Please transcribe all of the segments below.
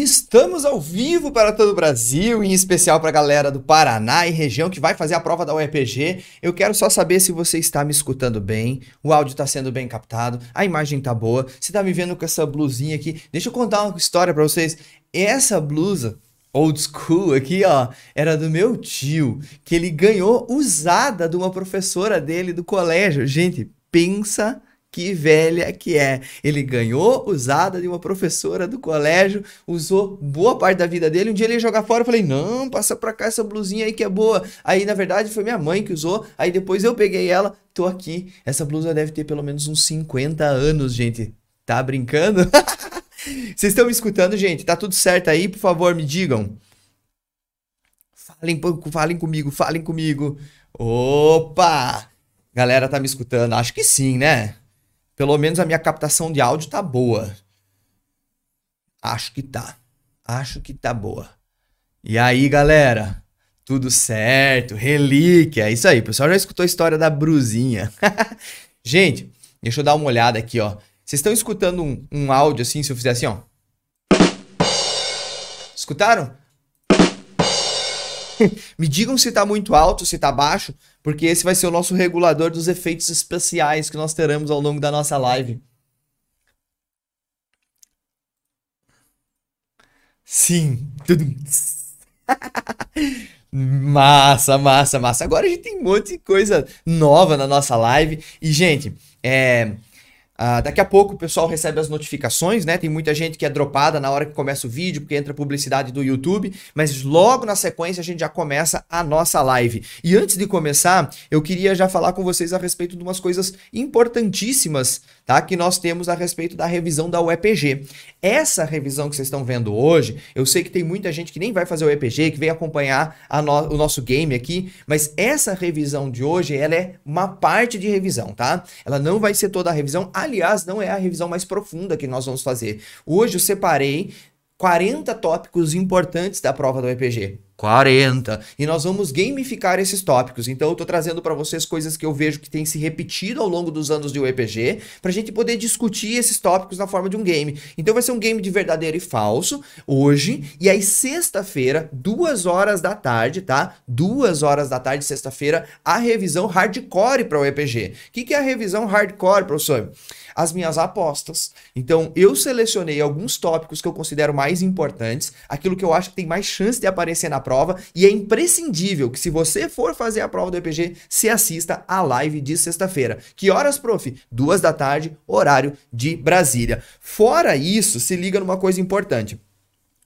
estamos ao vivo para todo o Brasil, em especial para a galera do Paraná e região que vai fazer a prova da UEPG. Eu quero só saber se você está me escutando bem, o áudio está sendo bem captado, a imagem tá boa, você está me vendo com essa blusinha aqui. Deixa eu contar uma história para vocês. Essa blusa old school aqui, ó, era do meu tio, que ele ganhou usada de uma professora dele do colégio. Gente, pensa que velha que é. Ele ganhou usada de uma professora do colégio, usou boa parte da vida dele. Um dia ele ia jogar fora, eu falei: "Não, passa pra cá essa blusinha aí que é boa". Aí na verdade foi minha mãe que usou, aí depois eu peguei ela, tô aqui. Essa blusa deve ter pelo menos uns 50 anos, gente. Tá brincando? Vocês estão me escutando, gente? Tá tudo certo aí? Por favor, me digam. Falem, falem comigo, falem comigo. Opa! Galera tá me escutando? Acho que sim, né? Pelo menos a minha captação de áudio tá boa. Acho que tá. Acho que tá boa. E aí, galera? Tudo certo? Relíquia. É isso aí, o pessoal já escutou a história da brusinha. Gente, deixa eu dar uma olhada aqui, ó. Vocês estão escutando um, um áudio assim, se eu fizer assim, ó? Escutaram? Me digam se tá muito alto, se tá baixo, porque esse vai ser o nosso regulador dos efeitos especiais que nós teremos ao longo da nossa live. Sim. massa, massa, massa. Agora a gente tem um monte de coisa nova na nossa live. E, gente, é Uh, daqui a pouco o pessoal recebe as notificações, né? Tem muita gente que é dropada na hora que começa o vídeo, porque entra publicidade do YouTube, mas logo na sequência a gente já começa a nossa live. E antes de começar, eu queria já falar com vocês a respeito de umas coisas importantíssimas tá? que nós temos a respeito da revisão da UEPG. Essa revisão que vocês estão vendo hoje, eu sei que tem muita gente que nem vai fazer o UEPG, que vem acompanhar no, o nosso game aqui, mas essa revisão de hoje, ela é uma parte de revisão, tá? Ela não vai ser toda a revisão, aliás, não é a revisão mais profunda que nós vamos fazer. Hoje eu separei 40 tópicos importantes da prova do EPG. 40. E nós vamos gamificar esses tópicos. Então eu tô trazendo para vocês coisas que eu vejo que tem se repetido ao longo dos anos de UEPG, pra gente poder discutir esses tópicos na forma de um game. Então vai ser um game de verdadeiro e falso hoje, e aí sexta-feira, duas horas da tarde, tá? Duas horas da tarde, sexta-feira, a revisão hardcore para o EPG. O que, que é a revisão hardcore, professor? As minhas apostas. Então, eu selecionei alguns tópicos que eu considero mais importantes, aquilo que eu acho que tem mais chance de aparecer na prova e é imprescindível que se você for fazer a prova do EPG, se assista à live de sexta-feira. Que horas, prof? Duas da tarde, horário de Brasília. Fora isso, se liga numa coisa importante.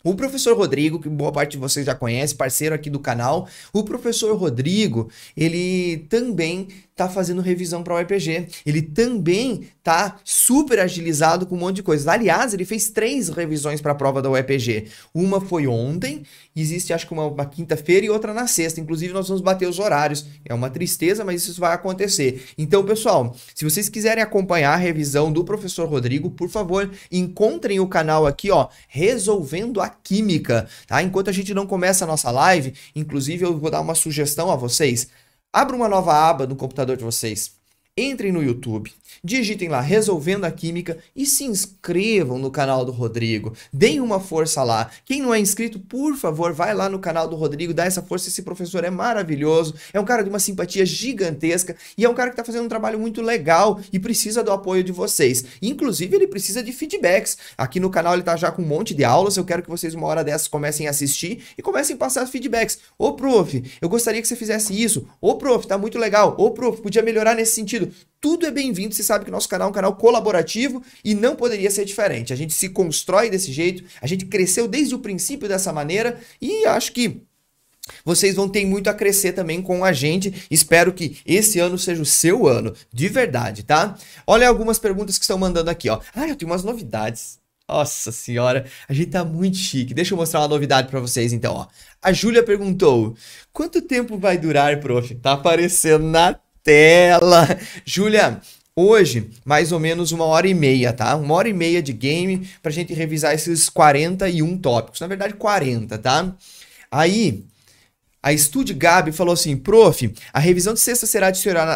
O professor Rodrigo, que boa parte de vocês já conhece, parceiro aqui do canal, o professor Rodrigo, ele também tá fazendo revisão para o EPG. Ele também tá super agilizado com um monte de coisas. Aliás, ele fez três revisões para a prova da UEPG. Uma foi ontem existe acho que uma, uma quinta-feira e outra na sexta. Inclusive, nós vamos bater os horários. É uma tristeza, mas isso vai acontecer. Então, pessoal, se vocês quiserem acompanhar a revisão do professor Rodrigo, por favor, encontrem o canal aqui, ó, Resolvendo a Química, tá? Enquanto a gente não começa a nossa live, inclusive eu vou dar uma sugestão a vocês. Abra uma nova aba no computador de vocês. Entrem no YouTube, digitem lá Resolvendo a Química e se inscrevam no canal do Rodrigo. Deem uma força lá. Quem não é inscrito, por favor, vai lá no canal do Rodrigo, dá essa força. Esse professor é maravilhoso, é um cara de uma simpatia gigantesca e é um cara que está fazendo um trabalho muito legal e precisa do apoio de vocês. Inclusive, ele precisa de feedbacks. Aqui no canal ele tá já com um monte de aulas. Eu quero que vocês, uma hora dessas, comecem a assistir e comecem a passar feedbacks. Ô, prof, eu gostaria que você fizesse isso. Ô, prof, tá muito legal. Ô, prof, podia melhorar nesse sentido tudo é bem-vindo. Você sabe que o nosso canal é um canal colaborativo e não poderia ser diferente. A gente se constrói desse jeito, a gente cresceu desde o princípio dessa maneira e acho que vocês vão ter muito a crescer também com a gente. Espero que esse ano seja o seu ano, de verdade, tá? Olha algumas perguntas que estão mandando aqui, ó. Ah, eu tenho umas novidades. Nossa senhora, a gente tá muito chique. Deixa eu mostrar uma novidade para vocês então, ó. A Júlia perguntou: "Quanto tempo vai durar, prof? Tá aparecendo na tela. Júlia, hoje, mais ou menos uma hora e meia, tá? Uma hora e meia de game pra gente revisar esses 41 tópicos. Na verdade, 40, tá? Aí, a Estúdio Gabi falou assim: prof, a revisão de sexta será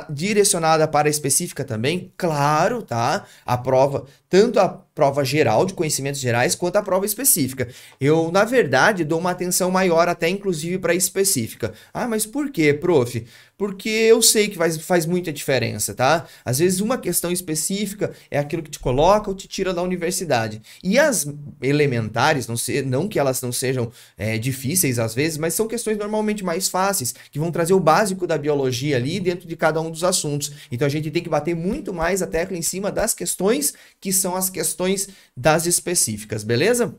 direcionada para a específica também? Claro, tá? A prova, tanto a prova geral de conhecimentos gerais quanto a prova específica. Eu, na verdade, dou uma atenção maior até inclusive para a específica. Ah, mas por quê, prof? porque eu sei que faz, faz muita diferença, tá? Às vezes uma questão específica é aquilo que te coloca ou te tira da universidade. E as elementares, não, se, não que elas não sejam é, difíceis às vezes, mas são questões normalmente mais fáceis, que vão trazer o básico da biologia ali dentro de cada um dos assuntos. Então a gente tem que bater muito mais a tecla em cima das questões que são as questões das específicas, beleza?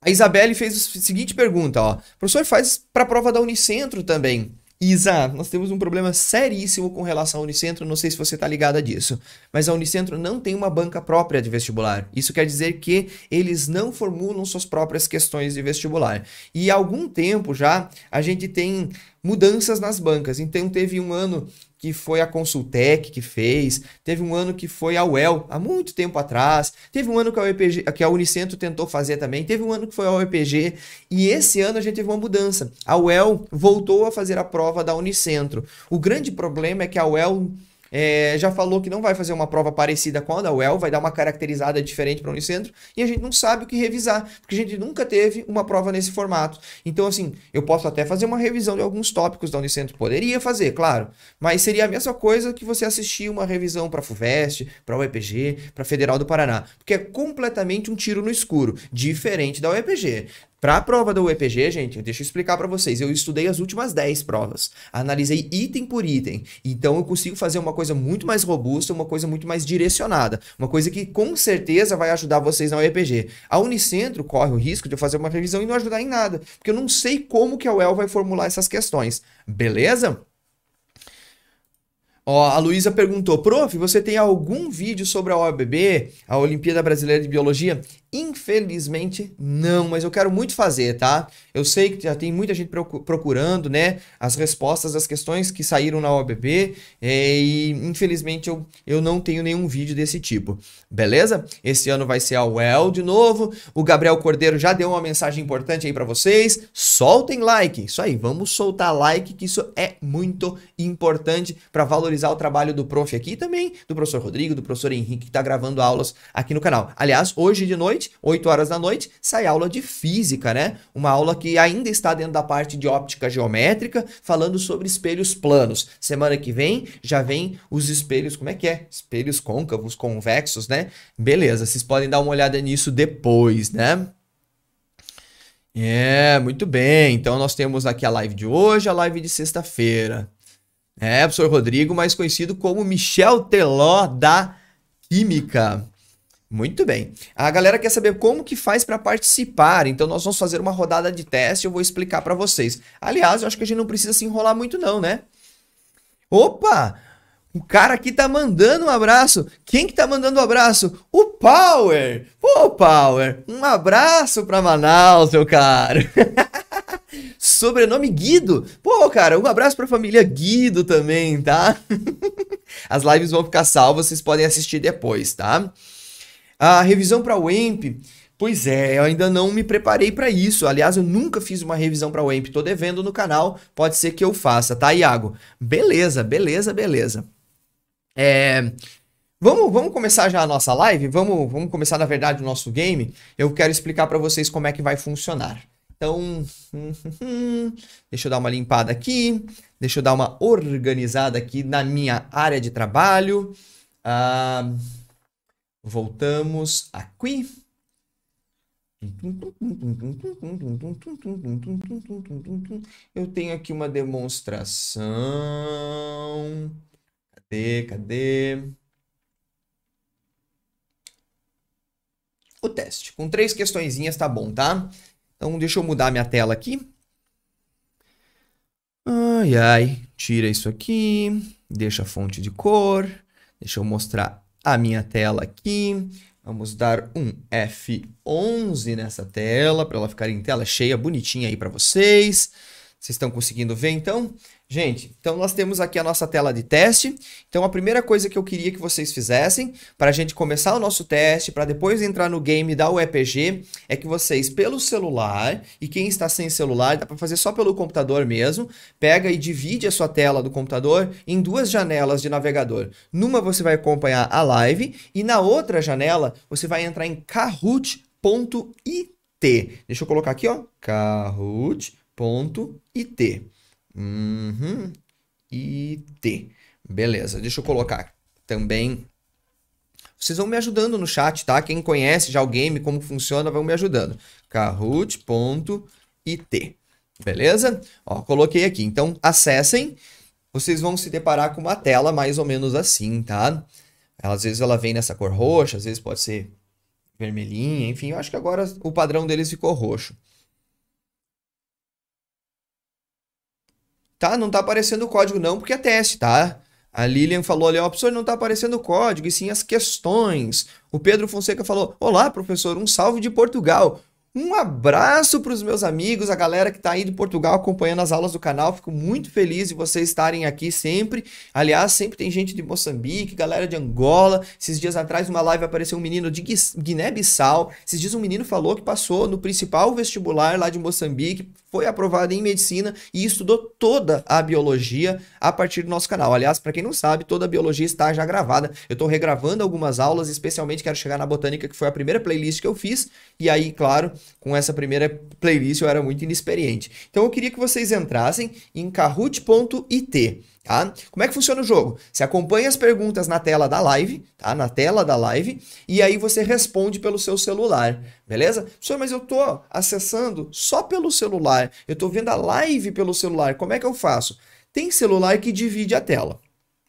A Isabelle fez a seguinte pergunta, ó. Professor, faz para a prova da Unicentro também. Isa, nós temos um problema seríssimo com relação ao Unicentro, não sei se você está ligada disso, mas a Unicentro não tem uma banca própria de vestibular. Isso quer dizer que eles não formulam suas próprias questões de vestibular. E há algum tempo já a gente tem mudanças nas bancas. Então teve um ano que foi a Consultec que fez, teve um ano que foi a UEL, há muito tempo atrás, teve um ano que a, UEPG, que a Unicentro tentou fazer também, teve um ano que foi a UEPG, e esse ano a gente teve uma mudança. A UEL voltou a fazer a prova da Unicentro. O grande problema é que a UEL é, já falou que não vai fazer uma prova parecida com a da UEL, vai dar uma caracterizada diferente para o Unicentro, e a gente não sabe o que revisar, porque a gente nunca teve uma prova nesse formato. Então, assim, eu posso até fazer uma revisão de alguns tópicos da Unicentro, poderia fazer, claro, mas seria a mesma coisa que você assistir uma revisão para a FUVEST, para a UEPG, para a Federal do Paraná, porque é completamente um tiro no escuro, diferente da UEPG. Para a prova do EPG, gente, deixa eu explicar para vocês. Eu estudei as últimas 10 provas, analisei item por item. Então eu consigo fazer uma coisa muito mais robusta, uma coisa muito mais direcionada, uma coisa que com certeza vai ajudar vocês na EPG. A Unicentro corre o risco de eu fazer uma revisão e não ajudar em nada, porque eu não sei como que a UEL vai formular essas questões. Beleza? Ó, a Luísa perguntou, prof, você tem algum vídeo sobre a OBB, a Olimpíada Brasileira de Biologia? Infelizmente, não, mas eu quero muito fazer, tá? Eu sei que já tem muita gente procurando, né? As respostas às questões que saíram na OBB é, e, infelizmente, eu, eu não tenho nenhum vídeo desse tipo, beleza? Esse ano vai ser a UEL de novo. O Gabriel Cordeiro já deu uma mensagem importante aí para vocês. Soltem like, isso aí, vamos soltar like, que isso é muito importante para valorizar o trabalho do prof aqui e também do professor Rodrigo, do professor Henrique, que tá gravando aulas aqui no canal. Aliás, hoje de noite noite, 8 horas da noite, sai aula de física, né? Uma aula que ainda está dentro da parte de óptica geométrica, falando sobre espelhos planos. Semana que vem já vem os espelhos, como é que é? Espelhos côncavos, convexos, né? Beleza, vocês podem dar uma olhada nisso depois, né? É, muito bem. Então nós temos aqui a live de hoje, a live de sexta-feira. É, professor Rodrigo, mais conhecido como Michel Teló da Química. Muito bem. A galera quer saber como que faz para participar, então nós vamos fazer uma rodada de teste, eu vou explicar para vocês. Aliás, eu acho que a gente não precisa se enrolar muito não, né? Opa! O cara aqui tá mandando um abraço. Quem que tá mandando um abraço? O Power! Pô, Power! Um abraço para Manaus, seu cara. Sobrenome Guido. Pô, cara, um abraço a família Guido também, tá? As lives vão ficar salvas, vocês podem assistir depois, tá? A revisão para o EMP, pois é, eu ainda não me preparei para isso. Aliás, eu nunca fiz uma revisão para o EMP, tô devendo no canal, pode ser que eu faça, tá, Iago? Beleza, beleza, beleza. É, Vamos, vamos começar já a nossa live? Vamos, vamos começar, na verdade, o nosso game? Eu quero explicar para vocês como é que vai funcionar. Então, deixa eu dar uma limpada aqui, deixa eu dar uma organizada aqui na minha área de trabalho. Ah, Voltamos aqui. Eu tenho aqui uma demonstração. Cadê? Cadê? O teste. Com três questõezinhas tá bom, tá? Então deixa eu mudar minha tela aqui. Ai, ai. Tira isso aqui. Deixa a fonte de cor. Deixa eu mostrar a minha tela aqui. Vamos dar um F11 nessa tela para ela ficar em tela cheia, bonitinha aí para vocês. Vocês estão conseguindo ver então? Gente, então nós temos aqui a nossa tela de teste. Então a primeira coisa que eu queria que vocês fizessem para a gente começar o nosso teste, para depois entrar no game da UEPG, é que vocês pelo celular, e quem está sem celular, dá para fazer só pelo computador mesmo, pega e divide a sua tela do computador em duas janelas de navegador. Numa você vai acompanhar a live e na outra janela você vai entrar em kahoot.it. Deixa eu colocar aqui, ó, kahoot.it. Uhum. E T. Beleza, deixa eu colocar também. Vocês vão me ajudando no chat, tá? Quem conhece já o game, como funciona, vão me ajudando. Kahoot.it. Beleza? Ó, coloquei aqui. Então, acessem. Vocês vão se deparar com uma tela mais ou menos assim, tá? às vezes ela vem nessa cor roxa, às vezes pode ser vermelhinha, enfim. Eu acho que agora o padrão deles ficou roxo. Tá, não tá aparecendo o código não, porque é teste, tá? A Lilian falou ali, ó, oh, professor, não tá aparecendo o código, e sim as questões. O Pedro Fonseca falou, olá, professor, um salve de Portugal. Um abraço para os meus amigos, a galera que está aí de Portugal acompanhando as aulas do canal. Fico muito feliz de vocês estarem aqui sempre. Aliás, sempre tem gente de Moçambique, galera de Angola. Esses dias atrás, numa live, apareceu um menino de Guiné-Bissau. Esses dias, um menino falou que passou no principal vestibular lá de Moçambique, foi aprovado em medicina e estudou toda a biologia a partir do nosso canal. Aliás, para quem não sabe, toda a biologia está já gravada. Eu estou regravando algumas aulas, especialmente quero chegar na botânica, que foi a primeira playlist que eu fiz. E aí, claro, com essa primeira playlist eu era muito inexperiente. Então eu queria que vocês entrassem em kahoot.it. Tá? Como é que funciona o jogo? Você acompanha as perguntas na tela da live, tá? Na tela da live, e aí você responde pelo seu celular. Beleza? Senhor, mas eu estou acessando só pelo celular. Eu estou vendo a live pelo celular. Como é que eu faço? Tem celular que divide a tela.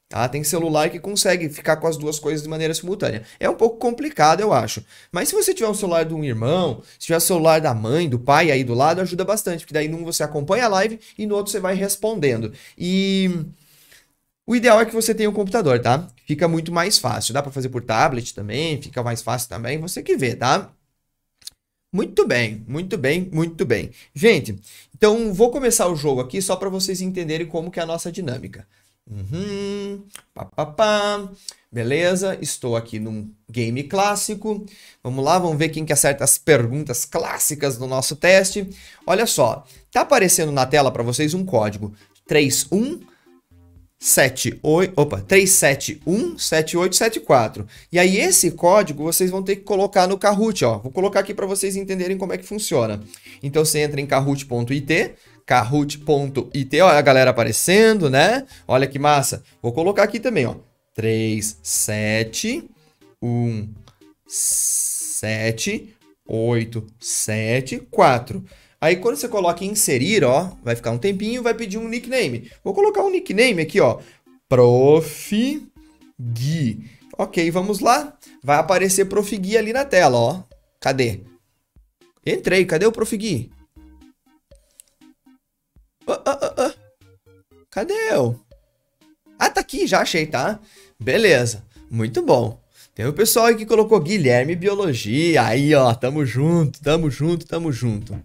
Tá? Tem celular que consegue ficar com as duas coisas de maneira simultânea. É um pouco complicado, eu acho. Mas se você tiver um celular de um irmão, se tiver o celular da mãe, do pai aí do lado, ajuda bastante. Porque daí num você acompanha a live e no outro você vai respondendo. E o ideal é que você tenha um computador, tá? Fica muito mais fácil. Dá para fazer por tablet também, fica mais fácil também. Você que vê, tá? Muito bem, muito bem, muito bem. Gente, então vou começar o jogo aqui só para vocês entenderem como que é a nossa dinâmica. Uhum, pá, pá, pá. Beleza, estou aqui num game clássico. Vamos lá, vamos ver quem que acerta as perguntas clássicas do nosso teste. Olha só, tá aparecendo na tela para vocês um código 31 78, opa, 3717874. E aí esse código vocês vão ter que colocar no Kahoot, ó. Vou colocar aqui para vocês entenderem como é que funciona. Então você entra em kahoot.it, kahoot.it, olha a galera aparecendo, né? Olha que massa. Vou colocar aqui também, ó. 3717 874. Aí quando você coloca em inserir, ó, vai ficar um tempinho, vai pedir um nickname. Vou colocar um nickname aqui, ó, Prof. Gui. Ok, vamos lá. Vai aparecer Prof. Gui ali na tela, ó. Cadê? Entrei, cadê o Prof. Gui? Oh, oh, oh, cadê eu? Ah, tá aqui, já achei, tá? Beleza, muito bom. Tem o pessoal aí que colocou Guilherme Biologia. Aí, ó, tamo junto, tamo junto, tamo junto.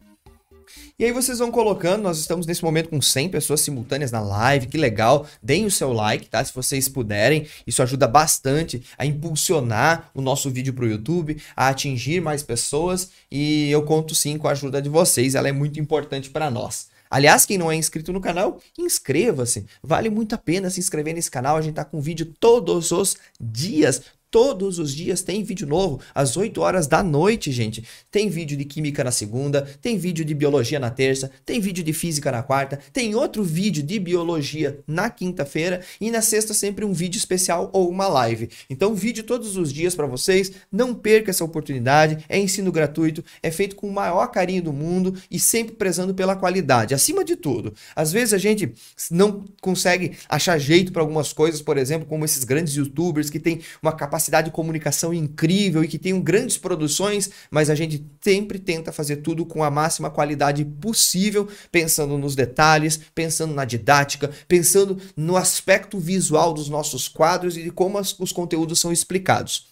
E aí vocês vão colocando, nós estamos nesse momento com 100 pessoas simultâneas na live, que legal. Deem o seu like, tá? Se vocês puderem, isso ajuda bastante a impulsionar o nosso vídeo para o YouTube, a atingir mais pessoas e eu conto sim com a ajuda de vocês, ela é muito importante para nós. Aliás, quem não é inscrito no canal, inscreva-se. Vale muito a pena se inscrever nesse canal. A gente tá com vídeo todos os dias Todos os dias tem vídeo novo, às 8 horas da noite, gente. Tem vídeo de química na segunda, tem vídeo de biologia na terça, tem vídeo de física na quarta, tem outro vídeo de biologia na quinta-feira e na sexta sempre um vídeo especial ou uma live. Então, vídeo todos os dias para vocês. Não perca essa oportunidade. É ensino gratuito, é feito com o maior carinho do mundo e sempre prezando pela qualidade, acima de tudo. Às vezes a gente não consegue achar jeito para algumas coisas, por exemplo, como esses grandes youtubers que têm uma capacidade capacidade de comunicação incrível e que tem grandes produções, mas a gente sempre tenta fazer tudo com a máxima qualidade possível, pensando nos detalhes, pensando na didática, pensando no aspecto visual dos nossos quadros e de como as, os conteúdos são explicados.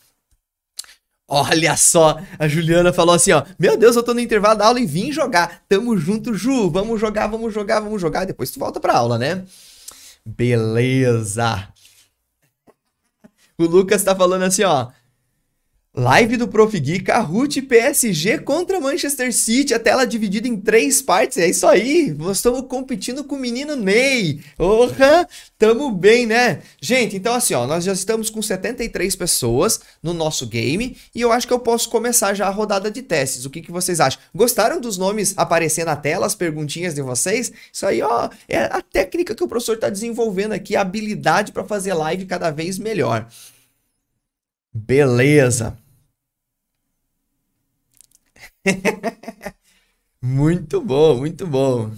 Olha só, a Juliana falou assim, ó, meu Deus, eu tô no intervalo da aula e vim jogar. Tamo junto, Ju. Vamos jogar, vamos jogar, vamos jogar. Depois tu volta pra aula, né? Beleza. O Lucas tá falando assim, ó. Live do Prof Gui, Kahoot PSG contra Manchester City, a tela dividida em três partes, é isso aí, nós estamos competindo com o menino Ney, Orra, tamo bem, né? Gente, então assim, ó, nós já estamos com 73 pessoas no nosso game e eu acho que eu posso começar já a rodada de testes, o que, que vocês acham? Gostaram dos nomes aparecendo na tela, as perguntinhas de vocês? Isso aí, ó, é a técnica que o professor está desenvolvendo aqui, a habilidade para fazer live cada vez melhor. Beleza. muito bom, muito bom.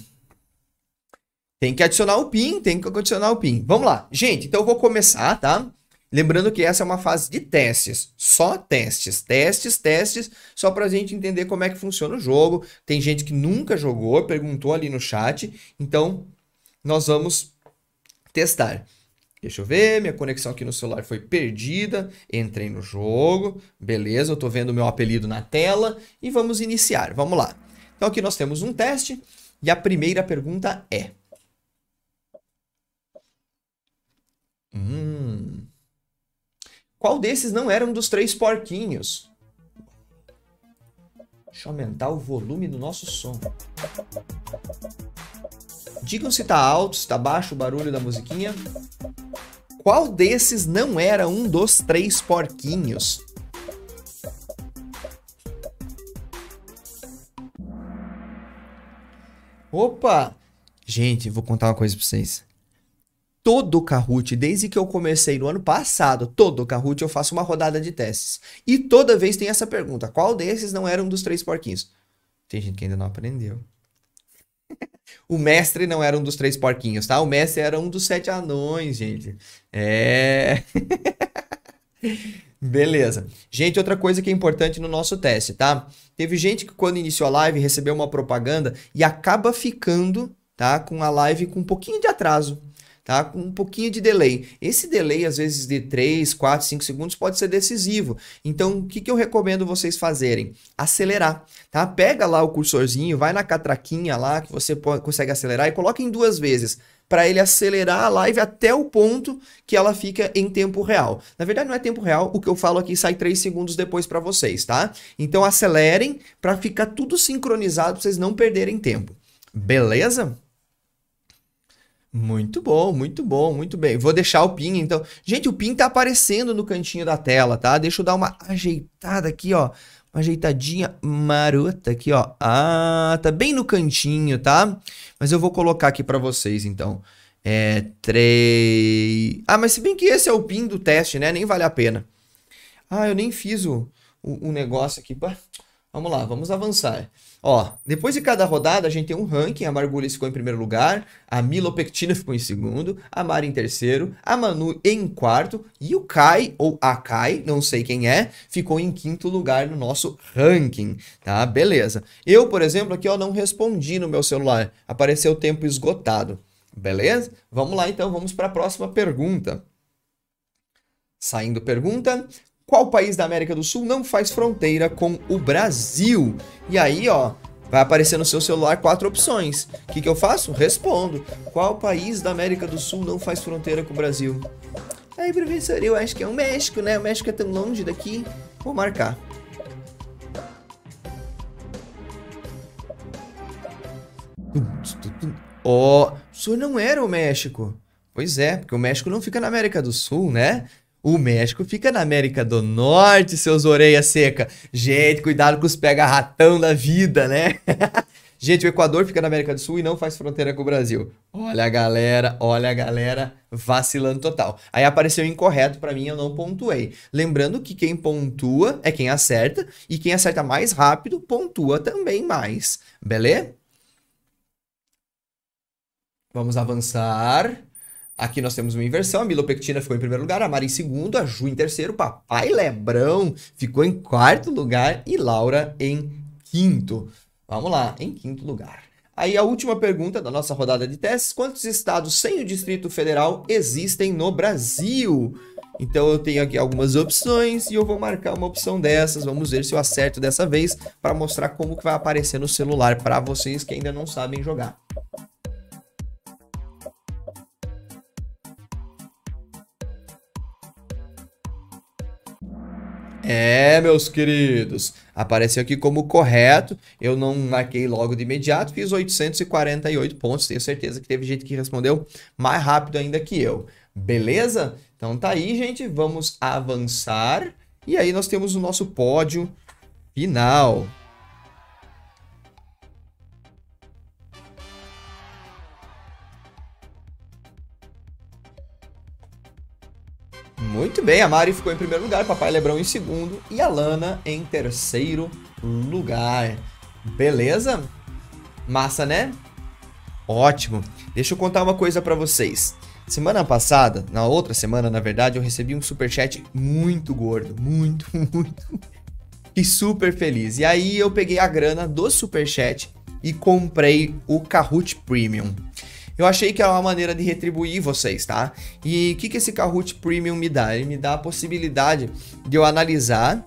Tem que adicionar o PIN, tem que adicionar o PIN. Vamos lá. Gente, então eu vou começar, tá? Lembrando que essa é uma fase de testes, só testes, testes, testes, só para a gente entender como é que funciona o jogo. Tem gente que nunca jogou, perguntou ali no chat, então nós vamos testar. Deixa eu ver, minha conexão aqui no celular foi perdida. Entrei no jogo. Beleza, eu estou vendo o meu apelido na tela. E vamos iniciar, vamos lá. Então aqui nós temos um teste. E a primeira pergunta é... Hum, qual desses não era um dos três porquinhos? Deixa eu aumentar o volume do nosso som. Digam se tá alto, se tá baixo o barulho da musiquinha. Qual desses não era um dos três porquinhos? Opa! Gente, vou contar uma coisa pra vocês. Todo Kahoot, desde que eu comecei no ano passado, todo Kahoot eu faço uma rodada de testes. E toda vez tem essa pergunta: qual desses não era um dos três porquinhos? Tem gente que ainda não aprendeu. O mestre não era um dos três porquinhos, tá? O mestre era um dos sete anões, gente. É. Beleza. Gente, outra coisa que é importante no nosso teste, tá? Teve gente que quando iniciou a live recebeu uma propaganda e acaba ficando, tá, com a live com um pouquinho de atraso tá? Com um pouquinho de delay. Esse delay, às vezes, de 3, 4, 5 segundos pode ser decisivo. Então, o que, que eu recomendo vocês fazerem? Acelerar, tá? Pega lá o cursorzinho, vai na catraquinha lá que você pode, consegue acelerar e coloca em duas vezes para ele acelerar a live até o ponto que ela fica em tempo real. Na verdade, não é tempo real, o que eu falo aqui sai 3 segundos depois para vocês, tá? Então acelerem para ficar tudo sincronizado, para vocês não perderem tempo. Beleza? Muito bom, muito bom, muito bem. Vou deixar o pin, então. Gente, o pin tá aparecendo no cantinho da tela, tá? Deixa eu dar uma ajeitada aqui, ó. Uma ajeitadinha marota aqui, ó. Ah, tá bem no cantinho, tá? Mas eu vou colocar aqui para vocês, então. É, três... Ah, mas se bem que esse é o pin do teste, né? Nem vale a pena. Ah, eu nem fiz o, o, o negócio aqui. Vamos lá, vamos avançar. Ó, depois de cada rodada, a gente tem um ranking. A Margulis ficou em primeiro lugar, a Milopectina ficou em segundo, a Mari em terceiro, a Manu em quarto e o Kai, ou a Kai, não sei quem é, ficou em quinto lugar no nosso ranking, tá? Beleza. Eu, por exemplo, aqui ó, não respondi no meu celular. Apareceu o tempo esgotado. Beleza? Vamos lá então, vamos para a próxima pergunta. Saindo pergunta, qual país da América do Sul não faz fronteira com o Brasil? E aí, ó, vai aparecer no seu celular quatro opções. O que, que eu faço? Respondo. Qual país da América do Sul não faz fronteira com o Brasil? Aí, professor, eu acho que é o México, né? O México é tão longe daqui. Vou marcar. Ó, oh, o senhor não era o México. Pois é, porque o México não fica na América do Sul, né? O México fica na América do Norte, seus orelhas seca. Gente, cuidado com os pega-ratão da vida, né? Gente, o Equador fica na América do Sul e não faz fronteira com o Brasil. Olha a galera, olha a galera vacilando total. Aí apareceu incorreto para mim, eu não pontuei. Lembrando que quem pontua é quem acerta e quem acerta mais rápido pontua também mais. Beleza? Vamos avançar. Aqui nós temos uma inversão, a Milopectina ficou em primeiro lugar, a Mari em segundo, a Ju em terceiro, Papai Lebrão ficou em quarto lugar e Laura em quinto. Vamos lá, em quinto lugar. Aí a última pergunta da nossa rodada de testes: quantos estados sem o Distrito Federal existem no Brasil? Então eu tenho aqui algumas opções e eu vou marcar uma opção dessas. Vamos ver se eu acerto dessa vez para mostrar como que vai aparecer no celular para vocês que ainda não sabem jogar. É, meus queridos, apareceu aqui como correto. Eu não marquei logo de imediato, fiz 848 pontos. Tenho certeza que teve gente que respondeu mais rápido ainda que eu. Beleza? Então tá aí, gente. Vamos avançar. E aí nós temos o nosso pódio final. Muito bem, a Mari ficou em primeiro lugar, Papai Lebrão em segundo e a Lana em terceiro lugar. Beleza? Massa, né? Ótimo. Deixa eu contar uma coisa para vocês. Semana passada, na outra semana, na verdade, eu recebi um super chat muito gordo, muito, muito. E super feliz. E aí eu peguei a grana do super chat e comprei o Kahoot Premium. Eu achei que era é uma maneira de retribuir vocês, tá? E o que, que esse Kahoot Premium me dá? Ele me dá a possibilidade de eu analisar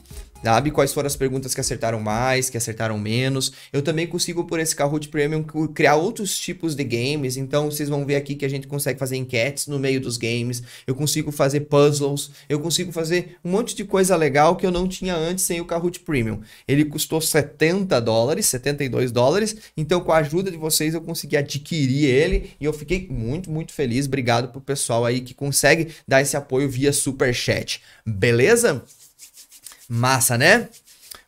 sabe? Quais foram as perguntas que acertaram mais, que acertaram menos. Eu também consigo, por esse carro de Premium, criar outros tipos de games. Então, vocês vão ver aqui que a gente consegue fazer enquetes no meio dos games. Eu consigo fazer puzzles. Eu consigo fazer um monte de coisa legal que eu não tinha antes sem o carro de Premium. Ele custou 70 dólares, 72 dólares. Então, com a ajuda de vocês, eu consegui adquirir ele. E eu fiquei muito, muito feliz. Obrigado pro pessoal aí que consegue dar esse apoio via Super Chat. Beleza? Massa, né?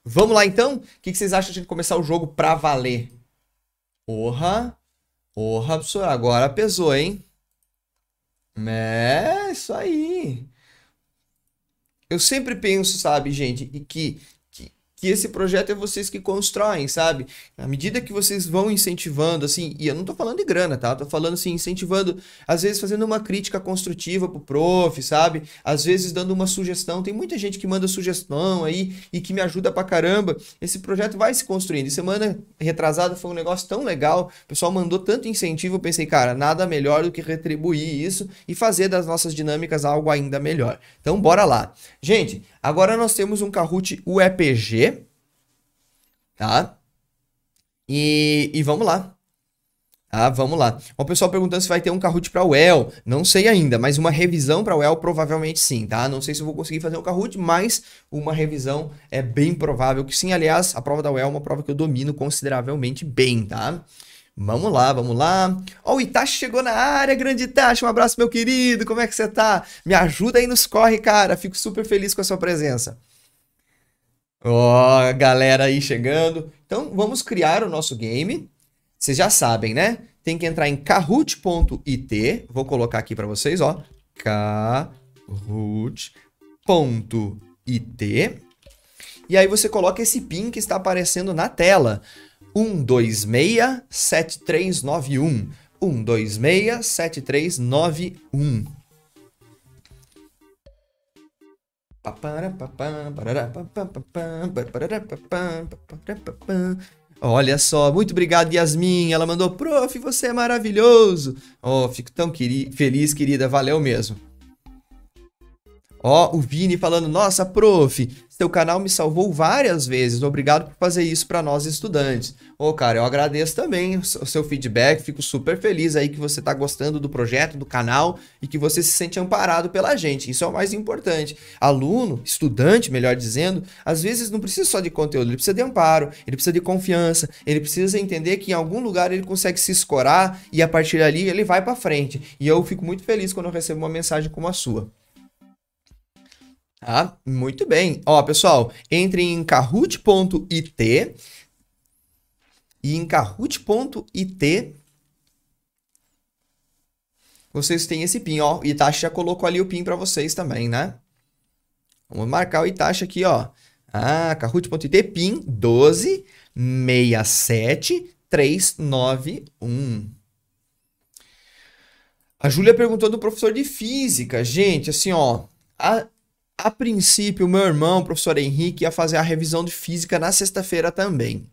Vamos lá então? O que, que vocês acham de começar o jogo pra valer? Porra! Porra, agora pesou, hein? É, isso aí. Eu sempre penso, sabe, gente, que que esse projeto é vocês que constroem, sabe? À medida que vocês vão incentivando, assim, e eu não tô falando de grana, tá? Eu tô falando assim, incentivando, às vezes fazendo uma crítica construtiva pro prof, sabe? Às vezes dando uma sugestão. Tem muita gente que manda sugestão aí e que me ajuda pra caramba. Esse projeto vai se construindo. E semana retrasada foi um negócio tão legal, o pessoal mandou tanto incentivo, eu pensei, cara, nada melhor do que retribuir isso e fazer das nossas dinâmicas algo ainda melhor. Então, bora lá. Gente, Agora nós temos um Kahoot UEPG, tá? E, e vamos lá. Ah, vamos lá. O pessoal perguntando se vai ter um Kahoot para UEL. Não sei ainda, mas uma revisão para UEL provavelmente sim, tá? Não sei se eu vou conseguir fazer um Kahoot, mas uma revisão é bem provável que sim. Aliás, a prova da UEL é uma prova que eu domino consideravelmente bem, tá? Vamos lá, vamos lá. Ó, oh, o Itachi chegou na área, grande Itachi, um abraço, meu querido, como é que você tá? Me ajuda aí nos corre, cara, fico super feliz com a sua presença. Ó, oh, galera aí chegando. Então, vamos criar o nosso game. Vocês já sabem, né? Tem que entrar em kahoot.it, vou colocar aqui para vocês, ó, kahoot.it. E aí você coloca esse pin que está aparecendo na tela. 126 7391. 126 7391. Olha só, muito obrigado, Yasmin. Ela mandou, prof, você é maravilhoso. Oh, fico tão queri feliz, querida. Valeu mesmo. Ó, o Vini falando: "Nossa, prof, seu canal me salvou várias vezes. Obrigado por fazer isso para nós estudantes." Ô, cara, eu agradeço também o seu feedback. Fico super feliz aí que você tá gostando do projeto, do canal e que você se sente amparado pela gente. Isso é o mais importante. Aluno, estudante, melhor dizendo, às vezes não precisa só de conteúdo, ele precisa de amparo, ele precisa de confiança, ele precisa entender que em algum lugar ele consegue se escorar e a partir dali ele vai para frente. E eu fico muito feliz quando eu recebo uma mensagem como a sua. Tá? Muito bem. Ó, pessoal, entre em kahoot.it e em kahoot.it vocês têm esse PIN, ó. O Itachi já colocou ali o PIN para vocês também, né? Vamos marcar o Itachi aqui, ó. Ah, kahoot.it PIN 1267391. A Júlia perguntou do professor de física. Gente, assim, ó, a, a princípio, meu irmão, o professor Henrique, ia fazer a revisão de física na sexta-feira também.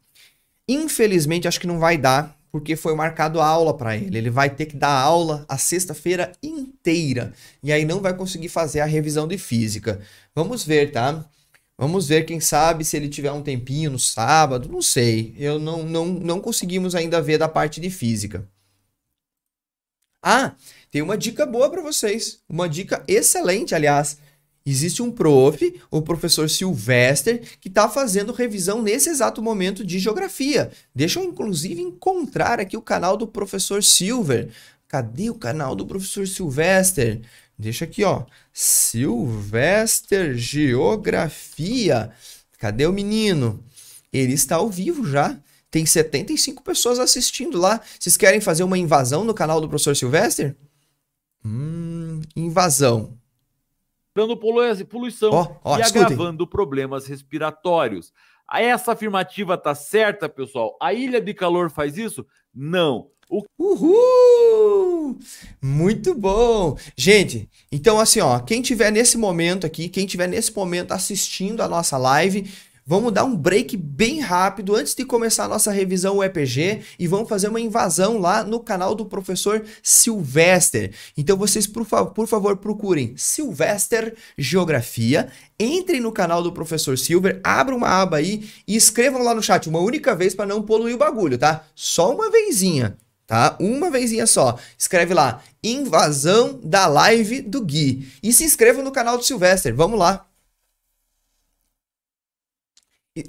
Infelizmente, acho que não vai dar, porque foi marcado a aula para ele. Ele vai ter que dar aula a sexta-feira inteira e aí não vai conseguir fazer a revisão de física. Vamos ver, tá? Vamos ver, quem sabe, se ele tiver um tempinho no sábado, não sei. Eu não, não, não conseguimos ainda ver da parte de física. Ah, tem uma dica boa para vocês. Uma dica excelente, aliás. Existe um prof, o professor Silvester, que está fazendo revisão nesse exato momento de geografia. Deixa eu, inclusive, encontrar aqui o canal do professor Silver. Cadê o canal do professor Silvester? Deixa aqui, ó. Silvester Geografia. Cadê o menino? Ele está ao vivo já. Tem 75 pessoas assistindo lá. Vocês querem fazer uma invasão no canal do professor Silvester? Hum, invasão dando poluição oh, oh, e escutem. agravando problemas respiratórios. Essa afirmativa está certa, pessoal? A ilha de calor faz isso? Não. O... Uhul! Muito bom! Gente, então assim, ó, quem tiver nesse momento aqui, quem tiver nesse momento assistindo a nossa live, Vamos dar um break bem rápido antes de começar a nossa revisão UEPG e vamos fazer uma invasão lá no canal do professor Sylvester. Então vocês, por, fa por favor, procurem Sylvester Geografia, entrem no canal do professor Silver, abram uma aba aí e escrevam lá no chat uma única vez para não poluir o bagulho, tá? Só uma vezinha tá? Uma vezinha só. Escreve lá, invasão da live do Gui. E se inscreva no canal do Silvester. Vamos lá.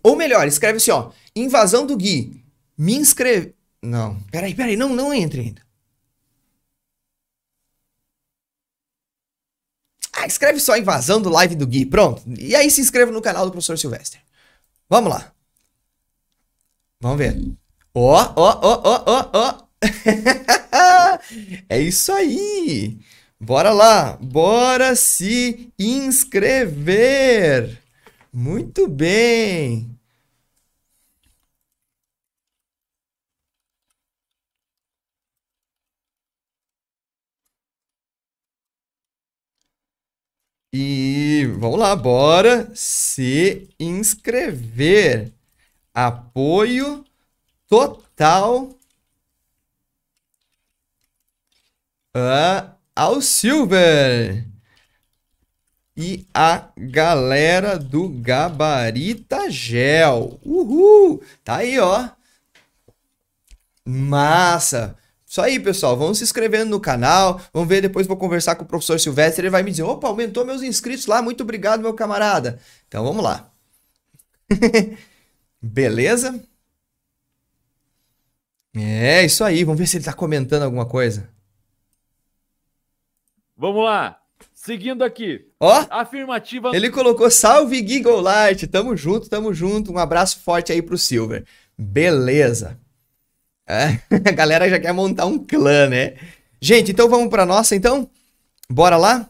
Ou melhor, escreve assim, ó. Invasão do Gui. Me inscreve. Não, peraí, peraí, não, não entre ainda. Ah, escreve só invasão do live do Gui, pronto. E aí se inscreva no canal do professor Silvestre. Vamos lá. Vamos ver. Ó, ó, ó, ó, ó, ó. É isso aí. Bora lá, bora se inscrever. Muito bem! E vamos lá, bora se inscrever. Apoio total uh, ao Silver e a galera do Gabarita Gel. Uhul! Tá aí, ó. Massa! Isso aí, pessoal. Vão se inscrevendo no canal. Vamos ver, depois vou conversar com o professor Silvestre. Ele vai me dizer: opa, aumentou meus inscritos lá. Muito obrigado, meu camarada. Então vamos lá. Beleza? É, isso aí. Vamos ver se ele tá comentando alguma coisa. Vamos lá. Seguindo aqui. Ó, afirmativa. Ele colocou salve Giggle Light, tamo junto, tamo junto. Um abraço forte aí pro Silver. Beleza. É, a galera já quer montar um clã, né? Gente, então vamos para nossa então. Bora lá?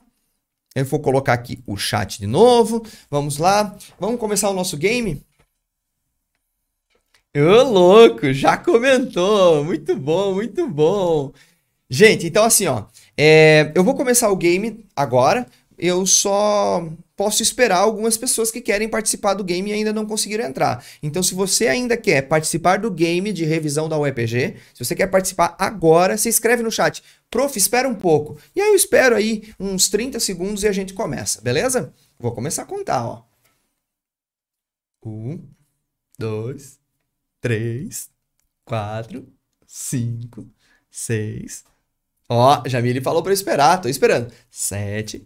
Eu vou colocar aqui o chat de novo. Vamos lá. Vamos começar o nosso game? Ô, louco, já comentou. Muito bom, muito bom. Gente, então assim, ó. É, eu vou começar o game agora eu só posso esperar algumas pessoas que querem participar do game e ainda não conseguiram entrar. Então, se você ainda quer participar do game de revisão da UEPG, se você quer participar agora, se inscreve no chat. Prof, espera um pouco. E aí eu espero aí uns 30 segundos e a gente começa, beleza? Vou começar a contar, ó. Um, dois, três, quatro, cinco, seis. Ó, Jamile falou para esperar, tô esperando. Sete,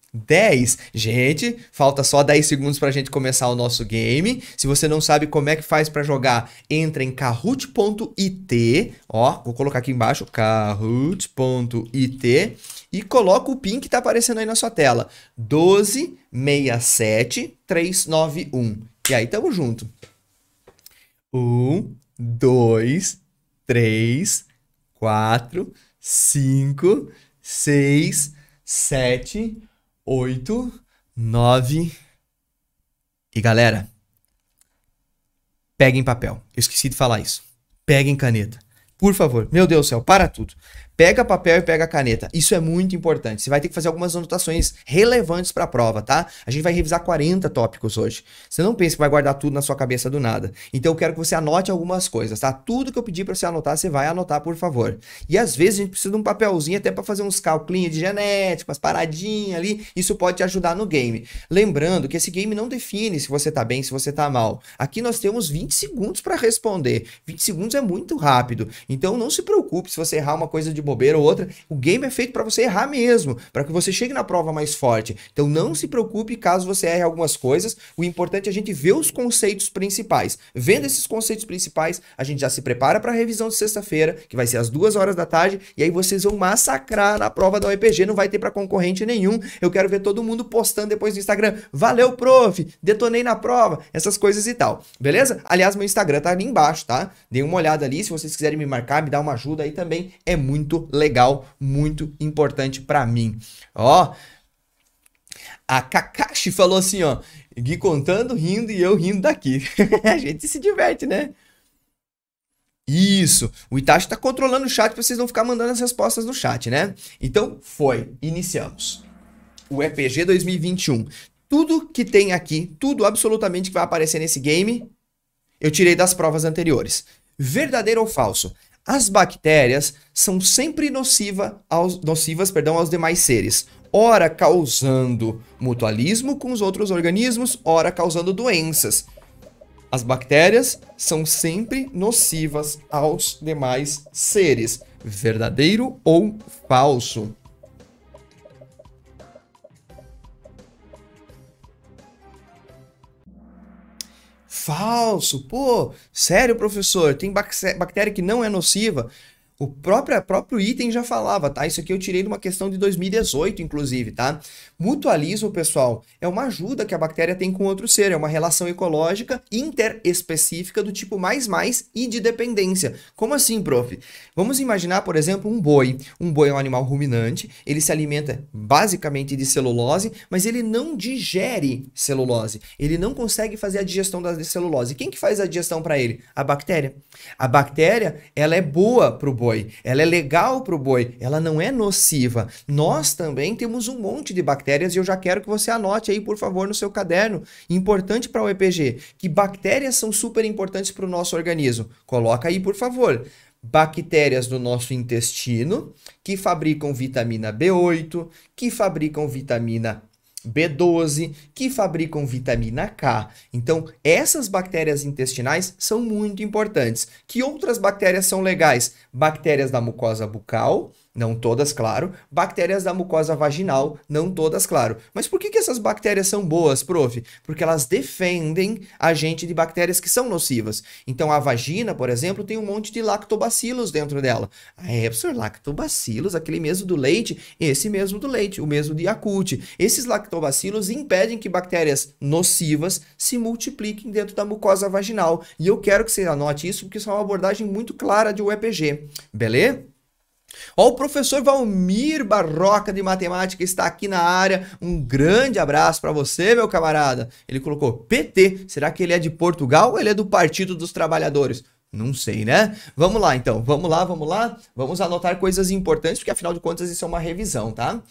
10. Gente, falta só 10 segundos para a gente começar o nosso game. Se você não sabe como é que faz para jogar, entra em kahoot.it, ó, vou colocar aqui embaixo, kahoot.it, e coloca o PIN que está aparecendo aí na sua tela, 1267391. E aí, tamo junto. 1, 2, 3, 4, 5, 6, 7, 8. 8, 9. E galera, peguem papel. Eu esqueci de falar isso. Peguem caneta. Por favor. Meu Deus do céu, para tudo. Pega papel e pega caneta. Isso é muito importante. Você vai ter que fazer algumas anotações relevantes para a prova, tá? A gente vai revisar 40 tópicos hoje. Você não pensa que vai guardar tudo na sua cabeça do nada. Então eu quero que você anote algumas coisas, tá? Tudo que eu pedi para você anotar, você vai anotar, por favor. E às vezes a gente precisa de um papelzinho até para fazer uns calculinhos de genética, umas paradinhas ali. Isso pode te ajudar no game. Lembrando que esse game não define se você tá bem, se você tá mal. Aqui nós temos 20 segundos para responder. 20 segundos é muito rápido. Então não se preocupe se você errar uma coisa de boa bobeira ou outra. O game é feito para você errar mesmo, para que você chegue na prova mais forte. Então não se preocupe caso você erre algumas coisas. O importante é a gente ver os conceitos principais. Vendo esses conceitos principais, a gente já se prepara para a revisão de sexta-feira, que vai ser às duas horas da tarde, e aí vocês vão massacrar na prova da UEPG, não vai ter para concorrente nenhum. Eu quero ver todo mundo postando depois no Instagram. Valeu, prof, detonei na prova, essas coisas e tal. Beleza? Aliás, meu Instagram tá ali embaixo, tá? Dê uma olhada ali, se vocês quiserem me marcar, me dar uma ajuda aí também, é muito legal, muito importante para mim. Ó, a Kakashi falou assim, ó, Gui contando, rindo e eu rindo daqui. a gente se diverte, né? Isso. O Itachi tá controlando o chat para vocês não ficar mandando as respostas no chat, né? Então, foi. Iniciamos. O EPG 2021. Tudo que tem aqui, tudo absolutamente que vai aparecer nesse game, eu tirei das provas anteriores. Verdadeiro ou falso? As bactérias são sempre nociva aos, nocivas perdão, aos demais seres, ora causando mutualismo com os outros organismos, ora causando doenças. As bactérias são sempre nocivas aos demais seres, verdadeiro ou falso. Falso! Pô, sério, professor, tem bactéria que não é nociva. O próprio, próprio item já falava, tá? Isso aqui eu tirei de uma questão de 2018, inclusive, tá? Mutualismo, pessoal, é uma ajuda que a bactéria tem com outro ser, é uma relação ecológica interespecífica do tipo mais mais e de dependência. Como assim, prof? Vamos imaginar, por exemplo, um boi. Um boi é um animal ruminante, ele se alimenta basicamente de celulose, mas ele não digere celulose. Ele não consegue fazer a digestão da celulose. Quem que faz a digestão para ele? A bactéria. A bactéria, ela é boa pro boi, ela é legal pro boi, ela não é nociva. Nós também temos um monte de bactérias bactérias e eu já quero que você anote aí, por favor, no seu caderno, importante para o EPG, que bactérias são super importantes para o nosso organismo. Coloca aí, por favor bactérias do nosso intestino que fabricam vitamina B8, que fabricam vitamina B12, que fabricam vitamina K. Então, essas bactérias intestinais são muito importantes. Que outras bactérias são legais? Bactérias da mucosa bucal, não todas, claro. Bactérias da mucosa vaginal, não todas, claro. Mas por que, que essas bactérias são boas, prof? Porque elas defendem a gente de bactérias que são nocivas. Então, a vagina, por exemplo, tem um monte de lactobacilos dentro dela. Ah, é, professor, lactobacilos, aquele mesmo do leite? Esse mesmo do leite, o mesmo de Yakult. Esses lactobacilos impedem que bactérias nocivas se multipliquem dentro da mucosa vaginal. E eu quero que você anote isso, porque isso é uma abordagem muito clara de UEPG. Beleza? Ó, o professor Valmir Barroca de Matemática está aqui na área. Um grande abraço para você, meu camarada. Ele colocou PT. Será que ele é de Portugal ou ele é do Partido dos Trabalhadores? Não sei, né? Vamos lá, então. Vamos lá, vamos lá. Vamos anotar coisas importantes, porque afinal de contas isso é uma revisão, tá?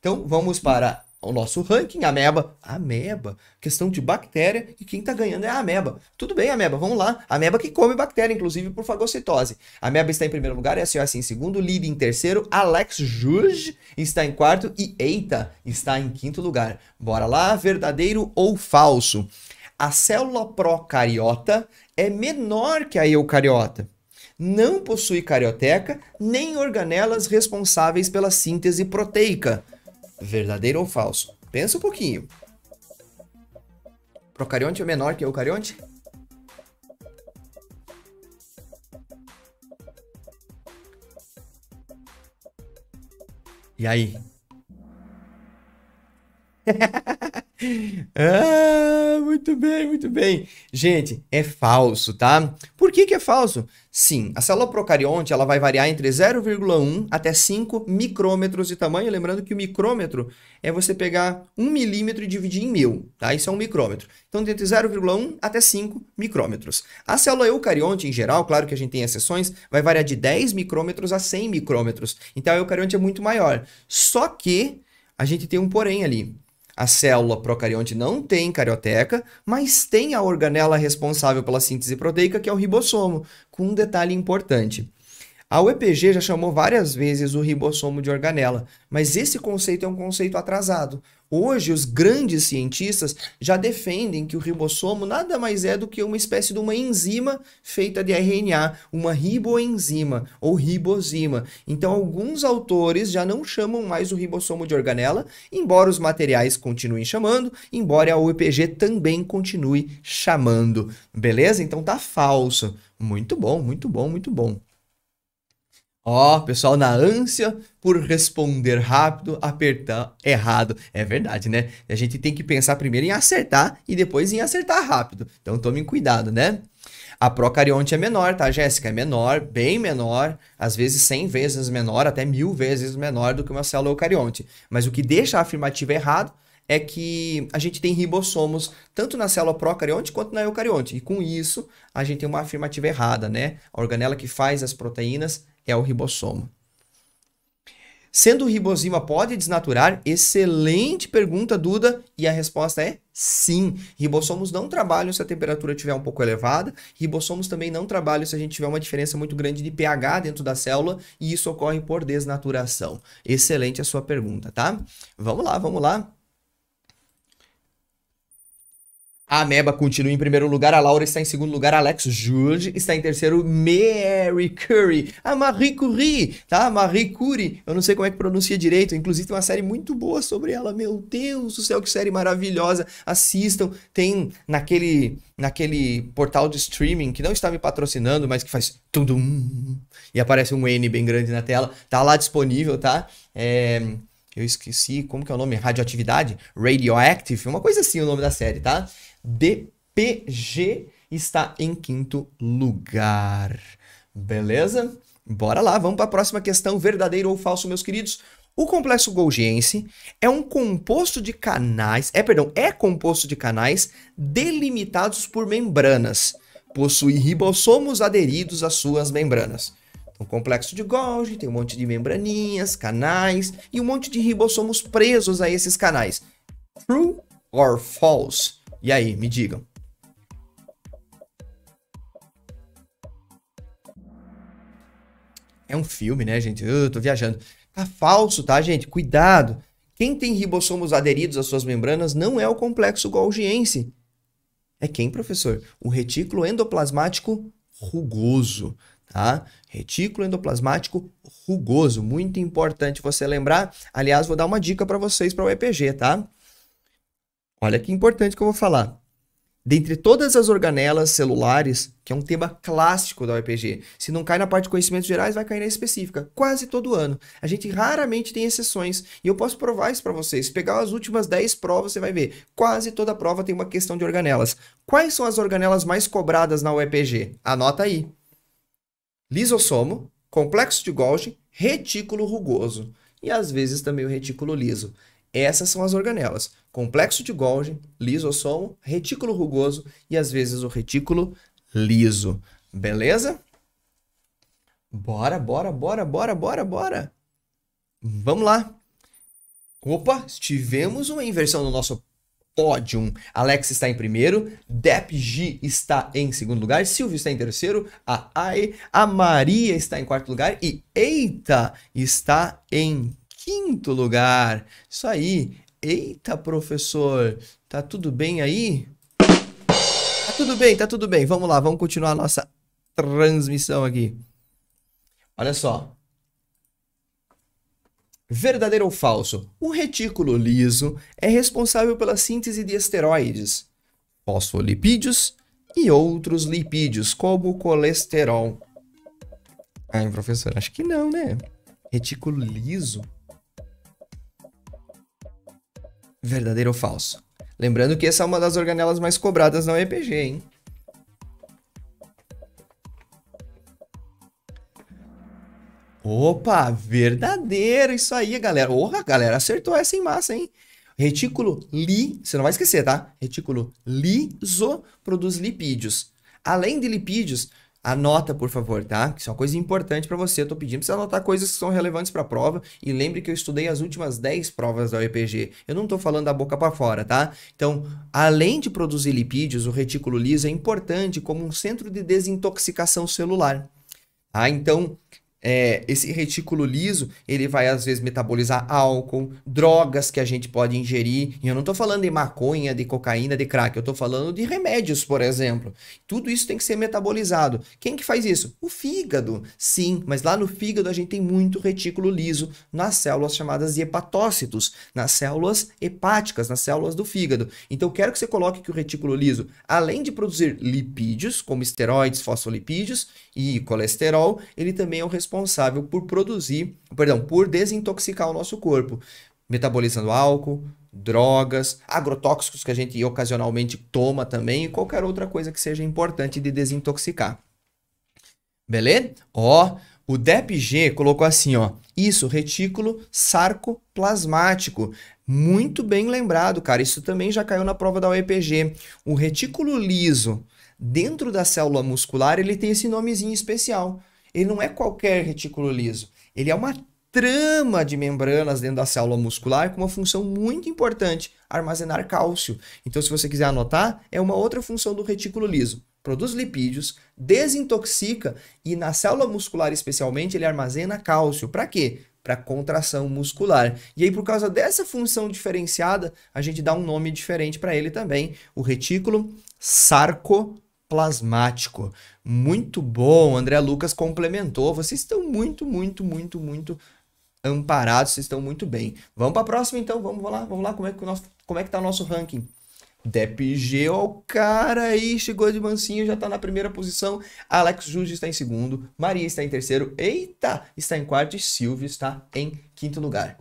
Então, vamos para o nosso ranking, ameba, ameba, questão de bactéria e quem está ganhando é a ameba. Tudo bem, ameba, vamos lá. Ameba que come bactéria, inclusive por fagocitose. Ameba está em primeiro lugar, SOS em segundo, Lid em terceiro, Alex Juge está em quarto e Eita está em quinto lugar. Bora lá, verdadeiro ou falso? A célula procariota é menor que a eucariota não possui carioteca nem organelas responsáveis pela síntese proteica. Verdadeiro ou falso? Pensa um pouquinho. Procarionte é menor que eucarionte? E aí? Ah, muito bem, muito bem. Gente, é falso, tá? Por que, que é falso? Sim, a célula procarionte ela vai variar entre 0,1 até 5 micrômetros de tamanho. Lembrando que o micrômetro é você pegar 1 milímetro e dividir em mil, tá? Isso é um micrômetro. Então, entre 0,1 até 5 micrômetros. A célula eucarionte, em geral, claro que a gente tem exceções, vai variar de 10 micrômetros a 100 micrômetros. Então, a eucarionte é muito maior. Só que a gente tem um porém ali a célula procarionte não tem carioteca, mas tem a organela responsável pela síntese proteica, que é o ribossomo, com um detalhe importante. A UEPG já chamou várias vezes o ribossomo de organela, mas esse conceito é um conceito atrasado. Hoje, os grandes cientistas já defendem que o ribossomo nada mais é do que uma espécie de uma enzima feita de RNA, uma riboenzima ou ribosima. Então, alguns autores já não chamam mais o ribossomo de organela, embora os materiais continuem chamando, embora a UEPG também continue chamando. Beleza? Então tá falso. Muito bom, muito bom, muito bom. Ó, oh, pessoal, na ânsia por responder rápido, apertar errado. É verdade, né? A gente tem que pensar primeiro em acertar e depois em acertar rápido. Então tomem cuidado, né? A procarionte é menor, tá, Jéssica? É menor, bem menor, às vezes 100 vezes menor, até mil vezes menor do que uma célula eucarionte. Mas o que deixa a afirmativa errado é que a gente tem ribossomos tanto na célula procarionte quanto na eucarionte. E com isso, a gente tem uma afirmativa errada, né? A organela que faz as proteínas é o ribossomo. Sendo o pode desnaturar? Excelente pergunta, Duda, e a resposta é sim. Ribossomos não trabalham se a temperatura estiver um pouco elevada, ribossomos também não trabalham se a gente tiver uma diferença muito grande de pH dentro da célula, e isso ocorre por desnaturação. Excelente a sua pergunta, tá? Vamos lá, vamos lá. A Ameba continua em primeiro lugar, a Laura está em segundo lugar, Alex Jules está em terceiro, Mary Curry, a Marie Curie, tá? Marie Curie, eu não sei como é que pronuncia direito, inclusive tem uma série muito boa sobre ela, meu Deus do céu, que série maravilhosa, assistam, tem naquele, naquele portal de streaming que não está me patrocinando, mas que faz tudum, e aparece um N bem grande na tela, tá lá disponível, tá? É eu esqueci, como que é o nome? Radioatividade? Radioactive? Uma coisa assim o nome da série, tá? DPG está em quinto lugar. Beleza? Bora lá, vamos para a próxima questão, verdadeiro ou falso, meus queridos. O complexo Golgiense é um composto de canais, é perdão, é composto de canais delimitados por membranas. Possui ribossomos aderidos às suas membranas. Então, o complexo de Golgi tem um monte de membraninhas, canais e um monte de ribossomos presos a esses canais. True or false? E aí, me digam. É um filme, né, gente? Eu tô viajando. Tá falso, tá, gente? Cuidado. Quem tem ribossomos aderidos às suas membranas não é o complexo golgiense. É quem, professor? O retículo endoplasmático rugoso, tá? Retículo endoplasmático rugoso, muito importante você lembrar. Aliás, vou dar uma dica para vocês para o EPG, tá? Olha que importante que eu vou falar. Dentre todas as organelas celulares, que é um tema clássico da UEPG, se não cai na parte de conhecimentos gerais, vai cair na específica, quase todo ano. A gente raramente tem exceções, e eu posso provar isso para vocês. Pegar as últimas 10 provas, você vai ver, quase toda prova tem uma questão de organelas. Quais são as organelas mais cobradas na UEPG? Anota aí. Lisossomo, complexo de Golgi, retículo rugoso e às vezes também o retículo liso. Essas são as organelas: complexo de Golgi, lisossomo, retículo rugoso e às vezes o retículo liso. Beleza? Bora, bora, bora, bora, bora, bora. Vamos lá. Opa, tivemos uma inversão no nosso pódio. Alex está em primeiro, Dep G está em segundo lugar, Silvio está em terceiro, a Ae, a Maria está em quarto lugar e Eita está em quinto lugar. Isso aí. Eita, professor, tá tudo bem aí? Tá tudo bem, tá tudo bem. Vamos lá, vamos continuar a nossa transmissão aqui. Olha só. Verdadeiro ou falso? O retículo liso é responsável pela síntese de esteroides, fosfolipídios e outros lipídios, como o colesterol. Ai, professor, acho que não, né? Retículo liso? verdadeiro ou falso. Lembrando que essa é uma das organelas mais cobradas na EPG, hein? Opa, verdadeiro, isso aí, galera. Porra, galera, acertou essa em massa, hein? Retículo li, você não vai esquecer, tá? Retículo liso produz lipídios. Além de lipídios, Anota, por favor, tá? Que isso é uma coisa importante para você. Eu tô pedindo pra você anotar coisas que são relevantes para a prova. E lembre que eu estudei as últimas 10 provas da UEPG. Eu não tô falando da boca para fora, tá? Então, além de produzir lipídios, o retículo liso é importante como um centro de desintoxicação celular. Ah, então, é, esse retículo liso, ele vai às vezes metabolizar álcool, drogas que a gente pode ingerir. E eu não estou falando de maconha, de cocaína, de crack, eu estou falando de remédios, por exemplo. Tudo isso tem que ser metabolizado. Quem que faz isso? O fígado. Sim, mas lá no fígado a gente tem muito retículo liso nas células chamadas de hepatócitos, nas células hepáticas, nas células do fígado. Então quero que você coloque que o retículo liso, além de produzir lipídios, como esteroides, fosfolipídios e colesterol, ele também é o responsável responsável por produzir, perdão, por desintoxicar o nosso corpo, metabolizando álcool, drogas, agrotóxicos que a gente ocasionalmente toma também e qualquer outra coisa que seja importante de desintoxicar. Beleza? Ó, o DEPG colocou assim, ó, isso, retículo sarcoplasmático. Muito bem lembrado, cara. Isso também já caiu na prova da UEPG. O retículo liso dentro da célula muscular, ele tem esse nomezinho especial ele não é qualquer retículo liso. Ele é uma trama de membranas dentro da célula muscular com uma função muito importante, armazenar cálcio. Então, se você quiser anotar, é uma outra função do retículo liso. Produz lipídios, desintoxica e na célula muscular especialmente ele armazena cálcio. Para quê? Para contração muscular. E aí por causa dessa função diferenciada, a gente dá um nome diferente para ele também, o retículo sarco plasmático. Muito bom, André Lucas complementou. Vocês estão muito, muito, muito, muito amparados, vocês estão muito bem. Vamos para a próxima então, vamos lá, vamos lá, como é que o nosso, como é que tá o nosso ranking? DepG, ó, o cara aí chegou de mansinho, já tá na primeira posição. Alex Jude está em segundo, Maria está em terceiro, eita, está em quarto e Silvio está em quinto lugar.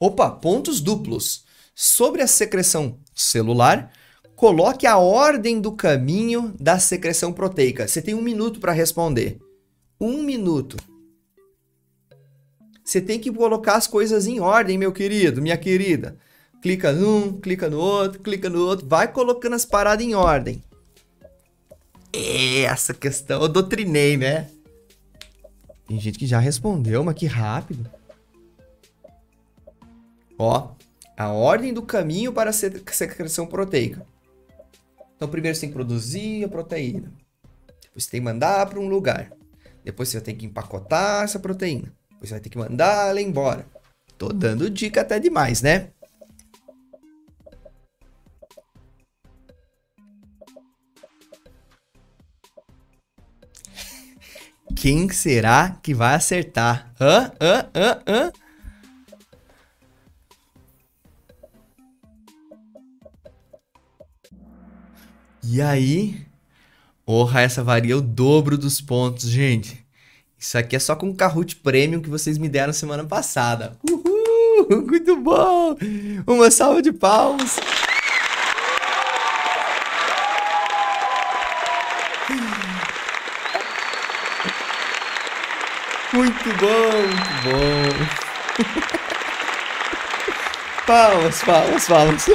Opa, pontos duplos sobre a secreção celular, coloque a ordem do caminho da secreção proteica. Você tem um minuto para responder. Um minuto. Você tem que colocar as coisas em ordem, meu querido, minha querida. Clica num, clica no outro, clica no outro, vai colocando as paradas em ordem. É essa questão eu doutrinei, né? Tem gente que já respondeu, mas que rápido. Ó, a ordem do caminho para a secreção proteica. Então, primeiro você tem que produzir a proteína. Depois você tem que mandar para um lugar. Depois você tem que empacotar essa proteína. Depois você vai ter que mandar ela embora. Tô dando dica até demais, né? Quem será que vai acertar? Hã? Hã? Hã? Hã? E aí, porra, essa varia o dobro dos pontos, gente. Isso aqui é só com o Kahoot Premium que vocês me deram semana passada. Uhul, muito bom! Uma salva de palmas. Muito bom, muito bom. Palmas, palmas, palmas.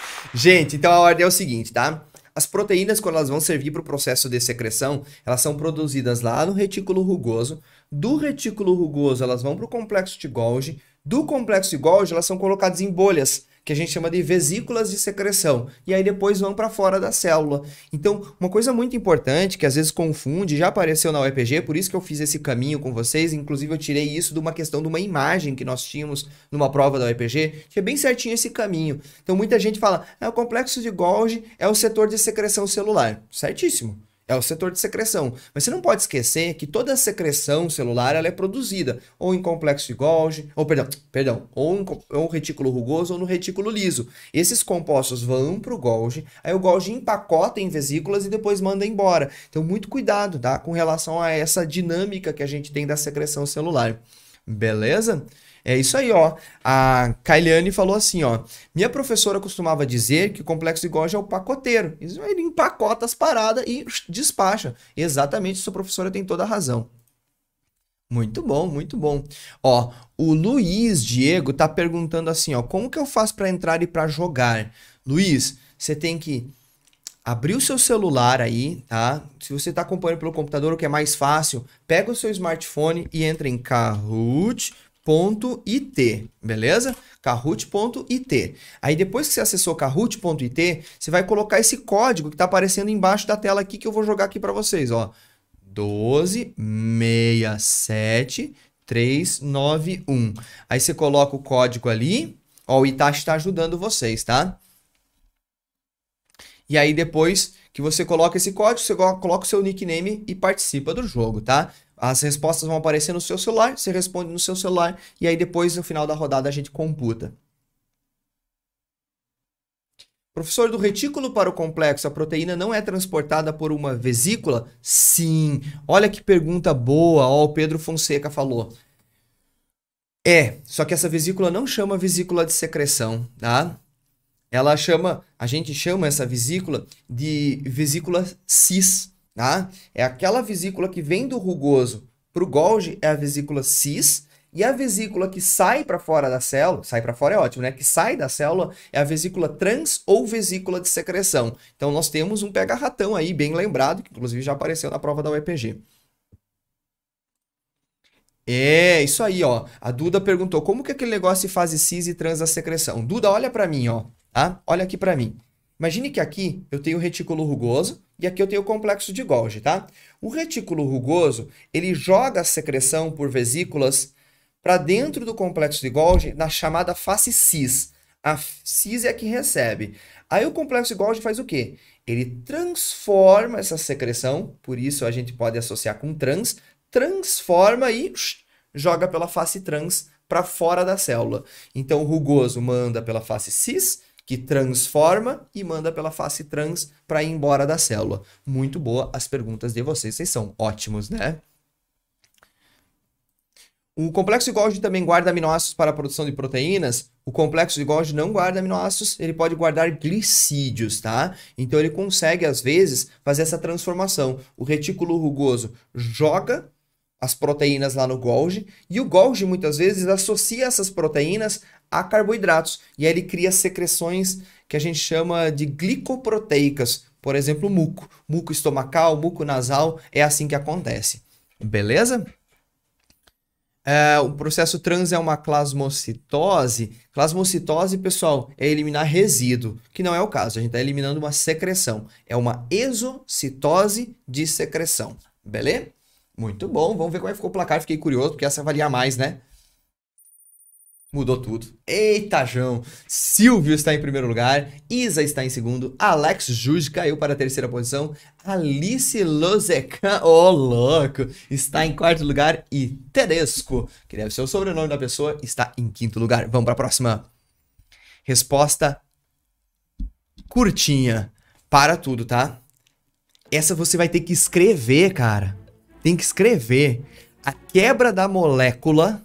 Gente, então a ordem é o seguinte, tá? As proteínas, quando elas vão servir para o processo de secreção, elas são produzidas lá no retículo rugoso. Do retículo rugoso, elas vão para o complexo de Golgi. Do complexo de Golgi, elas são colocadas em bolhas que a gente chama de vesículas de secreção, e aí depois vão para fora da célula. Então, uma coisa muito importante que às vezes confunde, já apareceu na UEPG, por isso que eu fiz esse caminho com vocês, inclusive eu tirei isso de uma questão de uma imagem que nós tínhamos numa prova da UEPG, que é bem certinho esse caminho. Então, muita gente fala: ah, o complexo de Golgi é o setor de secreção celular". Certíssimo. É o setor de secreção. Mas você não pode esquecer que toda a secreção celular ela é produzida ou em complexo de Golgi, ou perdão, perdão, ou em ou retículo rugoso ou no retículo liso. Esses compostos vão para o Golgi, aí o Golgi empacota em vesículas e depois manda embora. Então muito cuidado, tá, com relação a essa dinâmica que a gente tem da secreção celular. Beleza? É isso aí, ó. A Kailiane falou assim, ó. Minha professora costumava dizer que o complexo de Gorge é o pacoteiro. Ele empacota as paradas e despacha. Exatamente, sua professora tem toda a razão. Muito bom, muito bom. Ó, o Luiz Diego tá perguntando assim, ó, como que eu faço para entrar e para jogar? Luiz, você tem que abrir o seu celular aí, tá? Se você tá acompanhando pelo computador, o que é mais fácil, pega o seu smartphone e entra em Kahoot Kahoot.it, beleza? Kahoot.it. Aí depois que você acessou Kahoot.it, você vai colocar esse código que está aparecendo embaixo da tela aqui que eu vou jogar aqui para vocês, ó. 1267391. Aí você coloca o código ali, ó, o Itachi está ajudando vocês, tá? E aí depois que você coloca esse código, você coloca o seu nickname e participa do jogo, tá? As respostas vão aparecer no seu celular, você responde no seu celular e aí depois no final da rodada a gente computa. Professor, do retículo para o complexo, a proteína não é transportada por uma vesícula? Sim. Olha que pergunta boa, ó, o Pedro Fonseca falou. É, só que essa vesícula não chama vesícula de secreção, tá? Ela chama, a gente chama essa vesícula de vesícula cis, Tá? É aquela vesícula que vem do rugoso para o Golgi, é a vesícula cis, e a vesícula que sai para fora da célula, sai para fora é ótimo, né? Que sai da célula é a vesícula trans ou vesícula de secreção. Então nós temos um pega-ratão aí, bem lembrado, que inclusive já apareceu na prova da UEPG. É, isso aí, ó. A Duda perguntou como que aquele negócio faz fase cis e trans da secreção. Duda, olha para mim, ó, tá? Olha aqui para mim. Imagine que aqui eu tenho o retículo rugoso e aqui eu tenho o complexo de Golgi, tá? O retículo rugoso, ele joga a secreção por vesículas para dentro do complexo de Golgi na chamada face cis. A cis é a que recebe. Aí o complexo de Golgi faz o quê? Ele transforma essa secreção, por isso a gente pode associar com trans, transforma e joga pela face trans para fora da célula. Então o rugoso manda pela face cis, que transforma e manda pela face trans para ir embora da célula. Muito boa as perguntas de vocês, vocês são ótimos, né? O complexo de Golgi também guarda aminoácidos para a produção de proteínas. O complexo de Golgi não guarda aminoácidos, ele pode guardar glicídios, tá? Então ele consegue às vezes fazer essa transformação. O retículo rugoso joga as proteínas lá no Golgi, e o Golgi muitas vezes associa essas proteínas a carboidratos, e aí ele cria secreções que a gente chama de glicoproteicas, por exemplo, muco, muco estomacal, muco nasal, é assim que acontece. Beleza? É, o processo trans é uma plasmocitose. Plasmocitose, pessoal, é eliminar resíduo, que não é o caso, a gente está eliminando uma secreção. É uma exocitose de secreção, beleza? Muito bom, vamos ver como é que ficou o placar. Fiquei curioso, porque essa valia mais, né? Mudou tudo. Eita, João! Silvio está em primeiro lugar, Isa está em segundo, Alex Juj caiu para a terceira posição, Alice Lozekan, ô oh, louco, está em quarto lugar e Tedesco, que deve ser o sobrenome da pessoa, está em quinto lugar. Vamos para a próxima. Resposta curtinha para tudo, tá? Essa você vai ter que escrever, cara tem que escrever a quebra da molécula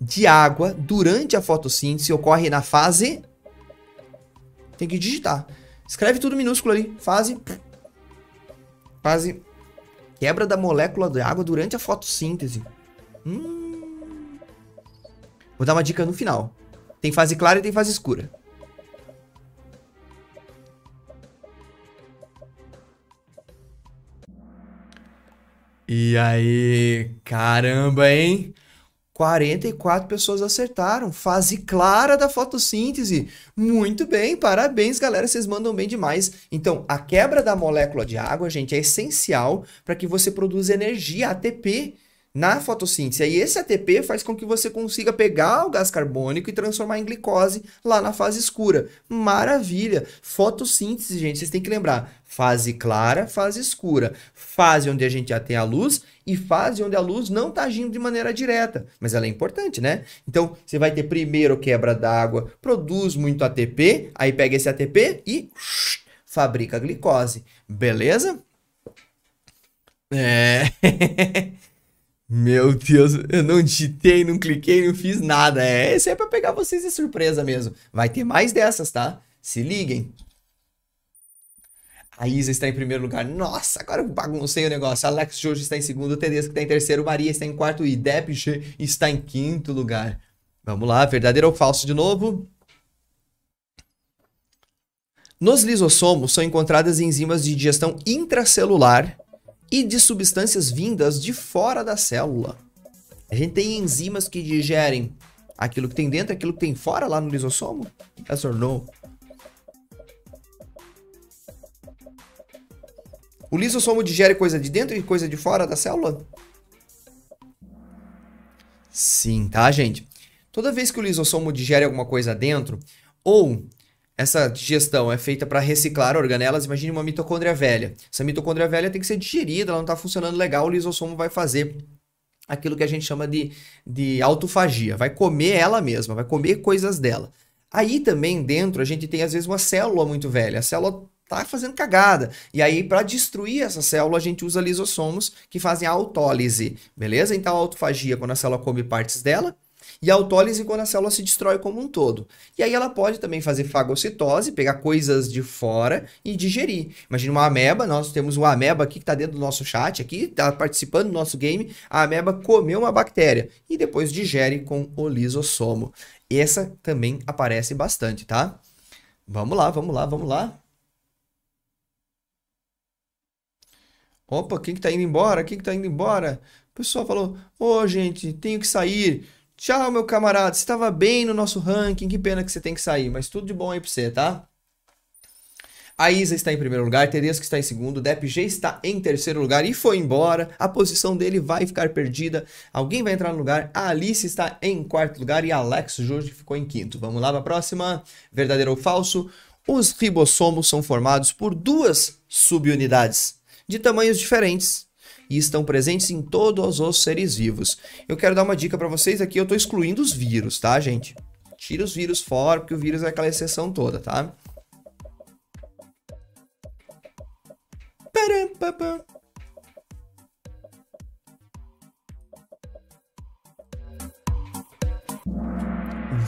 de água durante a fotossíntese ocorre na fase. Tem que digitar. Escreve tudo minúsculo ali. Fase. Fase. Quebra da molécula de água durante a fotossíntese. Hum. Vou dar uma dica no final. Tem fase clara e tem fase escura. E aí, caramba, hein? 44 pessoas acertaram. Fase clara da fotossíntese. Muito bem, parabéns, galera. Vocês mandam bem demais. Então, a quebra da molécula de água, gente, é essencial para que você produza energia ATP na fotossíntese. E esse ATP faz com que você consiga pegar o gás carbônico e transformar em glicose lá na fase escura. Maravilha! Fotossíntese, gente, vocês têm que lembrar. Fase clara, fase escura. Fase onde a gente já tem a luz e fase onde a luz não está agindo de maneira direta, mas ela é importante, né? Então, você vai ter primeiro quebra d'água, produz muito ATP, aí pega esse ATP e fabrica glicose. Beleza? É. Meu Deus, eu não digitei, não cliquei, não fiz nada. É, aí é pra pegar vocês de surpresa mesmo. Vai ter mais dessas, tá? Se liguem. A Isa está em primeiro lugar. Nossa, agora eu baguncei o negócio. Alex Jorge está em segundo, Tedesco está em terceiro, Maria está em quarto e Depp está em quinto lugar. Vamos lá, verdadeiro ou falso de novo? Nos lisossomos são encontradas enzimas de digestão intracelular e de substâncias vindas de fora da célula. A gente tem enzimas que digerem aquilo que tem dentro, aquilo que tem fora lá no lisossomo. Yes or no? O lisossomo digere coisa de dentro e coisa de fora da célula? Sim, tá, gente? Toda vez que o lisossomo digere alguma coisa dentro, ou essa digestão é feita para reciclar organelas, imagine uma mitocôndria velha. Essa mitocôndria velha tem que ser digerida, ela não está funcionando legal, o lisossomo vai fazer aquilo que a gente chama de, de autofagia, vai comer ela mesma, vai comer coisas dela. Aí também dentro a gente tem às vezes uma célula muito velha, a célula tá fazendo cagada. E aí para destruir essa célula a gente usa lisossomos que fazem autólise, beleza? Então a autofagia quando a célula come partes dela, e autólise quando a célula se destrói como um todo. E aí ela pode também fazer fagocitose, pegar coisas de fora e digerir. Imagina uma ameba, nós temos uma ameba aqui que está dentro do nosso chat, aqui está participando do nosso game, a ameba comeu uma bactéria e depois digere com o lisossomo. Essa também aparece bastante, tá? Vamos lá, vamos lá, vamos lá. Opa, quem que tá indo embora? Quem que tá indo embora? O pessoal falou: Ô, oh, gente, tenho que sair. Tchau, meu camarada. Estava bem no nosso ranking. Que pena que você tem que sair, mas tudo de bom aí pra você, tá? A Isa está em primeiro lugar, Teresca está em segundo, Dep G está em terceiro lugar e foi embora. A posição dele vai ficar perdida. Alguém vai entrar no lugar. A Alice está em quarto lugar e Alex Jorge ficou em quinto. Vamos lá para a próxima. Verdadeiro ou falso? Os ribossomos são formados por duas subunidades de tamanhos diferentes e estão presentes em todos os seres vivos. Eu quero dar uma dica para vocês aqui, eu estou excluindo os vírus, tá, gente? Tira os vírus fora, porque o vírus é aquela exceção toda, tá?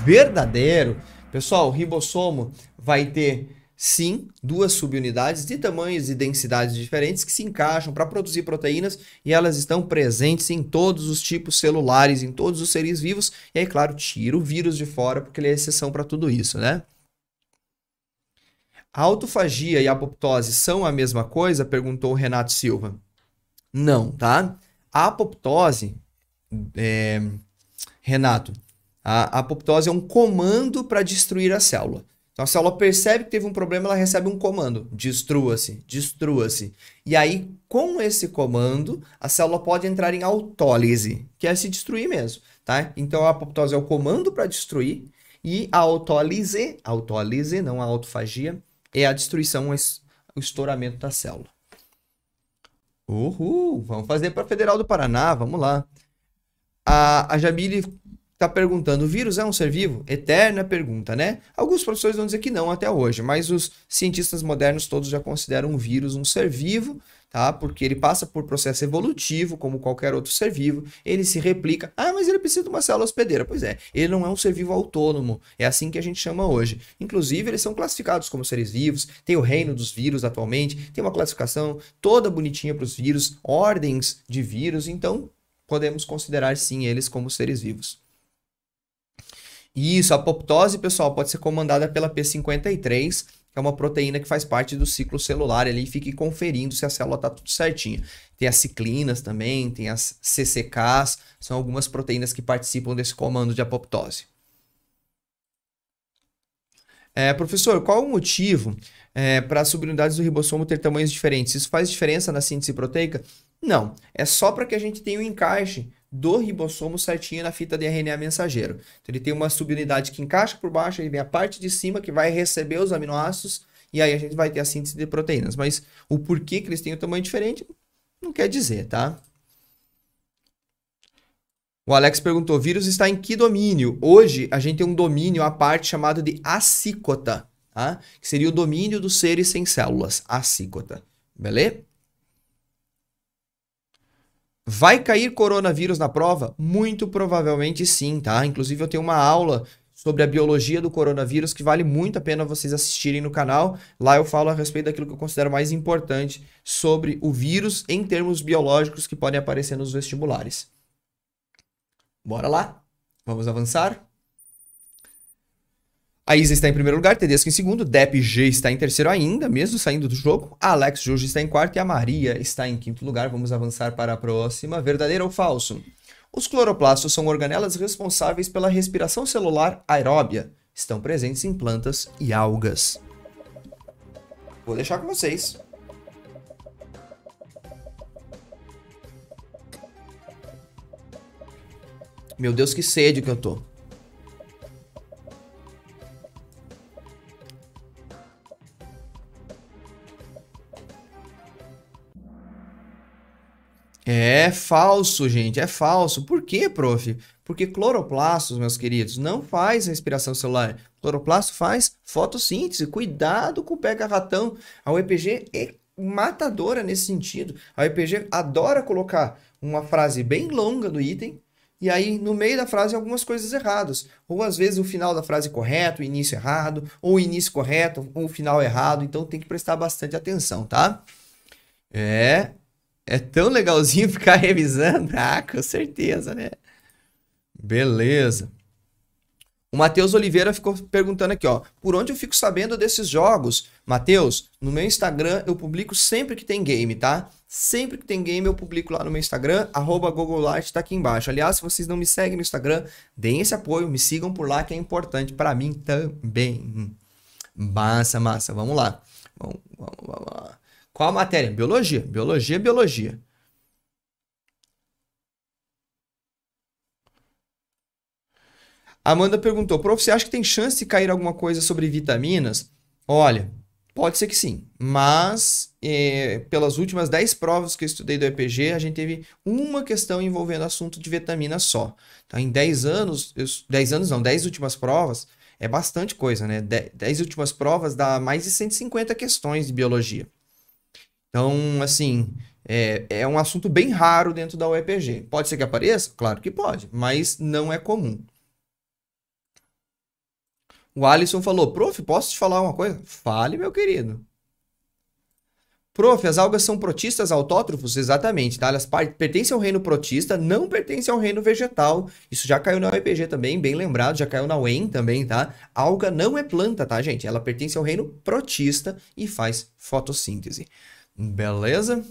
Verdadeiro. Pessoal, o ribossomo vai ter sim duas subunidades de tamanhos e densidades diferentes que se encaixam para produzir proteínas e elas estão presentes em todos os tipos celulares, em todos os seres vivos. E aí, claro, tira o vírus de fora porque ele é exceção para tudo isso, né? A autofagia e a apoptose são a mesma coisa? perguntou o Renato Silva. Não, tá? A apoptose, é... Renato, a apoptose é um comando para destruir a célula. Então, se ela percebe que teve um problema, ela recebe um comando: destrua-se, destrua-se. E aí, com esse comando, a célula pode entrar em autólise, que é se destruir mesmo, tá? Então, a apoptose é o comando para destruir e a autólise, autólise, não a autofagia, é a destruição, o estouramento da célula. Uhul! Vamos fazer para a Federal do Paraná, vamos lá. A, a Jamile está perguntando: o vírus é um ser vivo? Eterna pergunta, né? Alguns professores vão dizer que não até hoje, mas os cientistas modernos todos já consideram o vírus um ser vivo, tá? Porque ele passa por processo evolutivo, como qualquer outro ser vivo, ele se replica. Ah, mas ele precisa de uma célula hospedeira. Pois é, ele não é um ser vivo autônomo, é assim que a gente chama hoje. Inclusive, eles são classificados como seres vivos, tem o reino dos vírus atualmente, tem uma classificação toda bonitinha para os vírus, ordens de vírus, então podemos considerar sim eles como seres vivos. Isso, a apoptose, pessoal, pode ser comandada pela P53, que é uma proteína que faz parte do ciclo celular ali, fique conferindo se a célula está tudo certinha. Tem as ciclinas também, tem as CCKs, são algumas proteínas que participam desse comando de apoptose. É, professor, qual o motivo é, para as subunidades do ribossomo ter tamanhos diferentes? Isso faz diferença na síntese proteica? Não, é só para que a gente tenha o um encaixe do ribossomo certinho na fita de RNA mensageiro. Então, ele tem uma subunidade que encaixa por baixo, aí vem a parte de cima que vai receber os aminoácidos, e aí a gente vai ter a síntese de proteínas. Mas o porquê que eles têm um tamanho diferente não quer dizer, tá? O Alex perguntou: vírus está em que domínio? Hoje a gente tem um domínio à parte chamado de acícota, tá? que seria o domínio dos seres sem células, acícota. Beleza? Vai cair coronavírus na prova? Muito provavelmente sim, tá? Inclusive eu tenho uma aula sobre a biologia do coronavírus que vale muito a pena vocês assistirem no canal. Lá eu falo a respeito daquilo que eu considero mais importante sobre o vírus em termos biológicos que podem aparecer nos vestibulares. Bora lá? Vamos avançar? A Isa está em primeiro lugar, Tedesco em segundo, Depp G está em terceiro ainda, mesmo saindo do jogo. A Alex Jorge está em quarto e a Maria está em quinto lugar. Vamos avançar para a próxima. Verdadeiro ou falso? Os cloroplastos são organelas responsáveis pela respiração celular aeróbia. Estão presentes em plantas e algas. Vou deixar com vocês. Meu Deus, que sede que eu tô. É falso, gente, é falso. Por quê, prof? Porque cloroplastos, meus queridos, não faz respiração celular. Cloroplasto faz fotossíntese. Cuidado com o pega-ratão. A UEPG é matadora nesse sentido. A UEPG adora colocar uma frase bem longa do item e aí, no meio da frase, algumas coisas erradas. Ou às vezes o final da frase correto, o início errado, ou o início correto, ou o final errado. Então tem que prestar bastante atenção, tá? É, é tão legalzinho ficar revisando. Ah, com certeza, né? Beleza. O Matheus Oliveira ficou perguntando aqui, ó. Por onde eu fico sabendo desses jogos? Matheus, no meu Instagram eu publico sempre que tem game, tá? Sempre que tem game eu publico lá no meu Instagram, arroba GogolLight tá aqui embaixo. Aliás, se vocês não me seguem no Instagram, deem esse apoio, me sigam por lá que é importante para mim também. Massa, massa, vamos lá. Vamos, vamos, vamos lá. Qual a matéria? Biologia. Biologia, é biologia. Amanda perguntou: Prof, você acha que tem chance de cair alguma coisa sobre vitaminas? Olha, pode ser que sim, mas é, pelas últimas 10 provas que eu estudei do EPG, a gente teve uma questão envolvendo assunto de vitamina só. Então, em 10 anos, 10 anos não, 10 últimas provas, é bastante coisa, né? 10 últimas provas dá mais de 150 questões de biologia. Então, assim, é, é um assunto bem raro dentro da UEPG. Pode ser que apareça? Claro que pode, mas não é comum. O Alisson falou: Prof, posso te falar uma coisa? Fale, meu querido. Prof, as algas são protistas autótrofos? Exatamente, tá? Elas pertencem ao reino protista, não pertencem ao reino vegetal. Isso já caiu na UEPG também, bem lembrado, já caiu na UEM também, tá? alga não é planta, tá, gente? Ela pertence ao reino protista e faz fotossíntese. Beleza?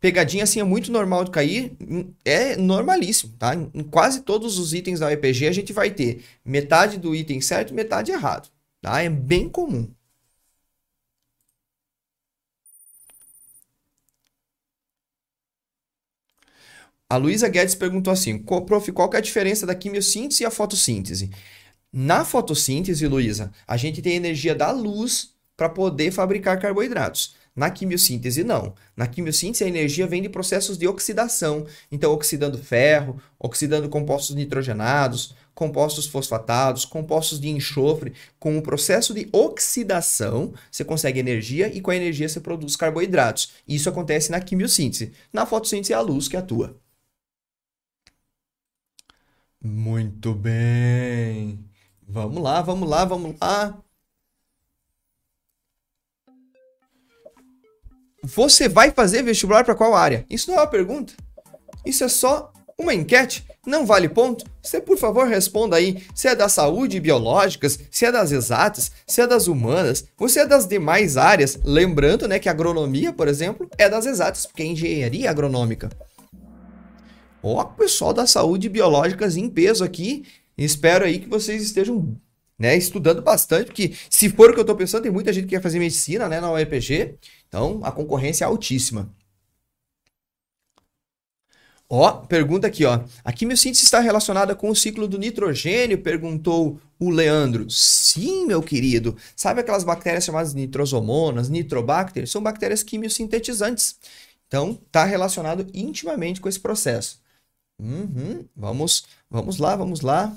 Pegadinha assim é muito normal de cair, é normalíssimo, tá? Em quase todos os itens da EPG a gente vai ter metade do item certo, metade errado, tá? É bem comum. A Luísa Guedes perguntou assim: "Prof, qual que é a diferença da quimiossíntese e a fotossíntese?" Na fotossíntese, Luísa, a gente tem a energia da luz para poder fabricar carboidratos. Na quimiossíntese, não. Na quimiossíntese, a energia vem de processos de oxidação. Então, oxidando ferro, oxidando compostos nitrogenados, compostos fosfatados, compostos de enxofre. Com o processo de oxidação, você consegue energia e com a energia você produz carboidratos. Isso acontece na quimiossíntese. Na fotossíntese, é a luz que atua. Muito bem. Vamos lá, vamos lá, vamos lá. Você vai fazer vestibular para qual área? Isso não é uma pergunta. Isso é só uma enquete. Não vale ponto? Você, por favor, responda aí se é da saúde biológicas, se é das exatas, se é das humanas, ou se é das demais áreas. Lembrando, né, que agronomia, por exemplo, é das exatas, porque é engenharia agronômica. Ó, oh, pessoal da saúde biológicas em peso aqui. Espero aí que vocês estejam né, estudando bastante, porque se for o que eu estou pensando, tem muita gente que quer fazer medicina, né, na UEPG. Então, a concorrência é altíssima. Ó, pergunta aqui, ó. A quimiossíntese está relacionada com o ciclo do nitrogênio? Perguntou o Leandro. Sim, meu querido. Sabe aquelas bactérias chamadas nitrosomonas, nitrobacter? São bactérias quimiosintetizantes. Então, está relacionado intimamente com esse processo. Uhum. Vamos, vamos lá, vamos lá.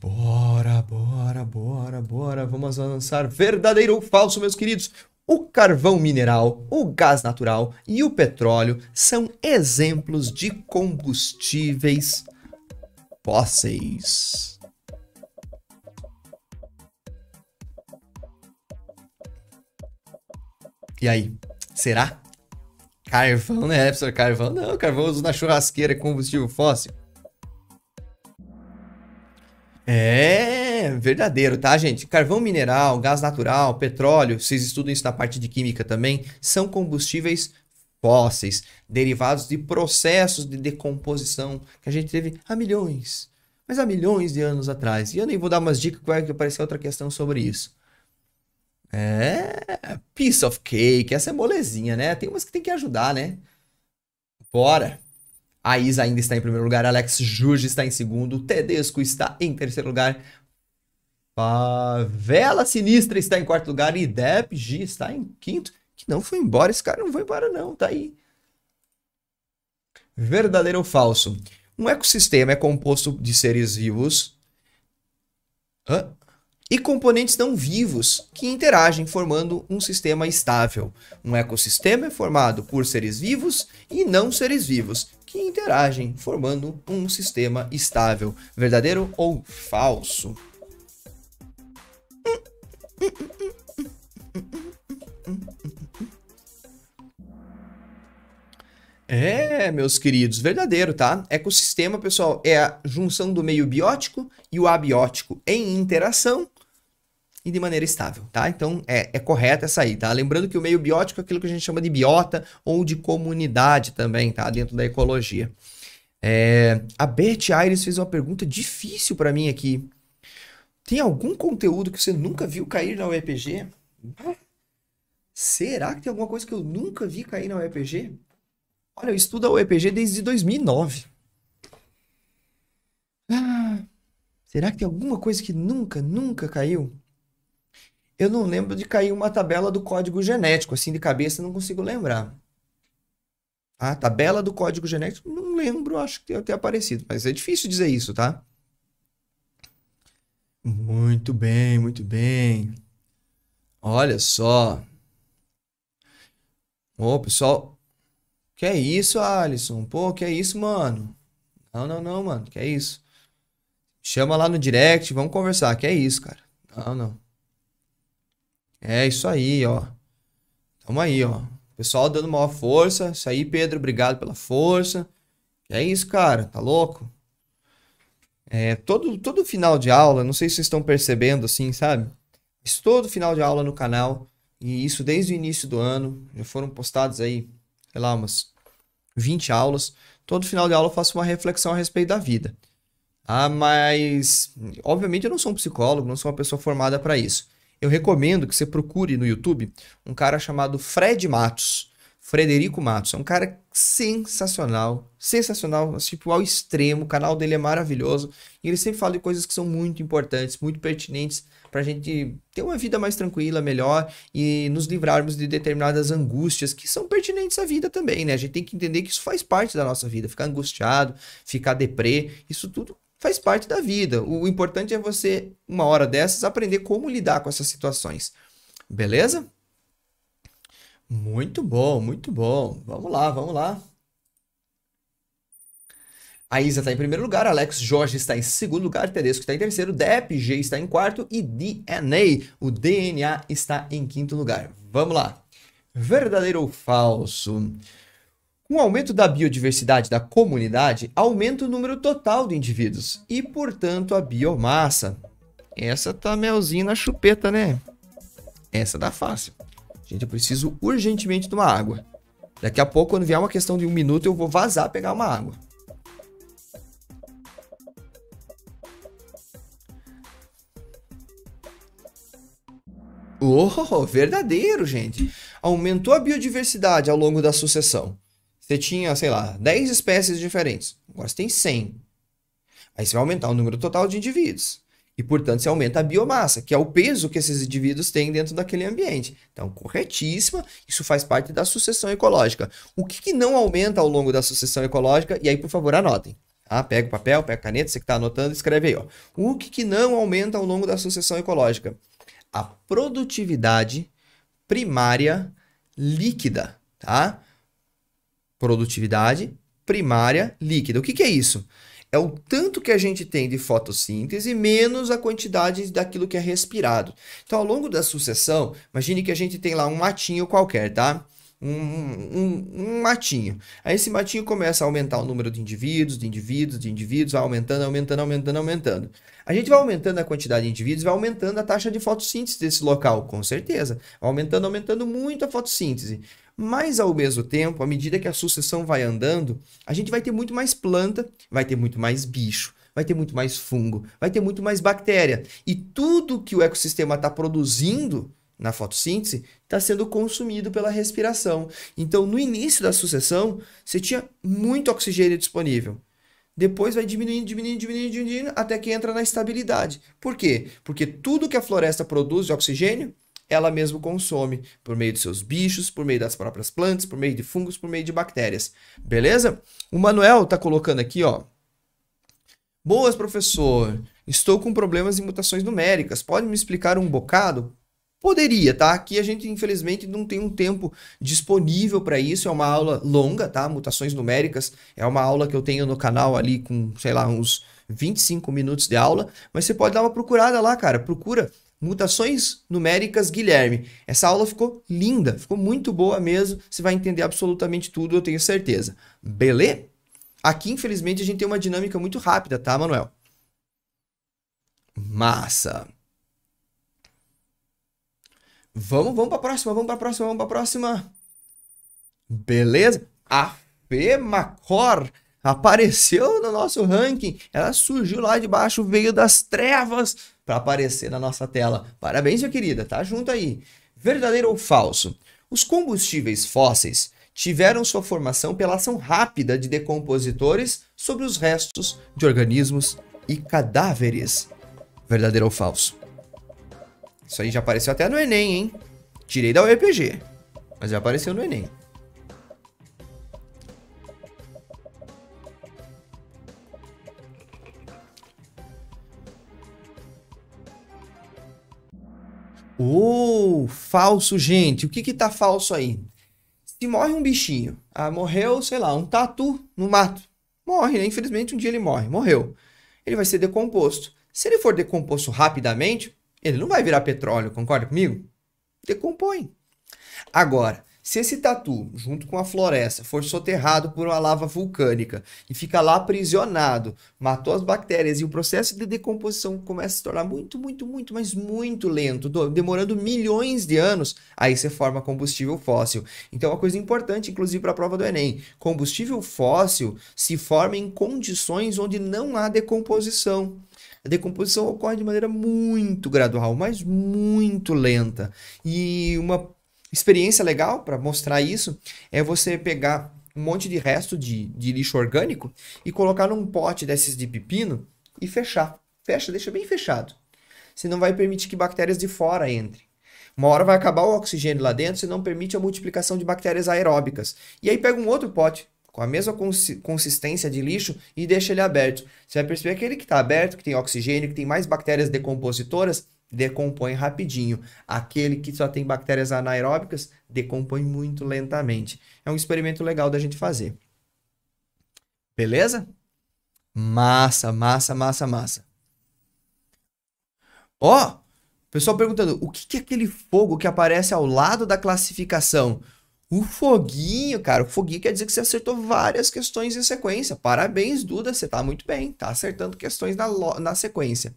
Bora, bora, bora, bora. Vamos lançar verdadeiro ou falso, meus queridos. O carvão mineral, o gás natural e o petróleo são exemplos de combustíveis fósseis. E aí, será? Carvão, né, professor? Carvão? Não, carvão usa na churrasqueira é combustível fóssil. É, verdadeiro, tá, gente? Carvão mineral, gás natural, petróleo, vocês estudam isso na parte de química também, são combustíveis fósseis, derivados de processos de decomposição que a gente teve há milhões, mas há milhões de anos atrás. E eu nem vou dar umas dicas, é que apareceu outra questão sobre isso. É, piece of cake, essa é molezinha, né? Tem umas que tem que ajudar, né? Bora! A Isa ainda está em primeiro lugar, Alex Juge está em segundo, Tedesco está em terceiro lugar, Favela Sinistra está em quarto lugar e Dep G está em quinto, que não foi embora, esse cara não foi embora não, tá aí. Verdadeiro ou falso? Um ecossistema é composto de seres vivos Hã? e componentes não vivos que interagem, formando um sistema estável. Um ecossistema é formado por seres vivos e não seres vivos, que interagem, formando um sistema estável, verdadeiro ou falso. É, meus queridos, verdadeiro, tá? Ecossistema, pessoal, é a junção do meio biótico e o abiótico em interação e de maneira estável, tá? Então é, é essa aí, tá? Lembrando que o meio biótico é aquilo que a gente chama de biota ou de comunidade também, tá? Dentro da ecologia. É, a Bert Aires fez uma pergunta difícil para mim aqui. Tem algum conteúdo que você nunca viu cair na UEPG? Será que tem alguma coisa que eu nunca vi cair na UEPG? Olha, eu estudo a UEPG desde 2009. Ah, será que tem alguma coisa que nunca, nunca caiu? eu não lembro de cair uma tabela do código genético, assim de cabeça não consigo lembrar. A tabela do código genético, não lembro, acho que eu ter aparecido, mas é difícil dizer isso, tá? Muito bem, muito bem. Olha só. Ô, pessoal. Que é isso, Alisson? Pô, que é isso, mano? Não, não, não, mano. Que é isso? Chama lá no direct, vamos conversar. Que é isso, cara? Não, não. É isso aí, ó. Tamo aí, ó. Pessoal dando maior força. Isso aí, Pedro. Obrigado pela força. É isso, cara. Tá louco? É, todo, todo final de aula, não sei se vocês estão percebendo assim, sabe? Isso todo final de aula no canal, e isso desde o início do ano, já foram postados aí, sei lá, umas 20 aulas. Todo final de aula eu faço uma reflexão a respeito da vida. Ah, mas obviamente eu não sou um psicólogo, não sou uma pessoa formada para isso eu recomendo que você procure no YouTube um cara chamado Fred Matos. Frederico Matos. É um cara sensacional, sensacional, tipo ao extremo. O canal dele é maravilhoso e ele sempre fala de coisas que são muito importantes, muito pertinentes para a gente ter uma vida mais tranquila, melhor e nos livrarmos de determinadas angústias que são pertinentes à vida também, né? A gente tem que entender que isso faz parte da nossa vida. Ficar angustiado, ficar deprê, isso tudo faz parte da vida. O importante é você, uma hora dessas, aprender como lidar com essas situações. Beleza? Muito bom, muito bom. Vamos lá, vamos lá. A Isa está em primeiro lugar, Alex Jorge está em segundo lugar, Tedesco está em terceiro, DEPG está em quarto e DNA, o DNA está em quinto lugar. Vamos lá. Verdadeiro ou falso? Com o aumento da biodiversidade da comunidade, aumenta o número total de indivíduos e, portanto, a biomassa. Essa tá melzinha na chupeta, né? Essa dá fácil. Gente, eu preciso urgentemente de uma água. Daqui a pouco, quando vier uma questão de um minuto, eu vou vazar pegar uma água. Oh, verdadeiro, gente. Aumentou a biodiversidade ao longo da sucessão. Você tinha, sei lá, 10 espécies diferentes. Agora você tem 100. Aí você vai aumentar o número total de indivíduos. E, portanto, você aumenta a biomassa, que é o peso que esses indivíduos têm dentro daquele ambiente. Então, corretíssima, isso faz parte da sucessão ecológica. O que, que não aumenta ao longo da sucessão ecológica? E aí, por favor, anotem. Ah, pega o papel, pega a caneta, você que está anotando, escreve aí. Ó. O que, que não aumenta ao longo da sucessão ecológica? A produtividade primária líquida, tá? Produtividade primária líquida. O que, que é isso? É o tanto que a gente tem de fotossíntese menos a quantidade daquilo que é respirado. Então, ao longo da sucessão, imagine que a gente tem lá um matinho qualquer, tá? Um, um, um, matinho. Aí esse matinho começa a aumentar o número de indivíduos, de indivíduos, de indivíduos, vai aumentando, aumentando, aumentando, aumentando. A gente vai aumentando a quantidade de indivíduos, vai aumentando a taxa de fotossíntese desse local, com certeza. Vai aumentando, aumentando muito a fotossíntese. Mas, ao mesmo tempo, à medida que a sucessão vai andando, a gente vai ter muito mais planta, vai ter muito mais bicho, vai ter muito mais fungo, vai ter muito mais bactéria. E tudo que o ecossistema está produzindo na fotossíntese está sendo consumido pela respiração. Então, no início da sucessão, você tinha muito oxigênio disponível. Depois vai diminuindo, diminuindo, diminuindo, diminuindo, até que entra na estabilidade. Por quê? Porque tudo que a floresta produz de oxigênio ela mesma consome por meio de seus bichos, por meio das próprias plantas, por meio de fungos, por meio de bactérias. Beleza? O Manuel está colocando aqui, ó. Boas, professor. Estou com problemas em mutações numéricas. Pode me explicar um bocado? Poderia, tá? Aqui a gente, infelizmente, não tem um tempo disponível para isso. É uma aula longa, tá? Mutações numéricas é uma aula que eu tenho no canal ali com, sei lá, uns 25 minutos de aula. Mas você pode dar uma procurada lá, cara. Procura Mutações numéricas Guilherme. Essa aula ficou linda, ficou muito boa mesmo. Você vai entender absolutamente tudo, eu tenho certeza. Beleza? Aqui, infelizmente, a gente tem uma dinâmica muito rápida, tá, Manuel? Massa. Vamos, vamos para a próxima, vamos para a próxima, vamos para a próxima. Beleza? A FEMACOR apareceu no nosso ranking, ela surgiu lá de baixo, veio das trevas para aparecer na nossa tela. Parabéns, minha querida, tá junto aí. Verdadeiro ou falso? Os combustíveis fósseis tiveram sua formação pela ação rápida de decompositores sobre os restos de organismos e cadáveres. Verdadeiro ou falso? Isso aí já apareceu até no Enem, hein? Tirei da UEPG, mas já apareceu no Enem. Oh, falso, gente. O que que tá falso aí? Se morre um bichinho, ah, morreu, sei lá, um tatu no mato. Morre, né? Infelizmente um dia ele morre, morreu. Ele vai ser decomposto. Se ele for decomposto rapidamente, ele não vai virar petróleo, concorda comigo? Decompõe. Agora, se esse tatu, junto com a floresta, for soterrado por uma lava vulcânica e fica lá aprisionado, matou as bactérias e o processo de decomposição começa a se tornar muito, muito, muito, mas muito lento, demorando milhões de anos, aí você forma combustível fóssil. Então, é uma coisa importante, inclusive para a prova do Enem: combustível fóssil se forma em condições onde não há decomposição. A decomposição ocorre de maneira muito gradual, mas muito lenta. E uma experiência legal para mostrar isso é você pegar um monte de resto de, de lixo orgânico e colocar num pote desses de pepino e fechar. Fecha, deixa bem fechado. Você não vai permitir que bactérias de fora entrem. Uma hora vai acabar o oxigênio lá dentro, você não permite a multiplicação de bactérias aeróbicas. E aí pega um outro pote com a mesma consistência de lixo e deixa ele aberto. Você vai perceber que aquele que está aberto, que tem oxigênio, que tem mais bactérias decompositoras, decompõe rapidinho. Aquele que só tem bactérias anaeróbicas decompõe muito lentamente. É um experimento legal da gente fazer. Beleza? Massa, massa, massa, massa. Ó, oh, pessoal perguntando, o que, que é aquele fogo que aparece ao lado da classificação? O foguinho, cara, o foguinho quer dizer que você acertou várias questões em sequência. Parabéns, Duda, você tá muito bem, tá acertando questões na, na sequência.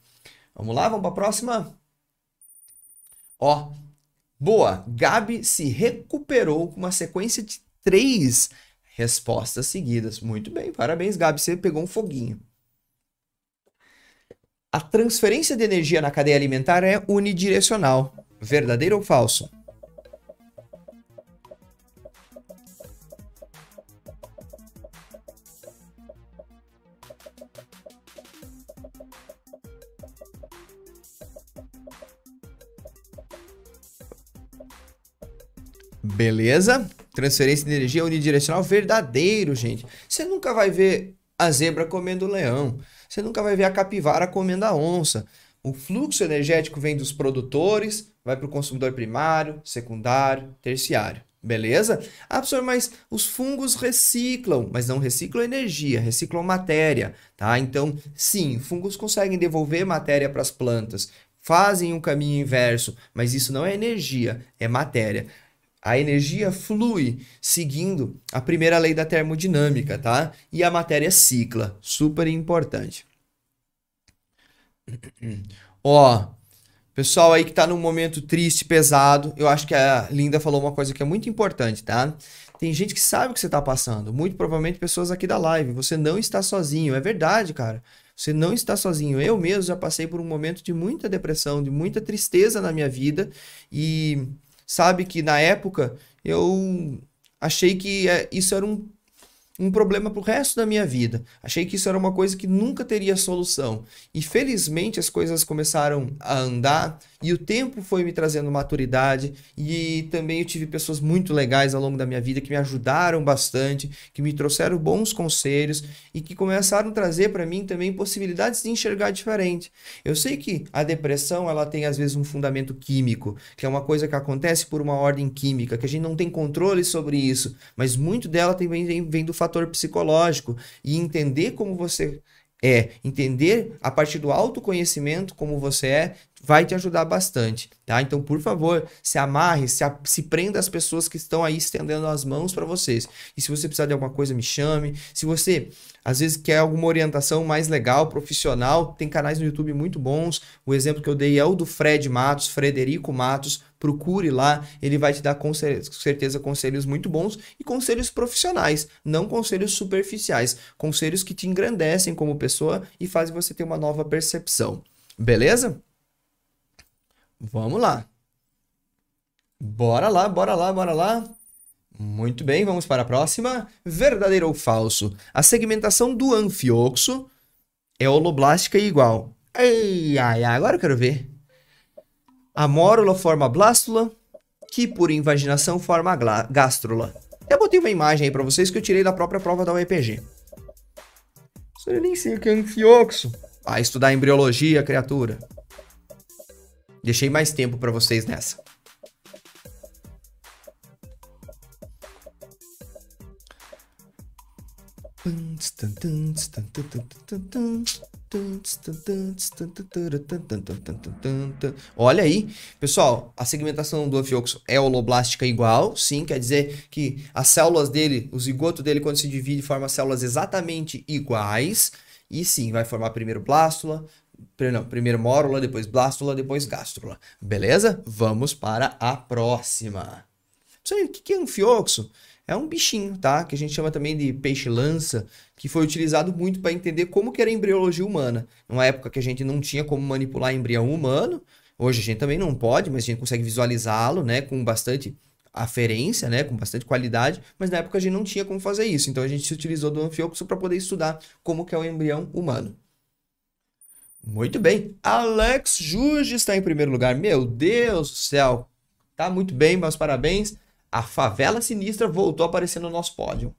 Vamos lá, vamos para a próxima. Ó, boa. Gabi se recuperou com uma sequência de três respostas seguidas. Muito bem, parabéns, Gabi. Você pegou um foguinho. A transferência de energia na cadeia alimentar é unidirecional. Verdadeiro ou falso? Beleza? Transferência de energia unidirecional verdadeiro, gente. Você nunca vai ver a zebra comendo o leão. Você nunca vai ver a capivara comendo a onça. O fluxo energético vem dos produtores, vai para o consumidor primário, secundário, terciário. Beleza? Ah, professor, mas os fungos reciclam, mas não reciclam energia, reciclam matéria, tá? Então, sim, fungos conseguem devolver matéria para as plantas, fazem um caminho inverso, mas isso não é energia, é matéria. A energia flui seguindo a primeira lei da termodinâmica, tá? E a matéria cicla, super importante. Ó, pessoal aí que tá num momento triste, pesado, eu acho que a Linda falou uma coisa que é muito importante, tá? Tem gente que sabe o que você tá passando, muito provavelmente pessoas aqui da live. Você não está sozinho, é verdade, cara. Você não está sozinho. Eu mesmo já passei por um momento de muita depressão, de muita tristeza na minha vida e sabe que na época eu achei que eh, isso era um um problema para o resto da minha vida. Achei que isso era uma coisa que nunca teria solução. E felizmente as coisas começaram a andar e o tempo foi me trazendo maturidade e também eu tive pessoas muito legais ao longo da minha vida que me ajudaram bastante, que me trouxeram bons conselhos e que começaram a trazer para mim também possibilidades de enxergar diferente. Eu sei que a depressão ela tem às vezes um fundamento químico, que é uma coisa que acontece por uma ordem química, que a gente não tem controle sobre isso, mas muito dela também vem do fator fator psicológico e entender como você é. Entender a partir do autoconhecimento como você é vai te ajudar bastante, tá? Então, por favor, se amarre, se, a, se prenda às pessoas que estão aí estendendo as mãos para vocês. E se você precisar de alguma coisa, me chame. Se você, às vezes, quer alguma orientação mais legal, profissional, tem canais no YouTube muito bons. O exemplo que eu dei é o do Fred Matos, Frederico Matos procure lá, ele vai te dar com certeza conselhos muito bons e conselhos profissionais, não conselhos superficiais, conselhos que te engrandecem como pessoa e fazem você ter uma nova percepção. Beleza? Vamos lá. Bora lá, bora lá, bora lá. Muito bem, vamos para a próxima. Verdadeiro ou falso? A segmentação do anfioxo é holoblástica e igual. Ei, ai, agora eu quero ver. A mórula forma blástula, que por invaginação forma gástrula. Eu botei uma imagem aí pra vocês que eu tirei da própria prova da UEPG. Eu nem sei o que é anfioxo. ah, estudar embriologia, criatura. Deixei mais tempo pra vocês nessa. Olha aí, pessoal, a segmentação do anfioxo é holoblástica igual, sim, quer dizer que as células dele, o zigoto dele, quando se divide, forma células exatamente iguais, e sim, vai formar primeiro blástula, não, primeiro mórula, depois blástula, depois gástrula. Beleza? Vamos para a próxima. O que é anfioxo? é um bichinho, tá? Que a gente chama também de peixe-lança, que foi utilizado muito para entender como que era a embriologia humana. Numa época que a gente não tinha como manipular embrião humano, hoje a gente também não pode, mas a gente consegue visualizá-lo, né, com bastante aferência, né, com bastante qualidade, mas na época a gente não tinha como fazer isso. Então a gente se utilizou do anfíoxo para poder estudar como que é o embrião humano. Muito bem. Alex Juge está em primeiro lugar. Meu Deus do céu. Tá muito bem, meus parabéns. A favela sinistra voltou a aparecer no nosso pódio.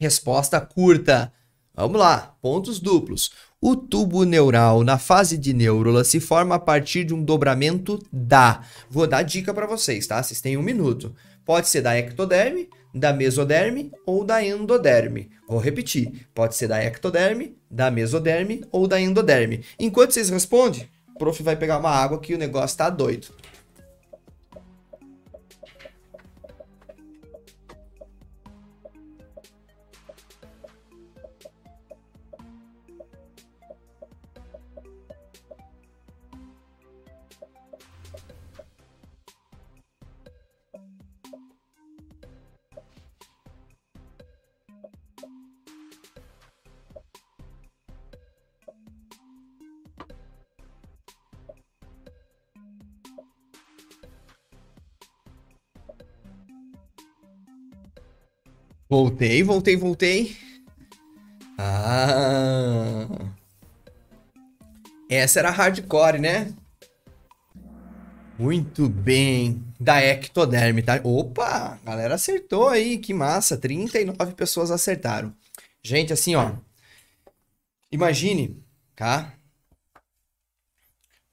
Resposta curta. Vamos lá, pontos duplos. O tubo neural na fase de neurula se forma a partir de um dobramento da. Vou dar dica para vocês, tá? Vocês têm um minuto. Pode ser da ectoderme, da mesoderme ou da endoderme. Vou repetir. Pode ser da ectoderme, da mesoderme ou da endoderme. Enquanto vocês respondem, o prof vai pegar uma água que o negócio tá doido. Voltei, voltei, voltei. Ah. Essa era hardcore, né? Muito bem. Da ectoderme, tá? Opa, galera acertou aí, que massa. 39 pessoas acertaram. Gente, assim, ó. Imagine, tá?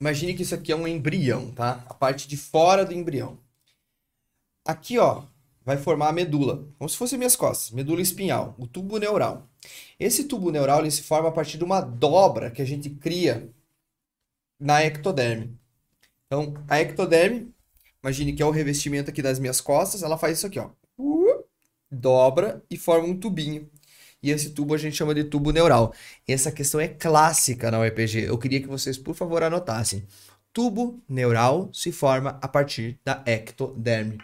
Imagine que isso aqui é um embrião, tá? A parte de fora do embrião. Aqui, ó, vai formar a medula, como se fossem minhas costas, medula espinhal, o tubo neural. Esse tubo neural ele se forma a partir de uma dobra que a gente cria na ectoderme. Então, a ectoderme, imagine que é o revestimento aqui das minhas costas, ela faz isso aqui, ó. Uh, dobra e forma um tubinho. E esse tubo a gente chama de tubo neural. Essa questão é clássica na UEPG. Eu queria que vocês, por favor, anotassem. Tubo neural se forma a partir da ectoderme.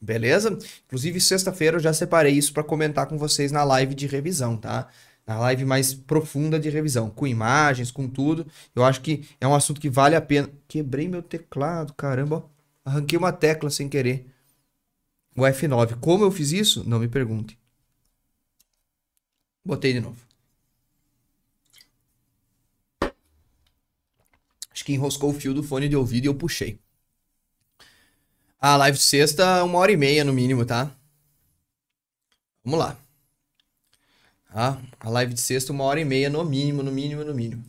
Beleza? Inclusive, sexta-feira eu já separei isso para comentar com vocês na live de revisão, tá? Na live mais profunda de revisão, com imagens, com tudo. Eu acho que é um assunto que vale a pena. Quebrei meu teclado, caramba. Arranquei uma tecla sem querer. O F9. Como eu fiz isso? Não me pergunte. Botei de novo. Acho que enroscou o fio do fone de ouvido e eu puxei. A live de sexta, uma hora e meia no mínimo, tá? Vamos lá. Ah, a live de sexta, uma hora e meia no mínimo, no mínimo, no mínimo.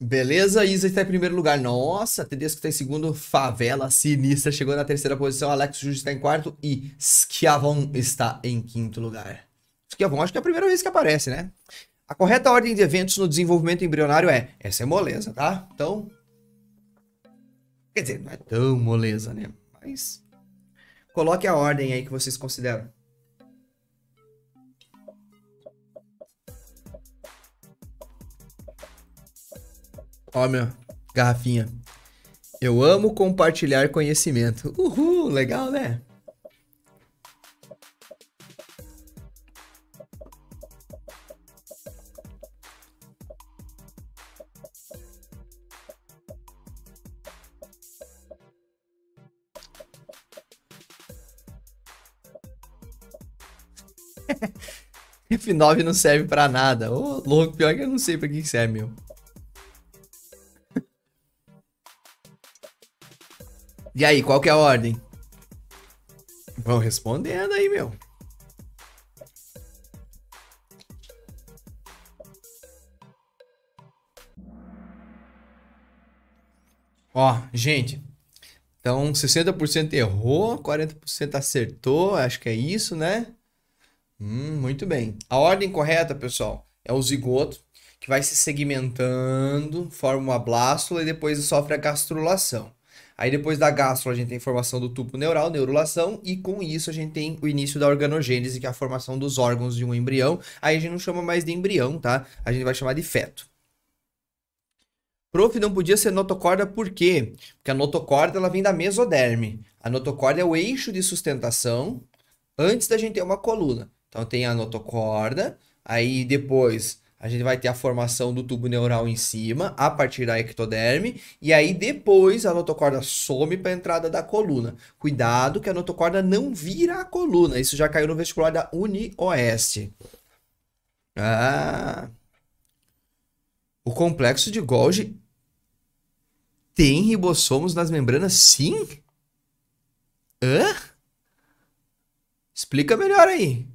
Beleza, Isa está em primeiro lugar. Nossa, Tedesco está em segundo. Favela Sinistra chegou na terceira posição. Alex Júlio está em quarto. E Schiavon está em quinto lugar. Schiavon, acho que é a primeira vez que aparece, né? A correta ordem de eventos no desenvolvimento embrionário é. Essa é moleza, tá? Então, Quer dizer, não é tão moleza, né? Mas. Coloque a ordem aí que vocês consideram. Ó, minha garrafinha. Eu amo compartilhar conhecimento. Uhul, legal, né? F9 não serve pra nada. Ô, louco, pior que eu não sei pra que serve, meu. E aí, qual que é a ordem? Vão respondendo aí, meu. Ó, gente. Então, 60% errou, 40% acertou, acho que é isso, né? Hum, muito bem. A ordem correta, pessoal, é o zigoto, que vai se segmentando, forma uma blástula e depois sofre a gastrulação. Aí depois da gastrula a gente tem formação do tubo neural, neurulação, e com isso a gente tem o início da organogênese, que é a formação dos órgãos de um embrião. Aí a gente não chama mais de embrião, tá? A gente vai chamar de feto. Prof, não podia ser notocorda por quê? Porque a notocorda ela vem da mesoderme. A notocorda é o eixo de sustentação antes da gente ter uma coluna. Então tem a notocorda, aí depois a gente vai ter a formação do tubo neural em cima, a partir da ectoderme, e aí depois a notocorda some para a entrada da coluna. Cuidado que a notocorda não vira a coluna, isso já caiu no vestibular da UniOeste. Ah. O complexo de Golgi tem ribossomos nas membranas? Sim? Hã? Explica melhor aí.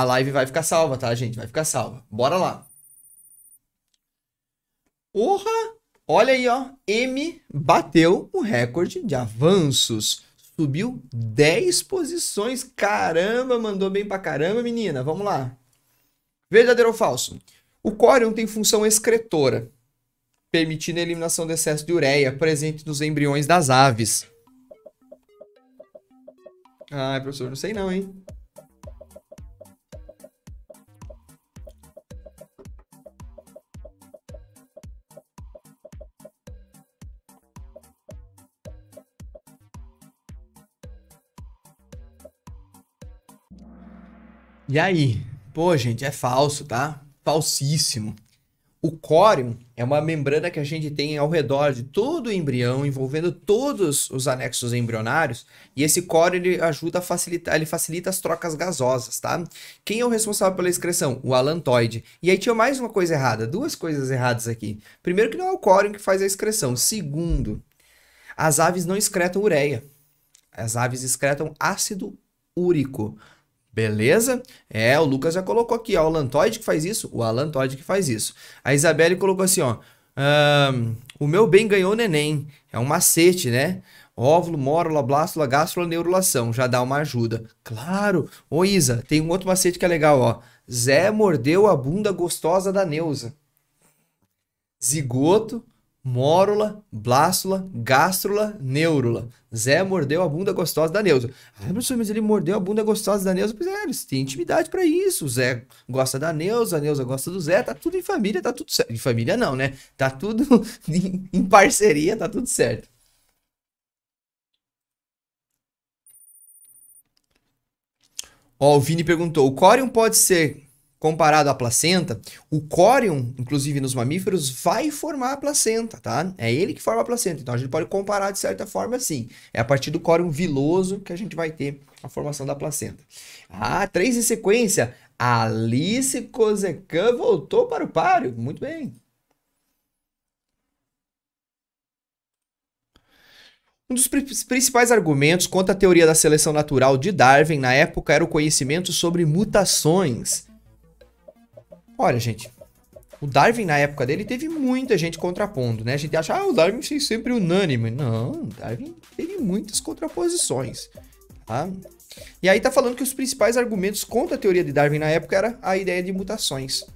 A live vai ficar salva, tá, gente? Vai ficar salva. Bora lá. Porra! Olha aí, ó. M bateu o recorde de avanços. Subiu 10 posições. Caramba, mandou bem pra caramba, menina. Vamos lá. Verdadeiro ou falso? O córion tem função excretora, permitindo a eliminação do excesso de ureia presente nos embriões das aves. Ah, professor, não sei não, hein? E aí? Pô, gente, é falso, tá? Falsíssimo. O córion é uma membrana que a gente tem ao redor de todo o embrião, envolvendo todos os anexos embrionários, e esse córion ele ajuda a facilitar, ele facilita as trocas gasosas, tá? Quem é o responsável pela excreção? O alantoide. E aí tinha mais uma coisa errada, duas coisas erradas aqui. Primeiro que não é o córion que faz a excreção. Segundo, as aves não excretam ureia. As aves excretam ácido úrico. Beleza? É, o Lucas já colocou aqui, ó, o Alantoide que faz isso, o Alantoide que faz isso. A Isabelle colocou assim, ó, um, o meu bem ganhou neném, é um macete, né? Óvulo, mórula, blástula, gástrula, neurulação, já dá uma ajuda. Claro! Ô Isa, tem um outro macete que é legal, ó. Zé mordeu a bunda gostosa da Neuza. Zigoto, mórula, blástula, gástrula, neurula. Zé mordeu a bunda gostosa da Neuza. Ah, professor, mas ele mordeu a bunda gostosa da Neuza. Pois é, eles têm intimidade para isso. O Zé gosta da Neuza, a Neuza gosta do Zé, tá tudo em família, tá tudo certo. Em família não, né? Tá tudo em parceria, tá tudo certo. Ó, o Vini perguntou, o quórum pode ser comparado à placenta, o córion, inclusive nos mamíferos, vai formar a placenta, tá? É ele que forma a placenta. Então a gente pode comparar de certa forma assim. É a partir do córion viloso que a gente vai ter a formação da placenta. Ah, três em sequência. Alice Kozekan voltou para o páreo. Muito bem. Um dos principais argumentos contra a teoria da seleção natural de Darwin na época era o conhecimento sobre mutações. Olha, gente, o Darwin, na época dele, teve muita gente contrapondo, né? A gente acha, ah, o Darwin foi sempre unânime. Não, Darwin teve muitas contraposições, tá? E aí tá falando que os principais argumentos contra a teoria de Darwin na época era a ideia de mutações.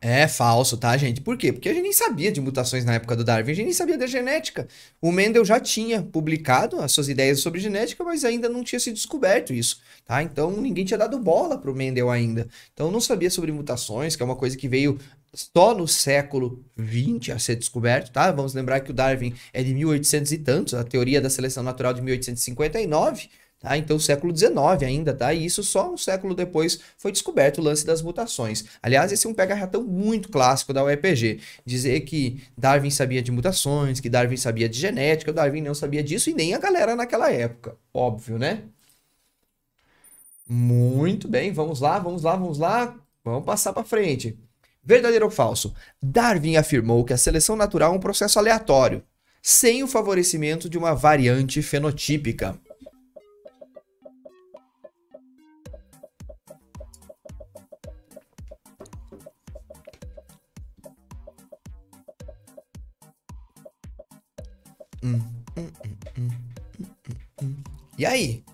É falso, tá, gente? Por quê? Porque a gente nem sabia de mutações na época do Darwin, a gente nem sabia da genética. O Mendel já tinha publicado as suas ideias sobre genética, mas ainda não tinha se descoberto isso, tá? Então ninguém tinha dado bola pro Mendel ainda. Então não sabia sobre mutações, que é uma coisa que veio só no século 20 a ser descoberto, tá? Vamos lembrar que o Darwin é de 1800 e tantos, a teoria da seleção natural de 1859. Ah, então século XIX ainda, tá? E isso só um século depois foi descoberto o lance das mutações. Aliás, esse é um pega-ratão muito clássico da UEPG. Dizer que Darwin sabia de mutações, que Darwin sabia de genética, o Darwin não sabia disso e nem a galera naquela época. Óbvio, né? Muito bem, vamos lá, vamos lá, vamos lá. Vamos passar para frente. Verdadeiro ou falso? Darwin afirmou que a seleção natural é um processo aleatório, sem o favorecimento de uma variante fenotípica. E aí?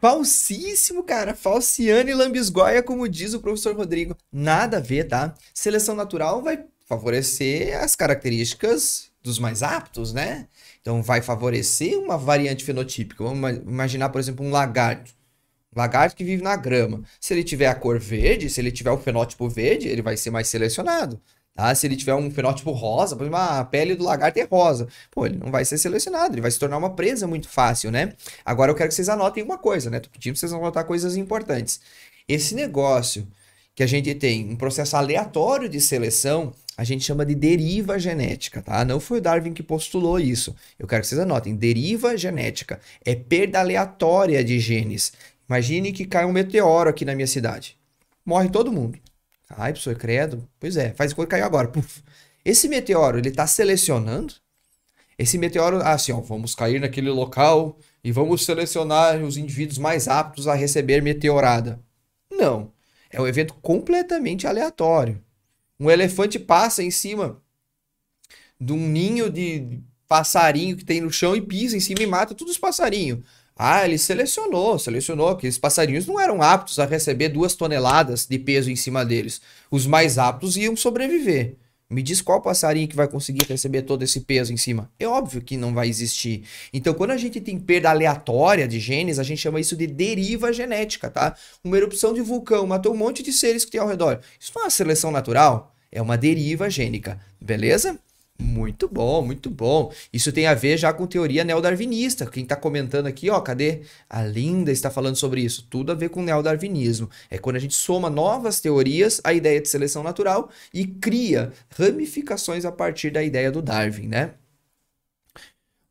Falsíssimo, cara. Falciane lambisgoia, como diz o professor Rodrigo. Nada a ver, tá? Seleção natural vai favorecer as características dos mais aptos, né? Então vai favorecer uma variante fenotípica. Vamos imaginar, por exemplo, um lagarto. lagarto que vive na grama. Se ele tiver a cor verde, se ele tiver o fenótipo verde, ele vai ser mais selecionado. Tá? Se ele tiver um fenótipo rosa, por exemplo, ah, a pele do lagarto é rosa. Pô, ele não vai ser selecionado, ele vai se tornar uma presa muito fácil, né? Agora eu quero que vocês anotem uma coisa, né? Tô pedindo pra vocês anotar coisas importantes. Esse negócio que a gente tem um processo aleatório de seleção, a gente chama de deriva genética, tá? Não foi o Darwin que postulou isso. Eu quero que vocês anotem. Deriva genética é perda aleatória de genes. Imagine que cai um meteoro aqui na minha cidade. Morre todo mundo. Ai, professor, credo. Pois é, faz coisa caiu agora. Puf. Esse meteoro, ele está selecionando? Esse meteoro, ah, assim, ó, vamos cair naquele local e vamos selecionar os indivíduos mais aptos a receber meteorada. Não. É um evento completamente aleatório. Um elefante passa em cima de um ninho de passarinho que tem no chão e pisa em cima e mata todos os passarinhos. Ah, ele selecionou, selecionou que esses passarinhos não eram aptos a receber duas toneladas de peso em cima deles. Os mais aptos iam sobreviver. Me diz qual passarinho que vai conseguir receber todo esse peso em cima. É óbvio que não vai existir. Então, quando a gente tem perda aleatória de genes, a gente chama isso de deriva genética, tá? Uma erupção de vulcão matou um monte de seres que tem ao redor. Isso não é uma seleção natural, é uma deriva gênica, beleza? Muito bom, muito bom. Isso tem a ver já com teoria neodarwinista. Quem está comentando aqui, ó, cadê? A Linda está falando sobre isso. Tudo a ver com neodarwinismo. É quando a gente soma novas teorias à ideia de seleção natural e cria ramificações a partir da ideia do Darwin, né?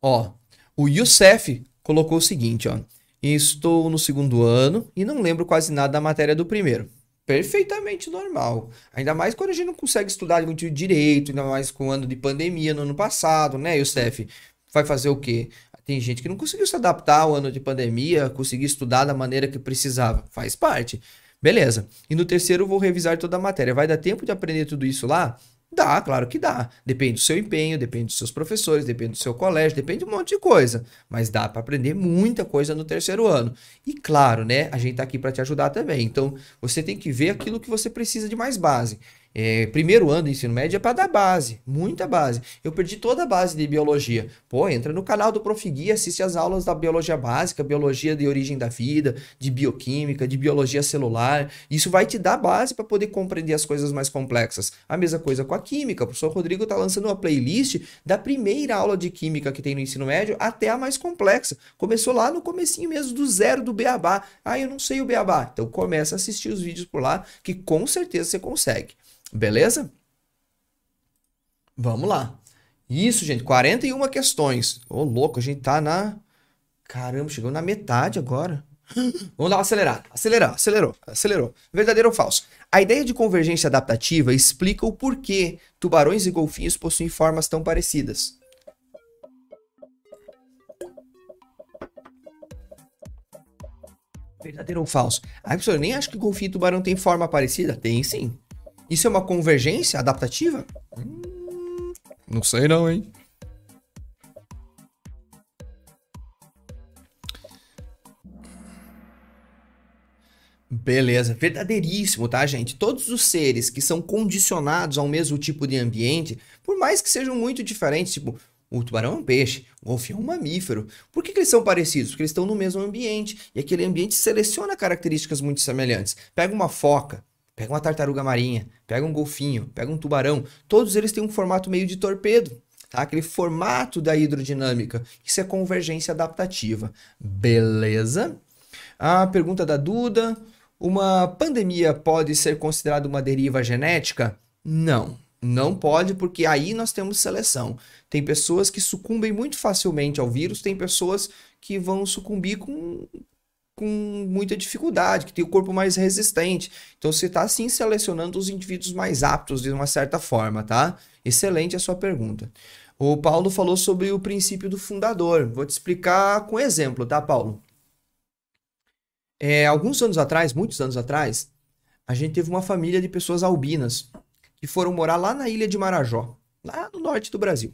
Ó, o Youssef colocou o seguinte, ó. Estou no segundo ano e não lembro quase nada da matéria do primeiro perfeitamente normal. Ainda mais quando a gente não consegue estudar muito direito, ainda mais com o ano de pandemia no ano passado, né, Youssef? Vai fazer o quê? Tem gente que não conseguiu se adaptar ao ano de pandemia, conseguir estudar da maneira que precisava. Faz parte. Beleza. E no terceiro eu vou revisar toda a matéria. Vai dar tempo de aprender tudo isso lá? Dá, claro que dá. Depende do seu empenho, depende dos seus professores, depende do seu colégio, depende de um monte de coisa. Mas dá para aprender muita coisa no terceiro ano. E claro, né? A gente tá aqui para te ajudar também. Então, você tem que ver aquilo que você precisa de mais base é, primeiro ano do ensino médio é para dar base, muita base. Eu perdi toda a base de biologia. Pô, entra no canal do Profigui, assiste as aulas da biologia básica, biologia de origem da vida, de bioquímica, de biologia celular. Isso vai te dar base para poder compreender as coisas mais complexas. A mesma coisa com a química. O professor Rodrigo está lançando uma playlist da primeira aula de química que tem no ensino médio até a mais complexa. Começou lá no comecinho mesmo do zero do beabá. Ah, eu não sei o beabá. Então começa a assistir os vídeos por lá que com certeza você consegue. Beleza? Vamos lá. Isso, gente, 41 questões. Ô, louco, a gente tá na. Caramba, chegou na metade agora. Vamos dar uma acelerada. Acelerar, acelerou, acelerou. Verdadeiro ou falso? A ideia de convergência adaptativa explica o porquê tubarões e golfinhos possuem formas tão parecidas. Verdadeiro ou falso? Ah, professor, eu nem acho que golfinho e tubarão têm forma parecida. Tem sim. Isso é uma convergência adaptativa? Hum, não sei não, hein? Beleza, verdadeiríssimo, tá, gente? Todos os seres que são condicionados ao mesmo tipo de ambiente, por mais que sejam muito diferentes, tipo, o tubarão é um peixe, o golfinho é um mamífero. Por que, que, eles são parecidos? Porque eles estão no mesmo ambiente e aquele ambiente seleciona características muito semelhantes. Pega uma foca, Pega uma tartaruga marinha, pega um golfinho, pega um tubarão. Todos eles têm um formato meio de torpedo. Tá? Aquele formato da hidrodinâmica. Isso é convergência adaptativa. Beleza? A pergunta da Duda. Uma pandemia pode ser considerada uma deriva genética? Não. Não pode, porque aí nós temos seleção. Tem pessoas que sucumbem muito facilmente ao vírus, tem pessoas que vão sucumbir com com muita dificuldade, que tem o corpo mais resistente. Então você está sim selecionando os indivíduos mais aptos de uma certa forma, tá? Excelente a sua pergunta. O Paulo falou sobre o princípio do fundador. Vou te explicar com exemplo, tá, Paulo? É, alguns anos atrás, muitos anos atrás, a gente teve uma família de pessoas albinas que foram morar lá na ilha de Marajó, lá no norte do Brasil.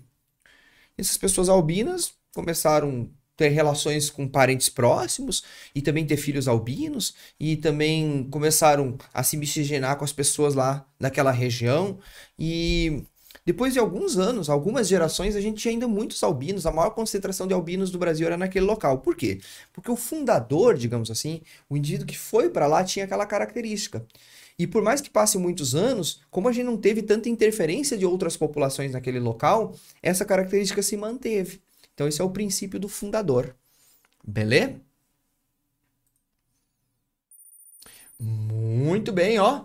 Essas pessoas albinas começaram ter relações com parentes próximos e também ter filhos albinos e também começaram a se miscigenar com as pessoas lá naquela região e depois de alguns anos, algumas gerações, a gente tinha ainda muitos albinos, a maior concentração de albinos do Brasil era naquele local. Por quê? Porque o fundador, digamos assim, o indivíduo que foi para lá tinha aquela característica. E por mais que passem muitos anos, como a gente não teve tanta interferência de outras populações naquele local, essa característica se manteve. Então, esse é o princípio do fundador. Beleza? Muito bem, ó.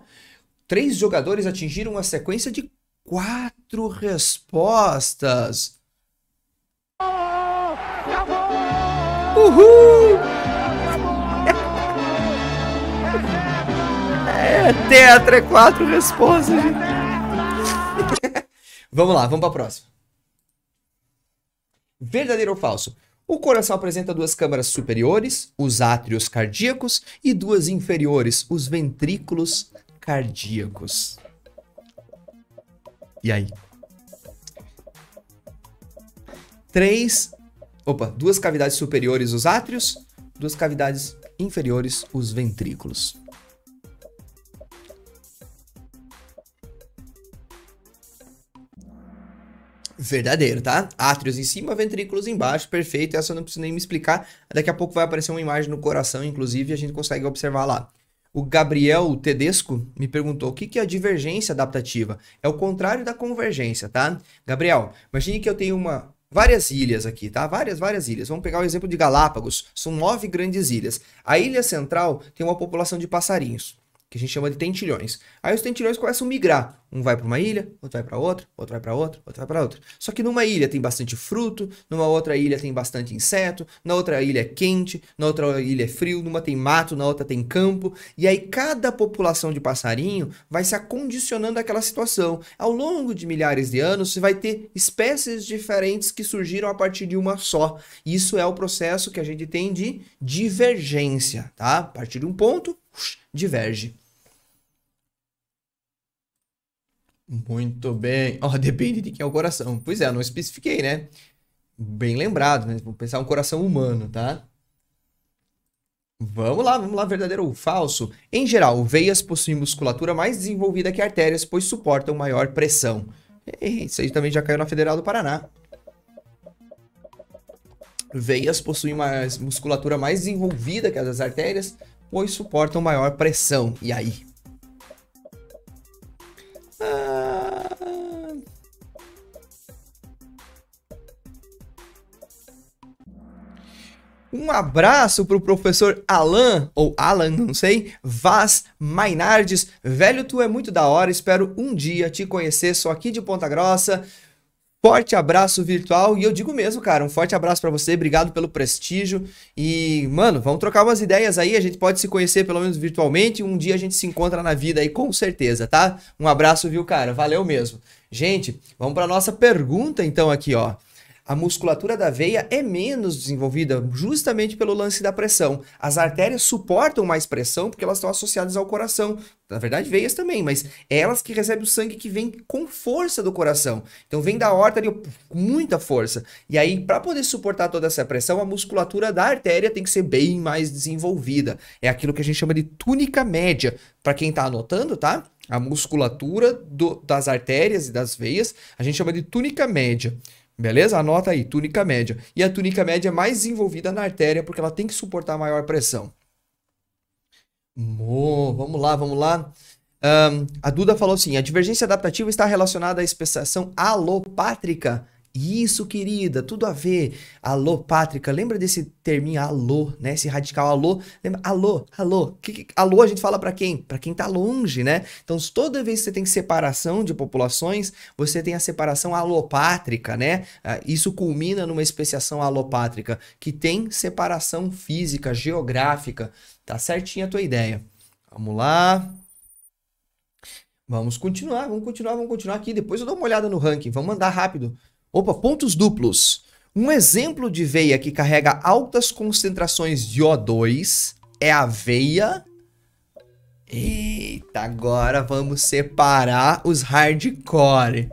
Três jogadores atingiram uma sequência de quatro respostas. Uhul! É, é tetra, é quatro respostas. vamos lá, vamos para a próxima. Verdadeiro ou falso? O coração apresenta duas câmaras superiores, os átrios cardíacos, e duas inferiores, os ventrículos cardíacos. E aí? Três. Opa, duas cavidades superiores, os átrios, duas cavidades inferiores, os ventrículos. Verdadeiro, tá? Átrios em cima, ventrículos embaixo, perfeito. Essa eu não preciso nem me explicar. Daqui a pouco vai aparecer uma imagem no coração, inclusive, e a gente consegue observar lá. O Gabriel Tedesco me perguntou o que, que é a divergência adaptativa. É o contrário da convergência, tá? Gabriel, imagine que eu tenho uma várias ilhas aqui, tá? Várias, várias ilhas. Vamos pegar o exemplo de Galápagos. São nove grandes ilhas. A ilha central tem uma população de passarinhos que a gente chama de tentilhões. Aí os tentilhões começam a migrar. Um vai para uma ilha, outro vai para outra, outro vai para outra, outro vai para outra. Só que numa ilha tem bastante fruto, numa outra ilha tem bastante inseto, na outra ilha é quente, na outra ilha é frio, numa tem mato, na outra tem campo. E aí cada população de passarinho vai se acondicionando àquela situação. Ao longo de milhares de anos, você vai ter espécies diferentes que surgiram a partir de uma só. Isso é o processo que a gente tem de divergência, tá? A partir de um ponto, diverge. Muito bem. Ó, oh, depende de quem é o coração. Pois é, não especifiquei, né? Bem lembrado, né? Vou pensar um coração humano, tá? Vamos lá, vamos lá, verdadeiro ou falso? Em geral, veias possuem musculatura mais desenvolvida que artérias, pois suportam maior pressão. isso aí também já caiu na Federal do Paraná. Veias possuem mais musculatura mais desenvolvida que as artérias, pois suportam maior pressão. E aí? Ah. Um abraço para o professor Alan, ou Alan, não sei, Vaz Mainardes. Velho, tu é muito da hora, espero um dia te conhecer, sou aqui de Ponta Grossa. Forte abraço virtual e eu digo mesmo, cara, um forte abraço para você, obrigado pelo prestígio e, mano, vamos trocar umas ideias aí, a gente pode se conhecer pelo menos virtualmente, um dia a gente se encontra na vida aí com certeza, tá? Um abraço, viu, cara? Valeu mesmo. Gente, vamos para nossa pergunta então aqui, ó a musculatura da veia é menos desenvolvida justamente pelo lance da pressão. As artérias suportam mais pressão porque elas estão associadas ao coração. Na verdade, veias também, mas é elas que recebem o sangue que vem com força do coração. Então vem da horta ali com muita força. E aí, para poder suportar toda essa pressão, a musculatura da artéria tem que ser bem mais desenvolvida. É aquilo que a gente chama de túnica média. Para quem está anotando, tá? A musculatura do, das artérias e das veias, a gente chama de túnica média. Beleza? Anota aí, túnica média. E a túnica média é mais envolvida na artéria porque ela tem que suportar maior pressão. Oh, vamos lá, vamos lá. Um, a Duda falou assim: a divergência adaptativa está relacionada à especiação alopátrica isso, querida, tudo a ver. Alô, Pátrica, lembra desse terminho alô, né? Esse radical alô. Lembra? Alô, alô. Que, que, alô a gente fala para quem? Para quem tá longe, né? Então, toda vez que você tem separação de populações, você tem a separação alopátrica, né? Ah, isso culmina numa especiação alopátrica, que tem separação física, geográfica. Tá certinha a tua ideia. Vamos lá. Vamos continuar, vamos continuar, vamos continuar aqui. Depois eu dou uma olhada no ranking. Vamos andar rápido. Opa, pontos duplos. Um exemplo de veia que carrega altas concentrações de O2 é a veia. Eita, agora vamos separar os hardcore.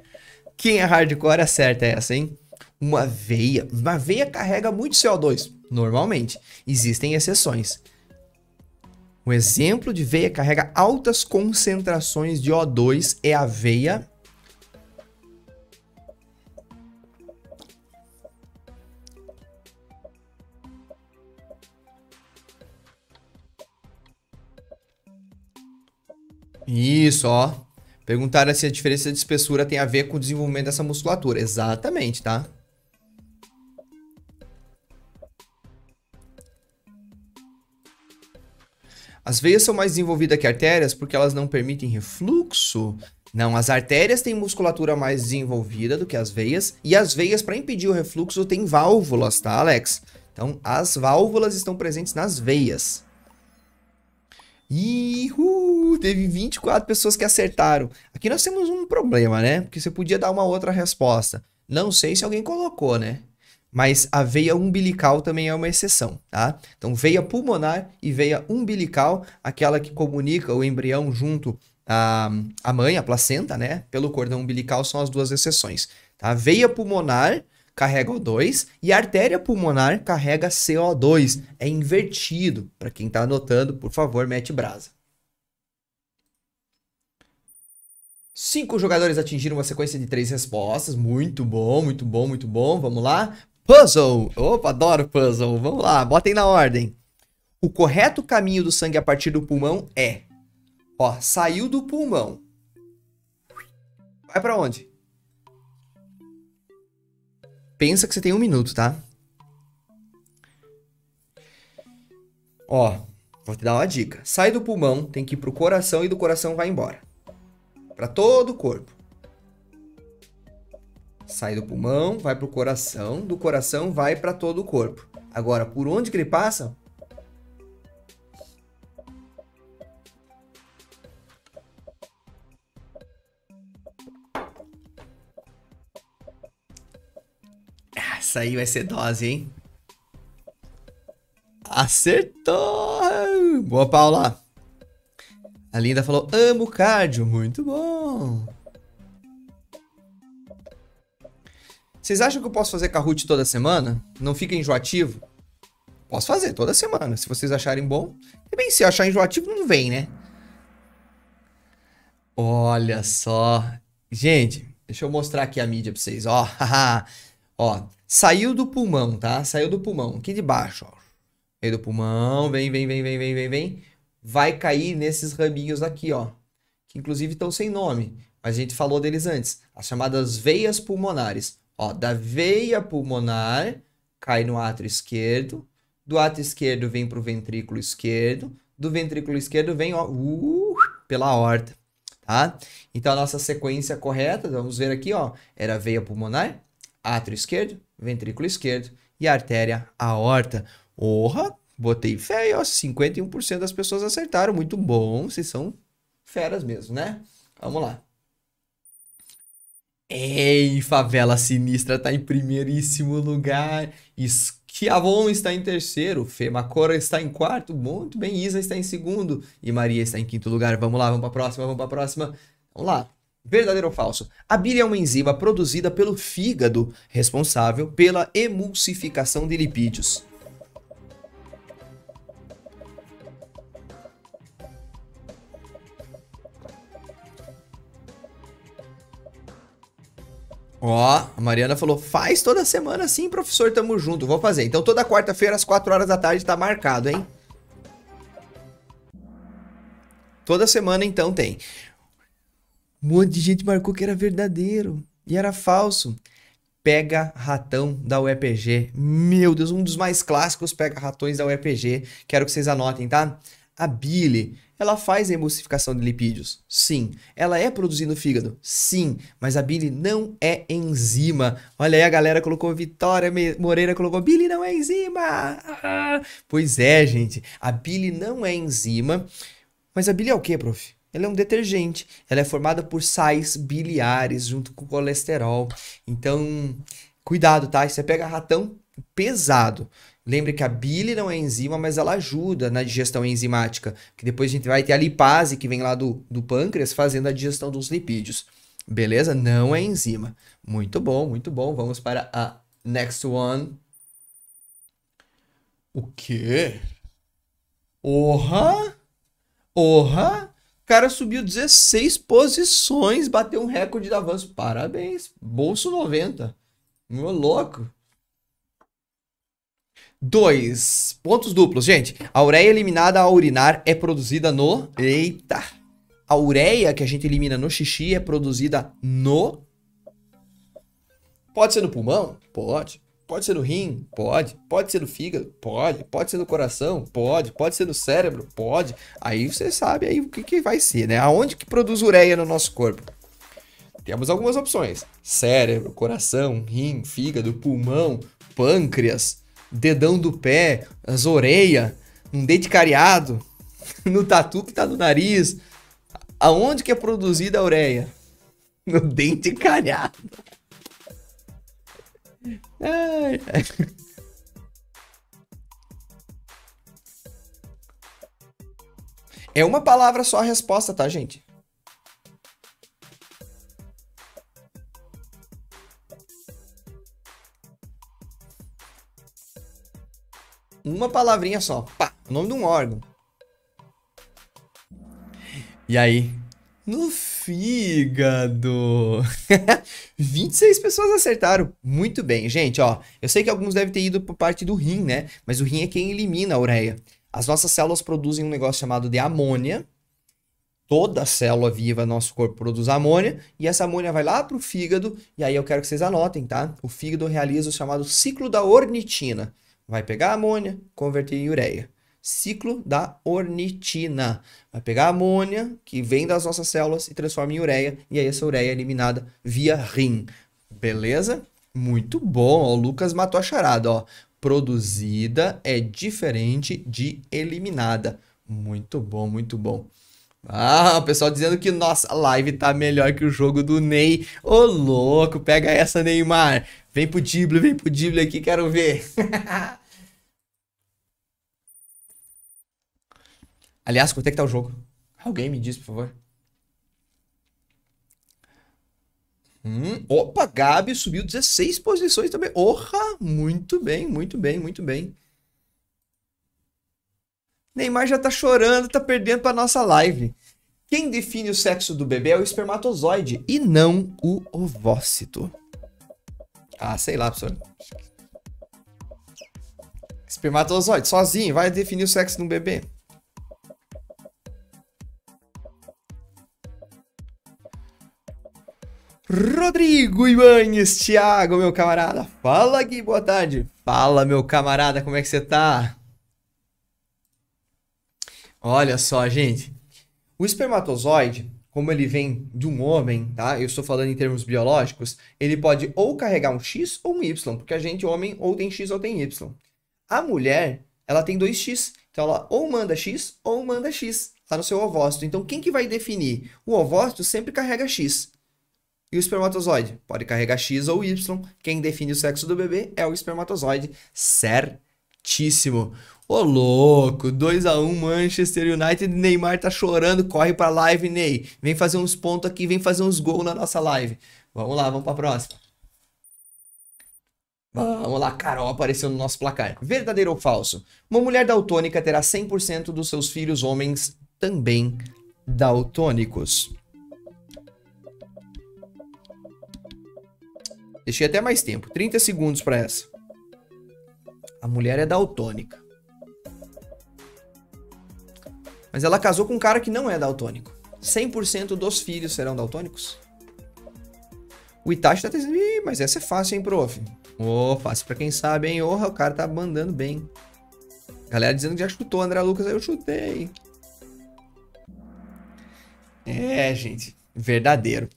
Quem é hardcore acerta essa, hein? Uma veia. Uma veia carrega muito CO2, normalmente. Existem exceções. Um exemplo de veia carrega altas concentrações de O2 é a veia Isso, ó. Perguntaram se a diferença de espessura tem a ver com o desenvolvimento dessa musculatura. Exatamente, tá? As veias são mais desenvolvidas que artérias porque elas não permitem refluxo. Não, as artérias têm musculatura mais desenvolvida do que as veias. E as veias, para impedir o refluxo, têm válvulas, tá, Alex? Então, as válvulas estão presentes nas veias. E teve 24 pessoas que acertaram. Aqui nós temos um problema, né? Porque você podia dar uma outra resposta. Não sei se alguém colocou, né? Mas a veia umbilical também é uma exceção, tá? Então, veia pulmonar e veia umbilical, aquela que comunica o embrião junto à, à mãe, a placenta, né? Pelo cordão umbilical são as duas exceções, tá? Veia pulmonar carrega O2 e a artéria pulmonar carrega CO2. É invertido. Para quem está anotando, por favor, mete brasa. Cinco jogadores atingiram uma sequência de três respostas. Muito bom, muito bom, muito bom. Vamos lá. Puzzle. Opa, adoro puzzle. Vamos lá, botem na ordem. O correto caminho do sangue a partir do pulmão é. Ó, saiu do pulmão. Vai para onde? Pensa que você tem um minuto, tá? Ó, vou te dar uma dica. Sai do pulmão, tem que ir pro coração e do coração vai embora. Para todo o corpo. Sai do pulmão, vai pro coração, do coração vai para todo o corpo. Agora, por onde que ele passa? Essa aí vai ser dose, hein? Acertou! Boa, Paula! A Linda falou, amo cardio. Muito bom! Vocês acham que eu posso fazer Kahoot toda semana? Não fica enjoativo? Posso fazer toda semana, se vocês acharem bom. E bem, se achar enjoativo, não vem, né? Olha só. Gente, deixa eu mostrar aqui a mídia pra vocês. Ó, haha. Ó, saiu do pulmão, tá? Saiu do pulmão, aqui de baixo, ó. Veio do pulmão, vem, vem, vem, vem, vem, vem, vem. Vai cair nesses raminhos aqui, ó. Que inclusive estão sem nome. Mas a gente falou deles antes. As chamadas veias pulmonares. Ó, da veia pulmonar cai no átrio esquerdo. Do átrio esquerdo vem pro ventrículo esquerdo. Do ventrículo esquerdo vem, ó, uh, pela horta, tá? Então, a nossa sequência correta, vamos ver aqui, ó, era veia pulmonar, átrio esquerdo, ventrículo esquerdo e artéria aorta. Orra, botei fé e ó, 51% das pessoas acertaram. Muito bom, vocês são feras mesmo, né? Vamos lá. Ei, Favela Sinistra está em primeiríssimo lugar. Esquiavon está em terceiro. Femacora está em quarto. Muito bem, Isa está em segundo. E Maria está em quinto lugar. Vamos lá, vamos para a próxima, vamos para a próxima. Vamos lá. Verdadeiro ou falso? A bile é uma enzima produzida pelo fígado, responsável pela emulsificação de lipídios. Ó, a Mariana falou, faz toda semana sim, professor, tamo junto, vou fazer. Então toda quarta-feira às 4 horas da tarde tá marcado, hein? Toda semana então tem. Um monte de gente marcou que era verdadeiro e era falso. Pega Ratão da UEPG. Meu Deus, um dos mais clássicos Pega Ratões da UEPG. Quero que vocês anotem, tá? A bile, ela faz a emulsificação de lipídios? Sim. Ela é produzida no fígado? Sim. Mas a bile não é enzima. Olha aí, a galera colocou Vitória Moreira, colocou bile não é enzima. Ah, pois é, gente. A bile não é enzima. Mas a bile é o que, prof? ela é um detergente. Ela é formada por sais biliares junto com colesterol. Então, cuidado, tá? Você pega ratão pesado. Lembre que a bile não é enzima, mas ela ajuda na digestão enzimática. Que depois a gente vai ter a lipase que vem lá do, do pâncreas fazendo a digestão dos lipídios. Beleza? Não é enzima. Muito bom, muito bom. Vamos para a next one. O quê? Orra? Orra? cara subiu 16 posições, bateu um recorde de avanço. Parabéns. Bolso 90. Meu louco. 2. Pontos duplos, gente. A ureia eliminada ao urinar é produzida no. Eita! A ureia que a gente elimina no xixi é produzida no. Pode ser no pulmão? Pode. Pode ser no rim? Pode. Pode ser no fígado? Pode. Pode ser no coração? Pode. Pode ser no cérebro? Pode. Aí você sabe aí o que, que vai ser, né? Aonde que produz ureia no nosso corpo? Temos algumas opções: cérebro, coração, rim, fígado, pulmão, pâncreas, dedão do pé, as orelhas, um dente cariado, no tatu que tá no nariz. Aonde que é produzida a ureia? No dente cariado. Ai, É uma palavra só a resposta, tá, gente? Uma palavrinha só. Pá, nome de um órgão. E aí? No fígado. 26 pessoas acertaram. Muito bem, gente, ó. Eu sei que alguns devem ter ido por parte do rim, né? Mas o rim é quem elimina a ureia. As nossas células produzem um negócio chamado de amônia. Toda célula viva, nosso corpo produz amônia, e essa amônia vai lá para o fígado, e aí eu quero que vocês anotem, tá? O fígado realiza o chamado ciclo da ornitina. Vai pegar amônia, converter em ureia ciclo da ornitina. Vai pegar a amônia que vem das nossas células e transforma em ureia, e aí essa ureia é eliminada via rim. Beleza? Muito bom, ó, o Lucas matou a charada, ó. Produzida é diferente de eliminada. Muito bom, muito bom. Ah, o pessoal dizendo que nossa live tá melhor que o jogo do Ney. Ô louco, pega essa, Neymar. Vem pro Dible, vem pro Dible aqui, quero ver. Aliás, quanto é que tá o jogo? Alguém me diz, por favor. Hum, opa, Gabi subiu 16 posições também. Orra! Muito bem, muito bem, muito bem. Neymar já tá chorando, tá perdendo pra nossa live. Quem define o sexo do bebê é o espermatozoide e não o ovócito. Ah, sei lá, professor. Espermatozoide, sozinho, vai definir o sexo de um bebê. Rodrigo Ibanes, Thiago, meu camarada. Fala aqui, boa tarde. Fala, meu camarada, como é que você tá? Olha só, gente. O espermatozoide, como ele vem de um homem, tá? Eu estou falando em termos biológicos, ele pode ou carregar um X ou um Y, porque a gente, homem, ou tem X ou tem Y. A mulher, ela tem dois X. Então ela ou manda X ou manda X. Tá no seu ovócito. Então quem que vai definir? O ovócito sempre carrega X. E o espermatozoide pode carregar X ou Y. Quem define o sexo do bebê é o espermatozoide certíssimo. Ô louco, 2 a 1 um, Manchester United, Neymar tá chorando, corre pra live, Ney. Vem fazer uns pontos aqui, vem fazer uns gols na nossa live. Vamos lá, vamos pra próxima. Vamos lá, Carol apareceu no nosso placar. Verdadeiro ou falso? Uma mulher daltônica terá 100% dos seus filhos homens também daltônicos. Deixei até mais tempo. 30 segundos para essa. A mulher é daltônica. Mas ela casou com um cara que não é daltônico. 100% dos filhos serão daltônicos? O Itachi tá dizendo, Ih, mas essa é fácil, hein, prof? Ô, oh, fácil pra quem sabe, hein? oh, o cara tá mandando bem. Galera dizendo que já chutou André Lucas, aí eu chutei. É, gente, verdadeiro.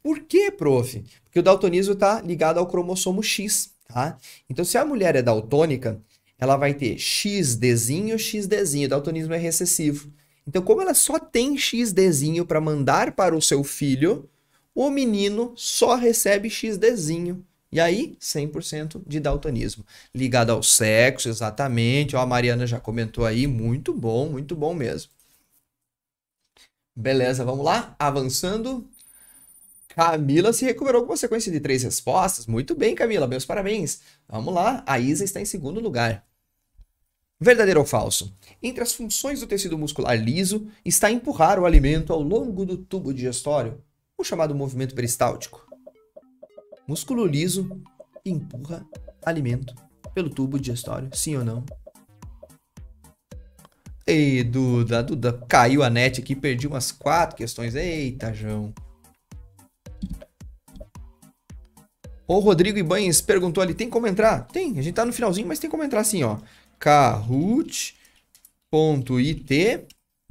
Por que, prof? que o daltonismo está ligado ao cromossomo X, tá? Então, se a mulher é daltônica, ela vai ter XDzinho, XDzinho. O daltonismo é recessivo. Então, como ela só tem XDzinho para mandar para o seu filho, o menino só recebe XDzinho. E aí, 100% de daltonismo. Ligado ao sexo, exatamente. Ó, a Mariana já comentou aí. Muito bom, muito bom mesmo. Beleza, vamos lá? Avançando. Camila se recuperou com uma sequência de três respostas. Muito bem, Camila, meus parabéns. Vamos lá, a Isa está em segundo lugar. Verdadeiro ou falso? Entre as funções do tecido muscular liso está empurrar o alimento ao longo do tubo digestório, o chamado movimento peristáltico. Músculo liso empurra alimento pelo tubo digestório, sim ou não? Ei, Duda, Duda, caiu a net aqui, perdi umas quatro questões. Eita, João. O Rodrigo Ibanhes perguntou ali, tem como entrar? Tem, a gente tá no finalzinho, mas tem como entrar assim, ó. Kahoot.it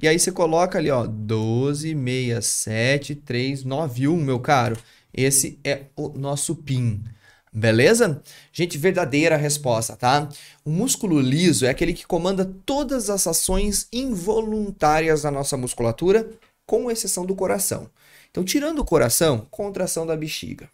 e aí você coloca ali, ó, 1267391, meu caro. Esse é o nosso PIN. Beleza? Gente, verdadeira resposta, tá? O músculo liso é aquele que comanda todas as ações involuntárias da nossa musculatura, com exceção do coração. Então, tirando o coração, contração da bexiga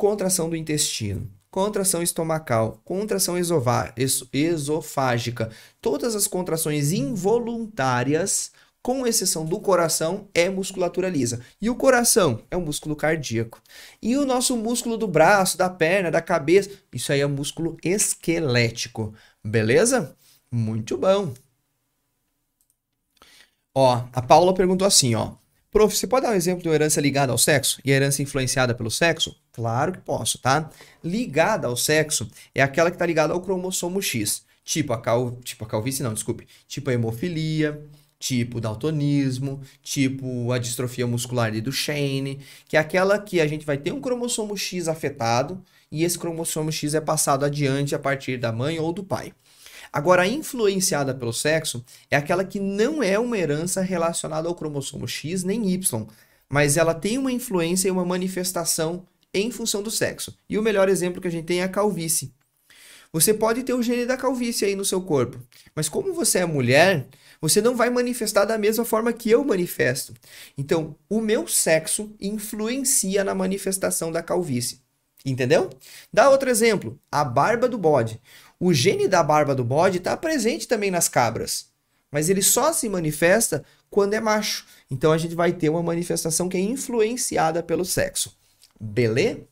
contração do intestino, contração estomacal, contração esofágica. Todas as contrações involuntárias, com exceção do coração, é musculatura lisa. E o coração é o músculo cardíaco. E o nosso músculo do braço, da perna, da cabeça, isso aí é músculo esquelético. Beleza? Muito bom. Ó, a Paula perguntou assim, ó. Prof, você pode dar um exemplo de uma herança ligada ao sexo e a herança influenciada pelo sexo? Claro que posso, tá? Ligada ao sexo é aquela que está ligada ao cromossomo X. Tipo a, cal... tipo a calvície, não, desculpe. Tipo a hemofilia, tipo daltonismo, tipo a distrofia muscular do Duchenne, que é aquela que a gente vai ter um cromossomo X afetado e esse cromossomo X é passado adiante a partir da mãe ou do pai. Agora, a influenciada pelo sexo é aquela que não é uma herança relacionada ao cromossomo X nem Y, mas ela tem uma influência e uma manifestação em função do sexo. E o melhor exemplo que a gente tem é a calvície. Você pode ter o gene da calvície aí no seu corpo, mas como você é mulher, você não vai manifestar da mesma forma que eu manifesto. Então, o meu sexo influencia na manifestação da calvície. Entendeu? Dá outro exemplo, a barba do bode. O gene da barba do bode está presente também nas cabras, mas ele só se manifesta quando é macho. Então a gente vai ter uma manifestação que é influenciada pelo sexo. Belê?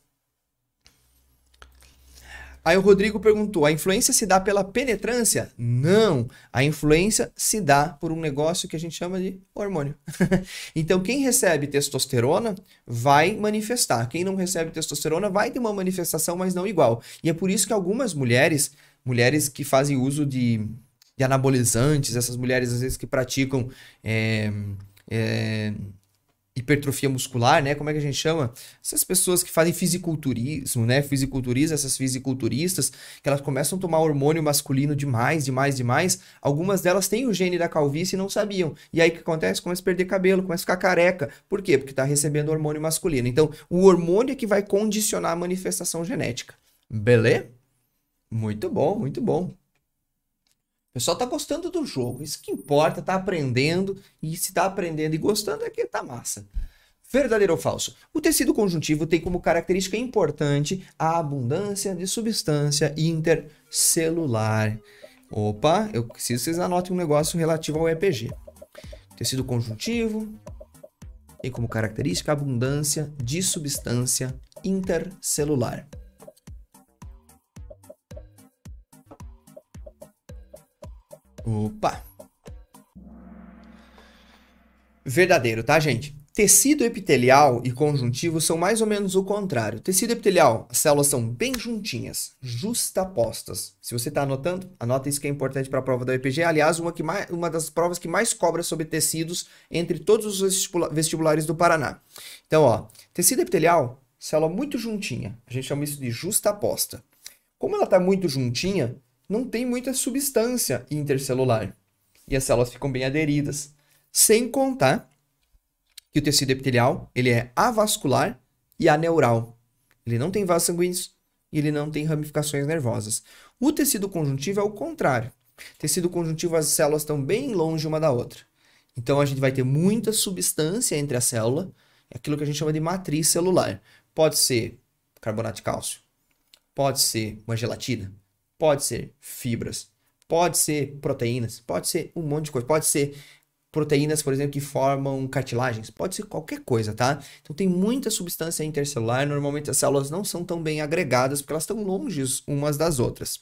Aí o Rodrigo perguntou: a influência se dá pela penetrância? Não, a influência se dá por um negócio que a gente chama de hormônio. então, quem recebe testosterona vai manifestar, quem não recebe testosterona vai ter uma manifestação, mas não igual. E é por isso que algumas mulheres, mulheres que fazem uso de, de anabolizantes, essas mulheres às vezes que praticam. É, é, hipertrofia muscular, né? Como é que a gente chama? Essas pessoas que fazem fisiculturismo, né? Fisiculturismo, essas fisiculturistas, que elas começam a tomar hormônio masculino demais, demais, demais. Algumas delas têm o gene da calvície e não sabiam. E aí o que acontece? Começa a perder cabelo, começa a ficar careca. Por quê? Porque está recebendo hormônio masculino. Então, o hormônio é que vai condicionar a manifestação genética. Beleza? Muito bom, muito bom pessoal tá gostando do jogo. Isso que importa, tá aprendendo. E se tá aprendendo e gostando, é que tá massa. Verdadeiro ou falso? O tecido conjuntivo tem como característica importante a abundância de substância intercelular. Opa, eu preciso que vocês anotem um negócio relativo ao EPG. Tecido conjuntivo tem como característica a abundância de substância intercelular. Opa! Verdadeiro, tá, gente? Tecido epitelial e conjuntivo são mais ou menos o contrário. Tecido epitelial, as células são bem juntinhas, justapostas. Se você está anotando, anota isso que é importante para a prova da EPG. Aliás, uma, que mais, uma das provas que mais cobra sobre tecidos entre todos os vestibulares do Paraná. Então, ó, tecido epitelial, célula muito juntinha. A gente chama isso de justaposta. Como ela está muito juntinha, não tem muita substância intercelular. E as células ficam bem aderidas. Sem contar que o tecido epitelial ele é avascular e aneural. Ele não tem vasos sanguíneos e ele não tem ramificações nervosas. O tecido conjuntivo é o contrário. Tecido conjuntivo, as células estão bem longe uma da outra. Então a gente vai ter muita substância entre a célula, aquilo que a gente chama de matriz celular. Pode ser carbonato de cálcio, pode ser uma gelatina, Pode ser fibras, pode ser proteínas, pode ser um monte de coisa, pode ser proteínas, por exemplo, que formam cartilagens, pode ser qualquer coisa, tá? Então tem muita substância intercelular, normalmente as células não são tão bem agregadas porque elas estão longe umas das outras.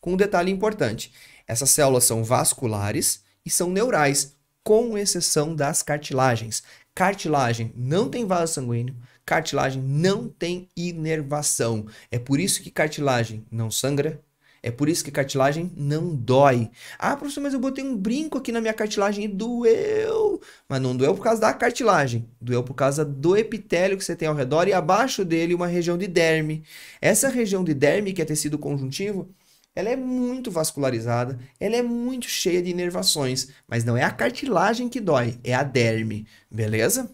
Com um detalhe importante, essas células são vasculares e são neurais, com exceção das cartilagens. Cartilagem não tem vaso sanguíneo, cartilagem não tem inervação. É por isso que cartilagem não sangra, é por isso que cartilagem não dói. Ah, professor, mas eu botei um brinco aqui na minha cartilagem e doeu. Mas não doeu por causa da cartilagem, doeu por causa do epitélio que você tem ao redor e abaixo dele uma região de derme. Essa região de derme, que é tecido conjuntivo, ela é muito vascularizada, ela é muito cheia de inervações, mas não é a cartilagem que dói, é a derme, beleza?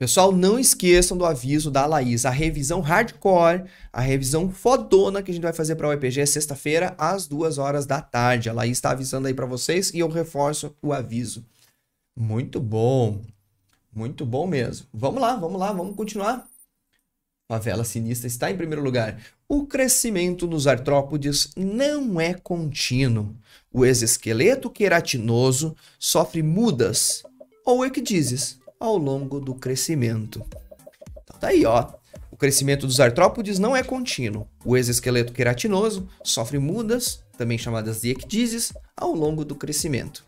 Pessoal, não esqueçam do aviso da Laís, a revisão hardcore, a revisão fodona que a gente vai fazer para o é sexta-feira às duas horas da tarde. A Laís está avisando aí para vocês e eu reforço o aviso. Muito bom, muito bom mesmo. Vamos lá, vamos lá, vamos continuar. Favela Sinistra está em primeiro lugar. O crescimento nos artrópodes não é contínuo. O exesqueleto queratinoso sofre mudas ou equidizes ao longo do crescimento. Então, tá aí, ó. O crescimento dos artrópodes não é contínuo. O exoesqueleto queratinoso sofre mudas, também chamadas de ecdises, ao longo do crescimento.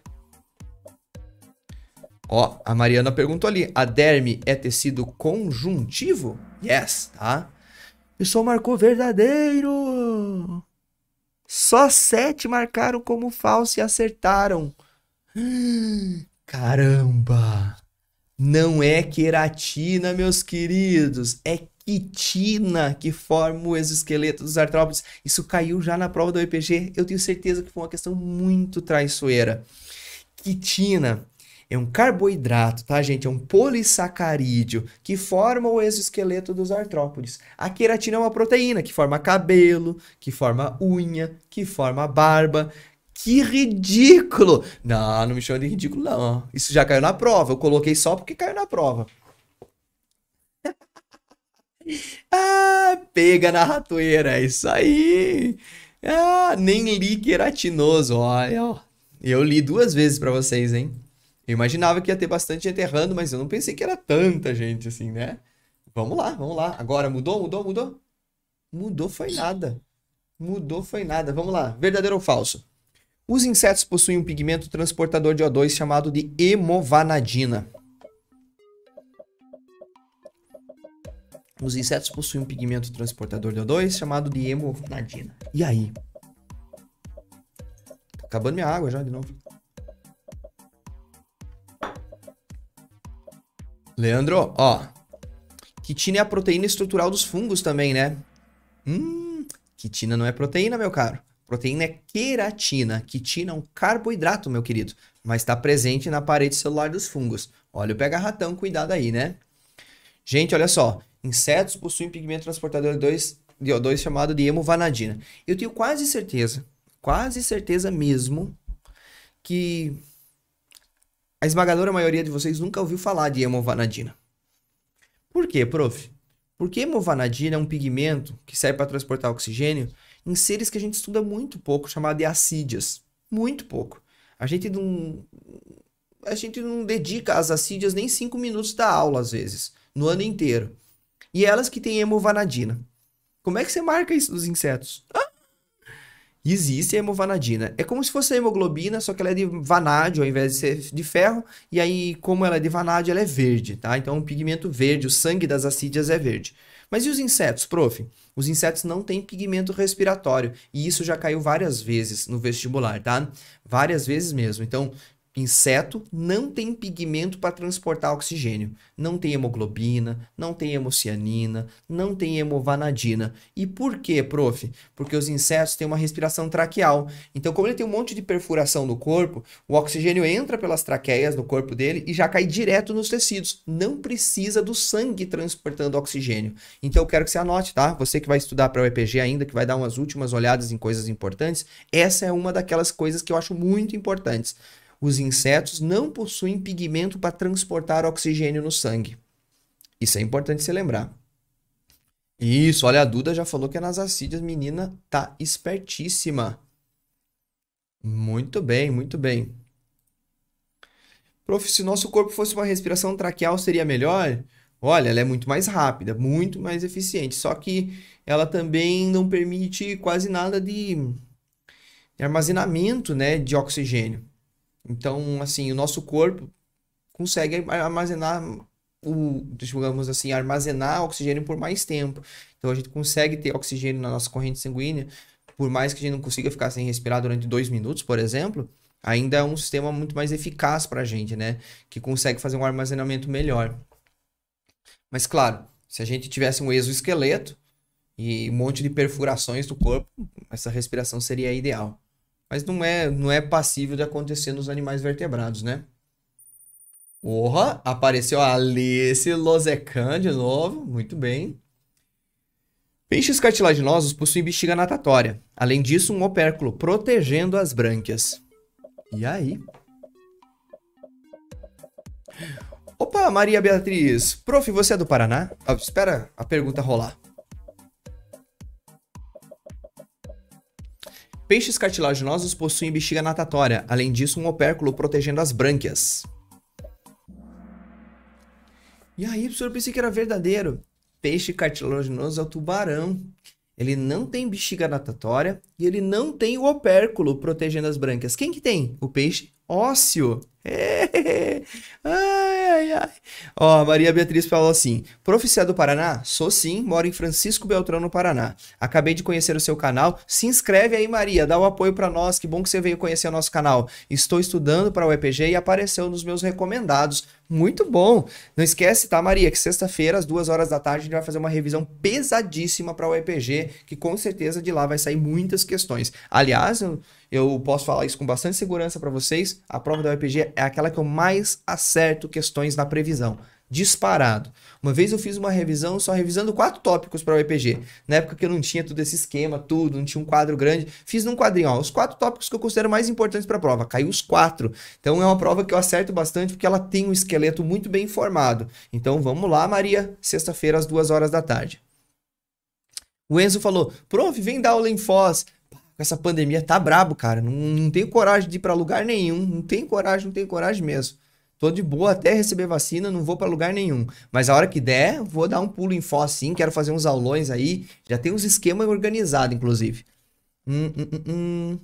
Ó, a Mariana perguntou ali: a derme é tecido conjuntivo? Yes, tá? E só marcou verdadeiro! Só sete marcaram como falso e acertaram. Caramba! Não é queratina, meus queridos, é quitina que forma o exoesqueleto dos artrópodes. Isso caiu já na prova do EPG, eu tenho certeza que foi uma questão muito traiçoeira. Quitina é um carboidrato, tá, gente? É um polissacarídeo que forma o exoesqueleto dos artrópodes. A queratina é uma proteína que forma cabelo, que forma unha, que forma barba. Que ridículo! Não, não me chama de ridículo, não. Isso já caiu na prova. Eu coloquei só porque caiu na prova. ah, pega na ratoeira, é isso aí. Ah, nem li queratinoso, olha, ó. Eu li duas vezes para vocês, hein? Eu imaginava que ia ter bastante gente errando, mas eu não pensei que era tanta gente assim, né? Vamos lá, vamos lá. Agora mudou, mudou, mudou? Mudou foi nada. Mudou foi nada. Vamos lá. Verdadeiro ou falso? Os insetos possuem um pigmento transportador de O2 chamado de hemovanadina. Os insetos possuem um pigmento transportador de O2 chamado de hemovanadina. E aí? Tá acabando minha água já de novo. Leandro, ó. Quitina é a proteína estrutural dos fungos também, né? Hum, quitina não é proteína, meu caro. Proteína é queratina. Quitina é um carboidrato, meu querido, mas está presente na parede celular dos fungos. Olha o pega-ratão, cuidado aí, né? Gente, olha só. Insetos possuem pigmento transportador 2, de O2 chamado de hemovanadina. Eu tenho quase certeza, quase certeza mesmo, que a esmagadora maioria de vocês nunca ouviu falar de hemovanadina. Por quê, prof? Porque hemovanadina é um pigmento que serve para transportar oxigênio em seres que a gente estuda muito pouco, chamado de acídias. Muito pouco. A gente não. A gente não dedica às acídias nem cinco minutos da aula, às vezes, no ano inteiro. E elas que têm hemovanadina. Como é que você marca isso dos insetos? Ah! Existe a hemovanadina. É como se fosse a hemoglobina, só que ela é de vanádio ao invés de ser de ferro. E aí, como ela é de vanádio, ela é verde, tá? Então, é um pigmento verde. O sangue das acídias é verde. Mas e os insetos, prof? Os insetos não têm pigmento respiratório e isso já caiu várias vezes no vestibular, tá? Várias vezes mesmo. Então, inseto não tem pigmento para transportar oxigênio. Não tem hemoglobina, não tem hemocianina, não tem hemovanadina. E por quê, prof? Porque os insetos têm uma respiração traqueal. Então, como ele tem um monte de perfuração no corpo, o oxigênio entra pelas traqueias no corpo dele e já cai direto nos tecidos. Não precisa do sangue transportando oxigênio. Então, eu quero que você anote, tá? Você que vai estudar para o EPG ainda, que vai dar umas últimas olhadas em coisas importantes, essa é uma daquelas coisas que eu acho muito importantes os insetos não possuem pigmento para transportar oxigênio no sangue. Isso é importante se lembrar. Isso, olha, a Duda já falou que é nas nasacídeas, menina, tá espertíssima. Muito bem, muito bem. Prof, se nosso corpo fosse uma respiração traqueal, seria melhor? Olha, ela é muito mais rápida, muito mais eficiente, só que ela também não permite quase nada de, de armazenamento né, de oxigênio. Então, assim, o nosso corpo consegue armazenar o, digamos assim, armazenar oxigênio por mais tempo. Então a gente consegue ter oxigênio na nossa corrente sanguínea, por mais que a gente não consiga ficar sem respirar durante dois minutos, por exemplo, ainda é um sistema muito mais eficaz para a gente, né? Que consegue fazer um armazenamento melhor. Mas claro, se a gente tivesse um exoesqueleto e um monte de perfurações do corpo, essa respiração seria ideal. Mas não é, não é passível de acontecer nos animais vertebrados, né? Porra, apareceu a Alice Lozecan de novo, muito bem. Peixes cartilaginosos possuem bexiga natatória. Além disso, um opérculo protegendo as brânquias. E aí? Opa, Maria Beatriz. Prof, você é do Paraná? Ah, espera a pergunta rolar. Peixes cartilaginosos possuem bexiga natatória, além disso um opérculo protegendo as brânquias. E aí, professor, eu pensei que era verdadeiro. Peixe cartilaginoso é o tubarão. Ele não tem bexiga natatória e ele não tem o opérculo protegendo as brânquias. Quem que tem? O peixe Ócio. É. Ai, ai, ai. Ó, Maria Beatriz falou assim: Proficiado do Paraná? Sou sim, moro em Francisco Beltrão, no Paraná. Acabei de conhecer o seu canal. Se inscreve aí, Maria, dá o um apoio para nós. Que bom que você veio conhecer o nosso canal. Estou estudando para o EPG e apareceu nos meus recomendados. Muito bom. Não esquece, tá, Maria, que sexta-feira, às duas horas da tarde, a gente vai fazer uma revisão pesadíssima para o EPG, que com certeza de lá vai sair muitas questões. Aliás, eu eu posso falar isso com bastante segurança para vocês. A prova da UEPG é aquela que eu mais acerto questões na previsão disparado. Uma vez eu fiz uma revisão só revisando quatro tópicos para o EPG. Na época que eu não tinha todo esse esquema, tudo, não tinha um quadro grande, fiz num quadrinho, ó, os quatro tópicos que eu considero mais importantes para a prova. Caiu os quatro. Então é uma prova que eu acerto bastante porque ela tem um esqueleto muito bem formado. Então vamos lá, Maria, sexta-feira às duas horas da tarde. O Enzo falou: "Prof, vem dar aula em Foz com essa pandemia tá brabo, cara. Não, não tenho coragem de ir para lugar nenhum. Não tenho coragem, não tenho coragem mesmo. Tô de boa até receber vacina, não vou para lugar nenhum. Mas a hora que der, vou dar um pulo em Fó sim, quero fazer uns aulões aí. Já tem uns esquemas organizados, inclusive. Hum, hum, hum.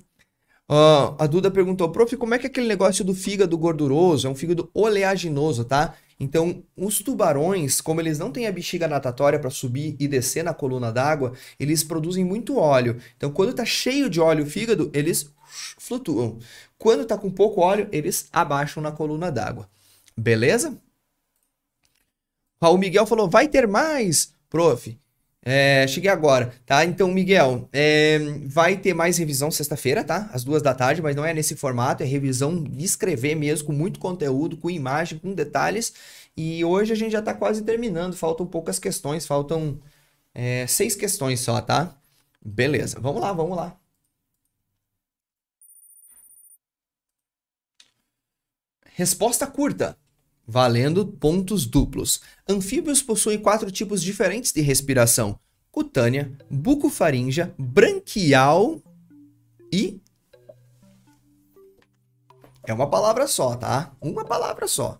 Uh, a Duda perguntou, prof, como é que é aquele negócio do fígado gorduroso? É um fígado oleaginoso, tá? Então, os tubarões, como eles não têm a bexiga natatória para subir e descer na coluna d'água, eles produzem muito óleo. Então, quando está cheio de óleo o fígado, eles flutuam. Quando está com pouco óleo, eles abaixam na coluna d'água. Beleza? O Miguel falou: vai ter mais, prof. É, cheguei agora, tá? Então, Miguel, é, vai ter mais revisão sexta-feira, tá? Às duas da tarde, mas não é nesse formato, é revisão de escrever mesmo, com muito conteúdo, com imagem, com detalhes. E hoje a gente já tá quase terminando, faltam poucas questões, faltam é, seis questões só, tá? Beleza, vamos lá, vamos lá. Resposta curta valendo pontos duplos. Anfíbios possuem quatro tipos diferentes de respiração: cutânea, bucofaringe, branquial e é uma palavra só, tá? Uma palavra só.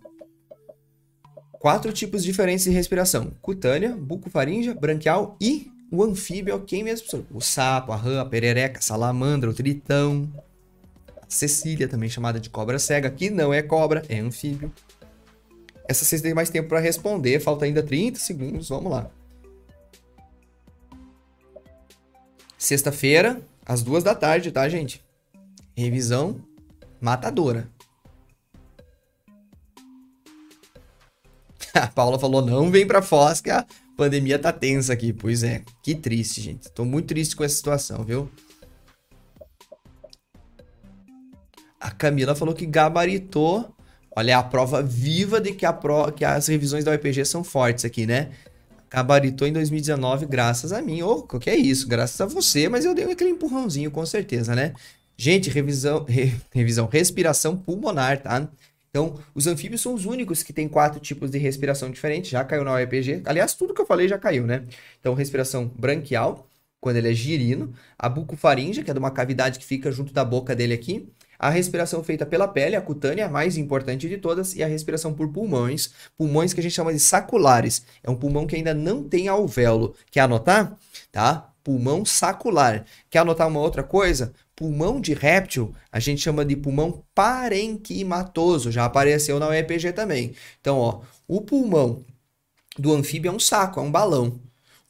Quatro tipos diferentes de respiração: cutânea, bucofaringe, branquial e o anfíbio é quem mesmo? O sapo, a rã, a perereca, a salamandra, o tritão. A Cecília, também chamada de cobra cega, que não é cobra, é anfíbio. Essa vocês têm mais tempo para responder. Falta ainda 30 segundos. Vamos lá. Sexta-feira, às duas da tarde, tá, gente? Revisão matadora. A Paula falou: não vem pra Foz que a pandemia tá tensa aqui. Pois é, que triste, gente. Tô muito triste com essa situação, viu? A Camila falou que gabaritou Olha, é a prova viva de que, a pro, que as revisões da OEPG são fortes aqui, né? Cabaritou em 2019 graças a mim. Ô, oh, que é isso? Graças a você, mas eu dei aquele empurrãozinho com certeza, né? Gente, revisão, re, revisão, respiração pulmonar, tá? Então, os anfíbios são os únicos que têm quatro tipos de respiração diferentes. Já caiu na OEPG. Aliás, tudo que eu falei já caiu, né? Então, respiração branquial, quando ele é girino. A bucofaringe, que é de uma cavidade que fica junto da boca dele aqui a respiração feita pela pele, a cutânea, a mais importante de todas, e a respiração por pulmões, pulmões que a gente chama de saculares. É um pulmão que ainda não tem alvéolo. Quer anotar? Tá? Pulmão sacular. Quer anotar uma outra coisa? Pulmão de réptil, a gente chama de pulmão parenquimatoso, já apareceu na UEPG também. Então, ó, o pulmão do anfíbio é um saco, é um balão.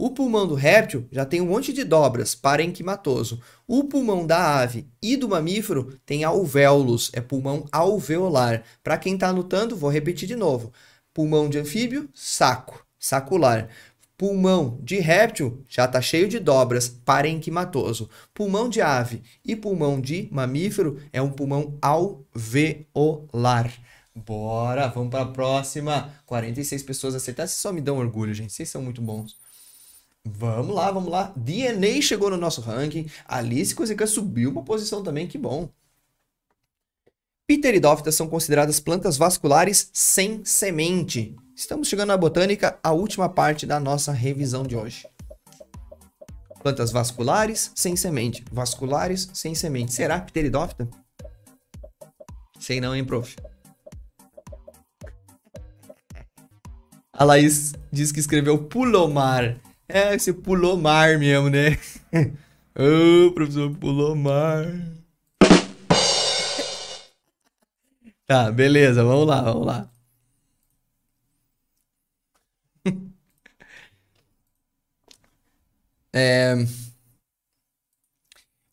O pulmão do réptil já tem um monte de dobras, parenquimatoso. O pulmão da ave e do mamífero tem alvéolos, é pulmão alveolar. Para quem está anotando, vou repetir de novo. Pulmão de anfíbio, saco, sacular. Pulmão de réptil já está cheio de dobras, parenquimatoso. Pulmão de ave e pulmão de mamífero é um pulmão alveolar. Bora, vamos para a próxima. 46 pessoas aceitaram. Vocês só me dão orgulho, gente. Vocês são muito bons. Vamos lá, vamos lá. DNA chegou no nosso ranking. Alice Cosecan subiu uma posição também, que bom. Pteridófitas são consideradas plantas vasculares sem semente. Estamos chegando na botânica, a última parte da nossa revisão de hoje. Plantas vasculares sem semente. Vasculares sem semente. Será pteridófita? Sei não, hein, prof. A Laís diz que escreveu pulomar. É, você pulou mar mesmo, né? Ô, oh, professor, pulou mar. Tá, beleza, vamos lá, vamos lá. É...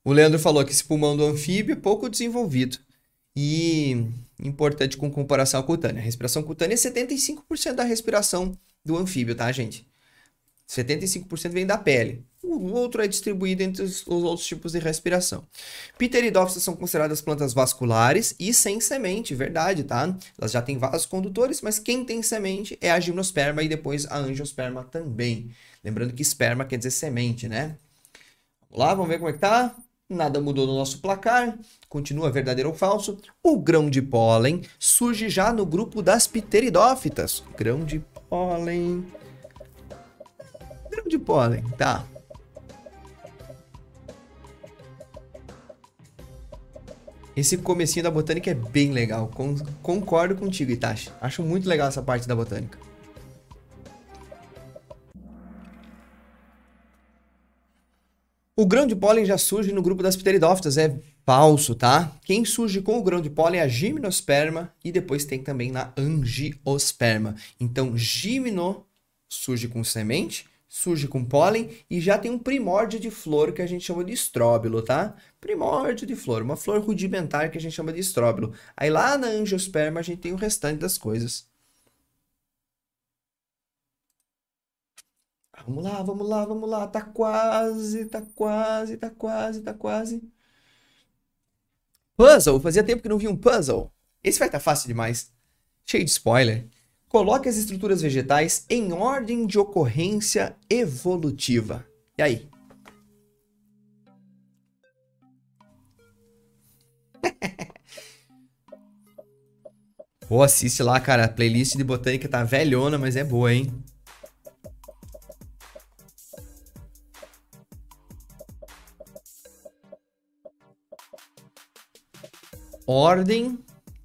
O Leandro falou que esse pulmão do anfíbio é pouco desenvolvido e importante com comparação à cutânea. A respiração cutânea é 75% da respiração do anfíbio, tá, gente? 75% vem da pele. O outro é distribuído entre os, outros tipos de respiração. Pteridófitas são consideradas plantas vasculares e sem semente, verdade, tá? Elas já têm vasos condutores, mas quem tem semente é a gimnosperma e depois a angiosperma também. Lembrando que esperma quer dizer semente, né? Vamos lá, vamos ver como é que tá? Nada mudou no nosso placar, continua verdadeiro ou falso. O grão de pólen surge já no grupo das pteridófitas. Grão de pólen grão de pólen, tá. Esse comecinho da botânica é bem legal. Con concordo contigo, Itachi. Acho muito legal essa parte da botânica. O grão de pólen já surge no grupo das pteridófitas, é falso, tá? Quem surge com o grão de pólen é a gimnosperma e depois tem também na angiosperma. Então, gimno surge com semente, surge com pólen e já tem um primórdio de flor que a gente chama de estróbilo, tá? Primórdio de flor, uma flor rudimentar que a gente chama de estróbilo. Aí lá na angiosperma a gente tem o restante das coisas. Vamos lá, vamos lá, vamos lá. Tá quase, tá quase, tá quase, tá quase. Puzzle. Fazia tempo que não vi um puzzle. Esse vai estar tá fácil demais. Cheio de spoiler. Coloque as estruturas vegetais em ordem de ocorrência evolutiva. E aí? Ou assiste lá, cara. A playlist de botânica tá velhona, mas é boa, hein? Ordem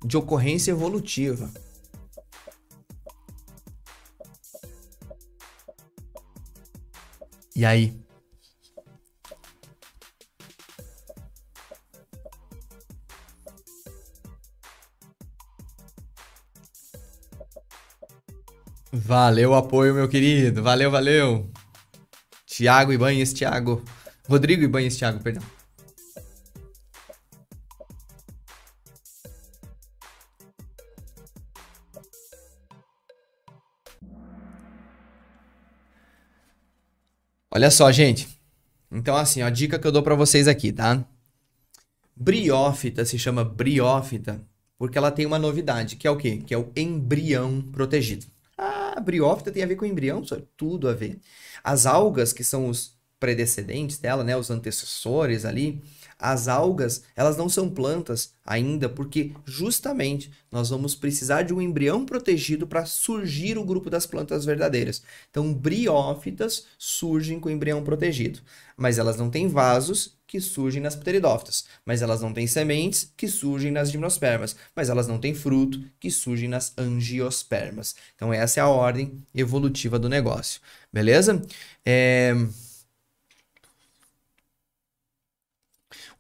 de ocorrência evolutiva. E aí? Valeu o apoio, meu querido. Valeu, valeu. Tiago Ibanhes, Tiago. Rodrigo Ibanhes, Tiago, perdão. Olha só, gente. Então, assim, ó, a dica que eu dou para vocês aqui, tá? Briófita se chama briófita porque ela tem uma novidade, que é o quê? Que é o embrião protegido. Ah, briófita tem a ver com embrião? Tudo a ver. As algas, que são os predecedentes dela, né? Os antecessores ali, as algas, elas não são plantas ainda, porque justamente nós vamos precisar de um embrião protegido para surgir o grupo das plantas verdadeiras. Então, briófitas surgem com embrião protegido, mas elas não têm vasos que surgem nas pteridófitas, mas elas não têm sementes que surgem nas gimnospermas, mas elas não têm fruto que surgem nas angiospermas. Então, essa é a ordem evolutiva do negócio, beleza? É...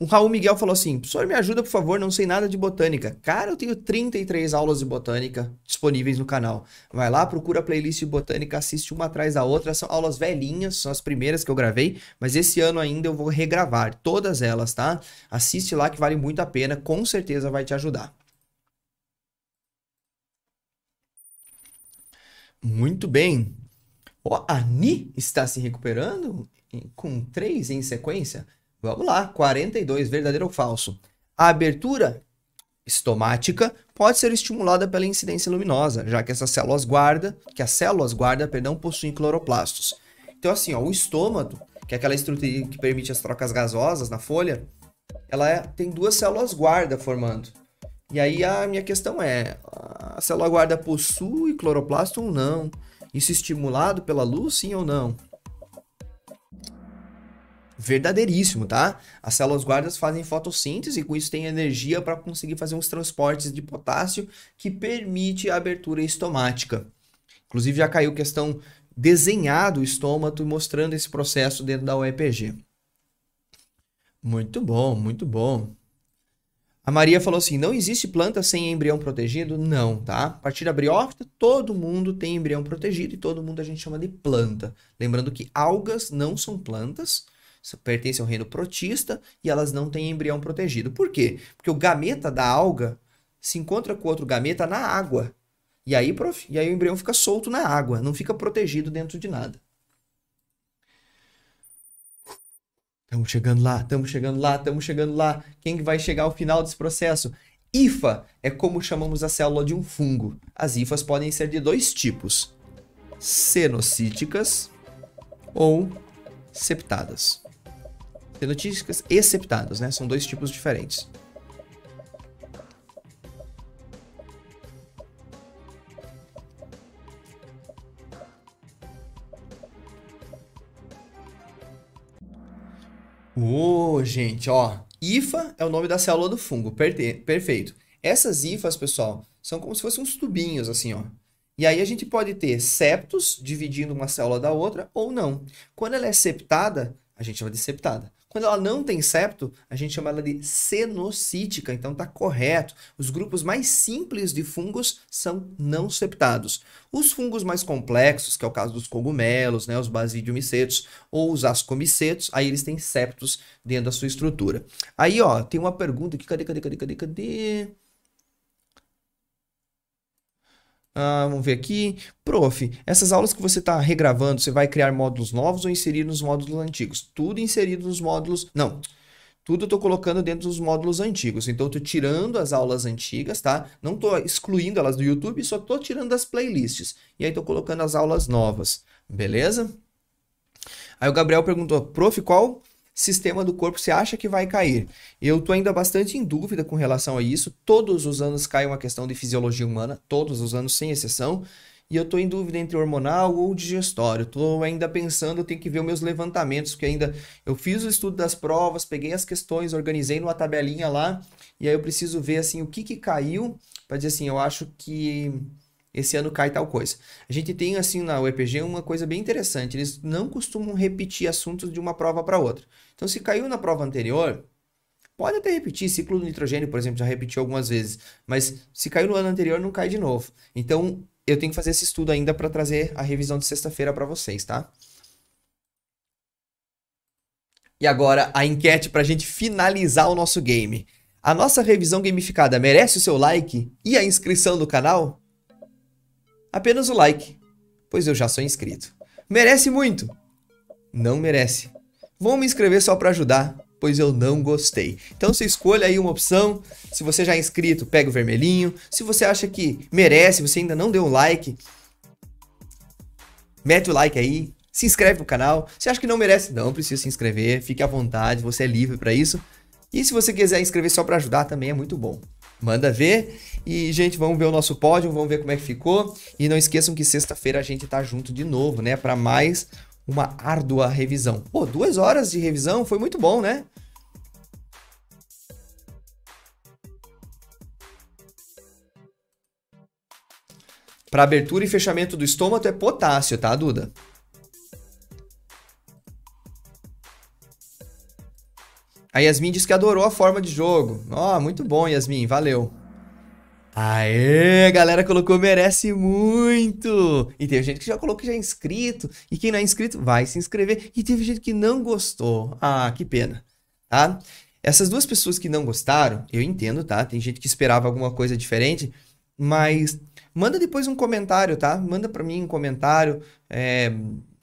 O Raul Miguel falou assim: senhor me ajuda, por favor, não sei nada de botânica. Cara, eu tenho 33 aulas de botânica disponíveis no canal. Vai lá, procura a playlist de botânica, assiste uma atrás da outra. São aulas velhinhas, são as primeiras que eu gravei, mas esse ano ainda eu vou regravar todas elas, tá? Assiste lá que vale muito a pena, com certeza vai te ajudar. Muito bem. Oh, a Ni está se recuperando com três em sequência? Vamos lá, 42, verdadeiro ou falso? A abertura estomática pode ser estimulada pela incidência luminosa, já que essas células guarda, que as células guarda, perdão, possuem cloroplastos. Então assim, ó, o estômago, que é aquela estrutura que permite as trocas gasosas na folha, ela é, tem duas células guarda formando. E aí a minha questão é, a célula guarda possui cloroplasto ou não? Isso estimulado pela luz, sim ou não? verdadeiríssimo, tá? As células guardas fazem fotossíntese e com isso tem energia para conseguir fazer uns transportes de potássio que permite a abertura estomática. Inclusive já caiu questão desenhado o estômago mostrando esse processo dentro da UEPG. Muito bom, muito bom. A Maria falou assim: não existe planta sem embrião protegido? Não, tá? A partir da briófita, todo mundo tem embrião protegido e todo mundo a gente chama de planta. Lembrando que algas não são plantas, pertencem ao reino protista e elas não têm embrião protegido. Por quê? Porque o gameta da alga se encontra com outro gameta na água. E aí, prof... e aí o embrião fica solto na água, não fica protegido dentro de nada. Estamos chegando lá, estamos chegando lá, estamos chegando lá. Quem vai chegar ao final desse processo? IFA é como chamamos a célula de um fungo. As IFAs podem ser de dois tipos: cenocíticas ou septadas. Tem notícias exceptadas, né? São dois tipos diferentes. Ô, oh, gente, ó. IFA é o nome da célula do fungo, perfeito. Essas IFAs, pessoal, são como se fossem uns tubinhos, assim, ó. E aí a gente pode ter septos dividindo uma célula da outra ou não. Quando ela é septada, a gente chama de septada. Quando ela não tem septo, a gente chama ela de senocítica, então tá correto. Os grupos mais simples de fungos são não septados. Os fungos mais complexos, que é o caso dos cogumelos, né, os basidiomicetos ou os ascomicetos, aí eles têm septos dentro da sua estrutura. Aí, ó, tem uma pergunta aqui, cadê, cadê, cadê, cadê, cadê? Ah, vamos ver aqui. Prof, essas aulas que você está regravando, você vai criar módulos novos ou inserir nos módulos antigos? Tudo inserido nos módulos. Não. Tudo eu estou colocando dentro dos módulos antigos. Então, eu estou tirando as aulas antigas, tá? Não estou excluindo elas do YouTube, só estou tirando das playlists. E aí, estou colocando as aulas novas. Beleza? Aí o Gabriel perguntou, prof, qual sistema do corpo você acha que vai cair. Eu tô ainda bastante em dúvida com relação a isso. Todos os anos cai uma questão de fisiologia humana, todos os anos sem exceção. E eu tô em dúvida entre hormonal ou digestório. Tô ainda pensando, tenho que ver os meus levantamentos, que ainda eu fiz o estudo das provas, peguei as questões, organizei numa tabelinha lá, e aí eu preciso ver assim o que que caiu, para dizer assim, eu acho que esse ano cai tal coisa. A gente tem, assim, na UEPG uma coisa bem interessante. Eles não costumam repetir assuntos de uma prova para outra. Então, se caiu na prova anterior, pode até repetir. Ciclo do nitrogênio, por exemplo, já repetiu algumas vezes. Mas se caiu no ano anterior, não cai de novo. Então, eu tenho que fazer esse estudo ainda para trazer a revisão de sexta-feira para vocês, tá? E agora, a enquete para a gente finalizar o nosso game. A nossa revisão gamificada merece o seu like e a inscrição no canal? apenas o like, pois eu já sou inscrito. Merece muito? Não merece. Vão me inscrever só para ajudar, pois eu não gostei. Então você escolha aí uma opção. Se você já é inscrito, pega o vermelhinho. Se você acha que merece, você ainda não deu um like, mete o like aí, se inscreve no canal. Se acha que não merece, não precisa se inscrever, fique à vontade, você é livre para isso. E se você quiser inscrever só para ajudar também é muito bom. Manda ver. E, gente, vamos ver o nosso pódio, vamos ver como é que ficou. E não esqueçam que sexta-feira a gente tá junto de novo, né? Para mais uma árdua revisão. Pô, duas horas de revisão foi muito bom, né? Para abertura e fechamento do estômago é potássio, tá, Duda? A Yasmin disse que adorou a forma de jogo. Ó, oh, muito bom, Yasmin, valeu. Aê, galera colocou merece muito! E teve gente que já colocou que já é inscrito, e quem não é inscrito vai se inscrever, e teve gente que não gostou. Ah, que pena, tá? Essas duas pessoas que não gostaram, eu entendo, tá? Tem gente que esperava alguma coisa diferente, mas manda depois um comentário, tá? Manda para mim um comentário, é,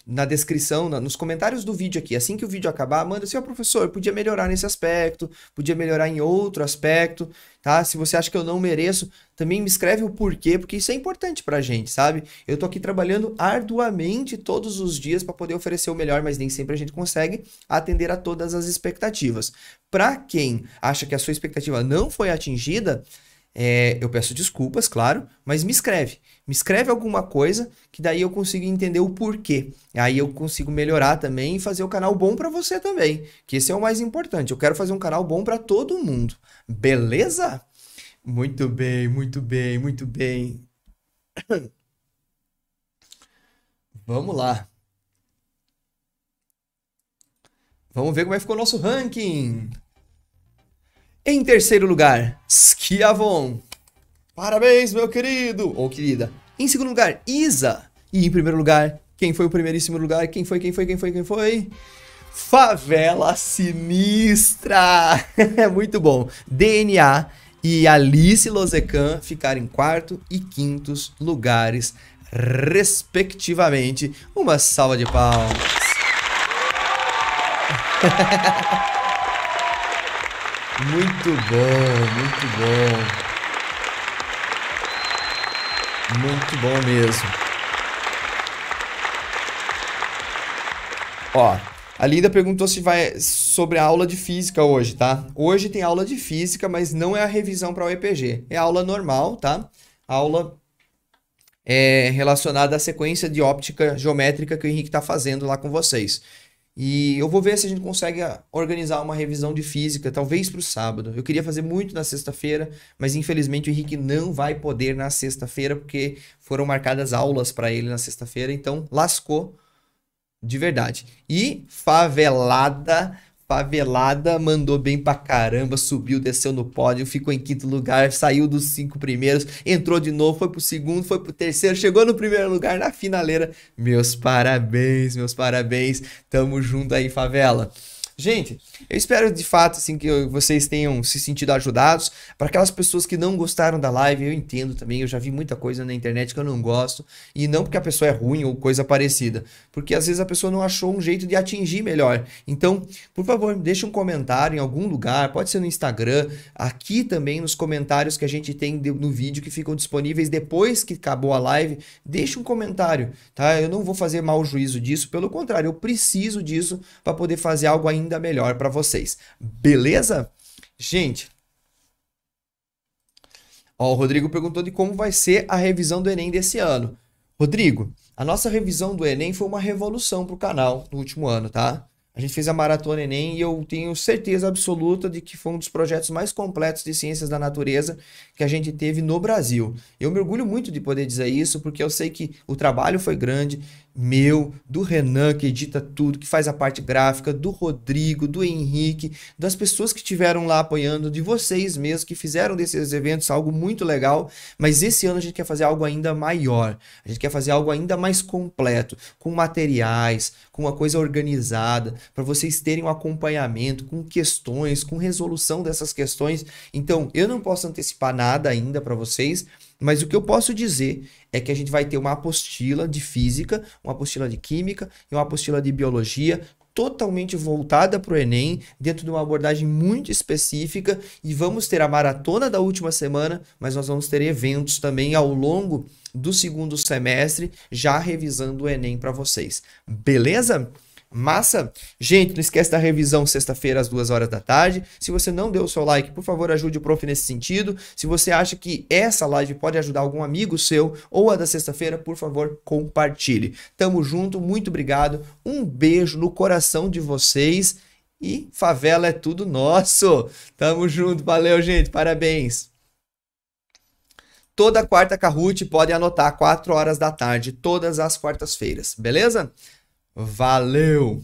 na descrição, na, nos comentários do vídeo aqui. Assim que o vídeo acabar, manda assim, ó, oh, professor, eu podia melhorar nesse aspecto, podia melhorar em outro aspecto, tá? Se você acha que eu não mereço, também me escreve o porquê, porque isso é importante pra gente, sabe? Eu tô aqui trabalhando arduamente todos os dias para poder oferecer o melhor, mas nem sempre a gente consegue atender a todas as expectativas. Para quem acha que a sua expectativa não foi atingida, é, eu peço desculpas, claro, mas me escreve. Me escreve alguma coisa que daí eu consigo entender o porquê. Aí eu consigo melhorar também e fazer o canal bom para você também, que esse é o mais importante. Eu quero fazer um canal bom para todo mundo. Beleza? Muito bem, muito bem, muito bem. Vamos lá. Vamos ver como é que ficou o nosso ranking. Em terceiro lugar, Skiavon. Parabéns, meu querido ou querida. Em segundo lugar, Isa. E em primeiro lugar, quem foi o primeiríssimo lugar? Quem foi, quem foi, quem foi, quem foi? Favela Sinistra! É Muito bom. DNA e Alice Lozecan ficaram em quarto e quintos lugares, respectivamente. Uma salva de palmas. Muito bom, muito bom. Muito bom mesmo. Ó, a Linda perguntou se vai sobre a aula de física hoje, tá? Hoje tem aula de física, mas não é a revisão para o EPG. É aula normal, tá? aula é relacionada à sequência de óptica geométrica que o Henrique está fazendo lá com vocês. E eu vou ver se a gente consegue ah, organizar uma revisão de física, talvez para o sábado. Eu queria fazer muito na sexta-feira, mas infelizmente o Henrique não vai poder na sexta-feira, porque foram marcadas aulas para ele na sexta-feira, então lascou de verdade. E favelada favelada, mandou bem pra caramba, subiu, desceu no pódio, ficou em quinto lugar, saiu dos cinco primeiros, entrou de novo, foi pro segundo, foi pro terceiro, chegou no primeiro lugar na finaleira. Meus parabéns, meus parabéns. Tamo junto aí, favela. Gente, eu espero de fato assim que vocês tenham se sentido ajudados. Para aquelas pessoas que não gostaram da live, eu entendo também. Eu já vi muita coisa na internet que eu não gosto e não porque a pessoa é ruim ou coisa parecida, porque às vezes a pessoa não achou um jeito de atingir melhor. Então, por favor, deixe um comentário em algum lugar, pode ser no Instagram, aqui também nos comentários que a gente tem no vídeo que ficam disponíveis depois que acabou a live, deixe um comentário, tá? Eu não vou fazer mau juízo disso, pelo contrário, eu preciso disso para poder fazer algo ainda ainda melhor para vocês. Beleza? Gente, Ó, o Rodrigo perguntou de como vai ser a revisão do Enem desse ano. Rodrigo, a nossa revisão do Enem foi uma revolução para o canal no último ano, tá? A gente fez a Maratona Enem e eu tenho certeza absoluta de que foi um dos projetos mais completos de ciências da natureza que a gente teve no Brasil. Eu mergulho muito de poder dizer isso, porque eu sei que o trabalho foi grande, meu, do Renan, que edita tudo, que faz a parte gráfica, do Rodrigo, do Henrique, das pessoas que estiveram lá apoiando, de vocês mesmos, que fizeram desses eventos algo muito legal. Mas esse ano a gente quer fazer algo ainda maior, a gente quer fazer algo ainda mais completo, com materiais, com uma coisa organizada, para vocês terem um acompanhamento, com questões, com resolução dessas questões. Então, eu não posso antecipar nada ainda para vocês mas o que eu posso dizer é que a gente vai ter uma apostila de física, uma apostila de química e uma apostila de biologia totalmente voltada para o Enem, dentro de uma abordagem muito específica, e vamos ter a maratona da última semana, mas nós vamos ter eventos também ao longo do segundo semestre, já revisando o Enem para vocês. Beleza? Massa? Gente, não esquece da revisão sexta-feira às duas horas da tarde. Se você não deu o seu like, por favor, ajude o prof nesse sentido. Se você acha que essa live pode ajudar algum amigo seu ou a da sexta-feira, por favor, compartilhe. Tamo junto, muito obrigado. Um beijo no coração de vocês e favela é tudo nosso. Tamo junto, valeu, gente. Parabéns. Toda quarta Kahoot, pode anotar, 4 horas da tarde, todas as quartas-feiras, beleza? Valeu!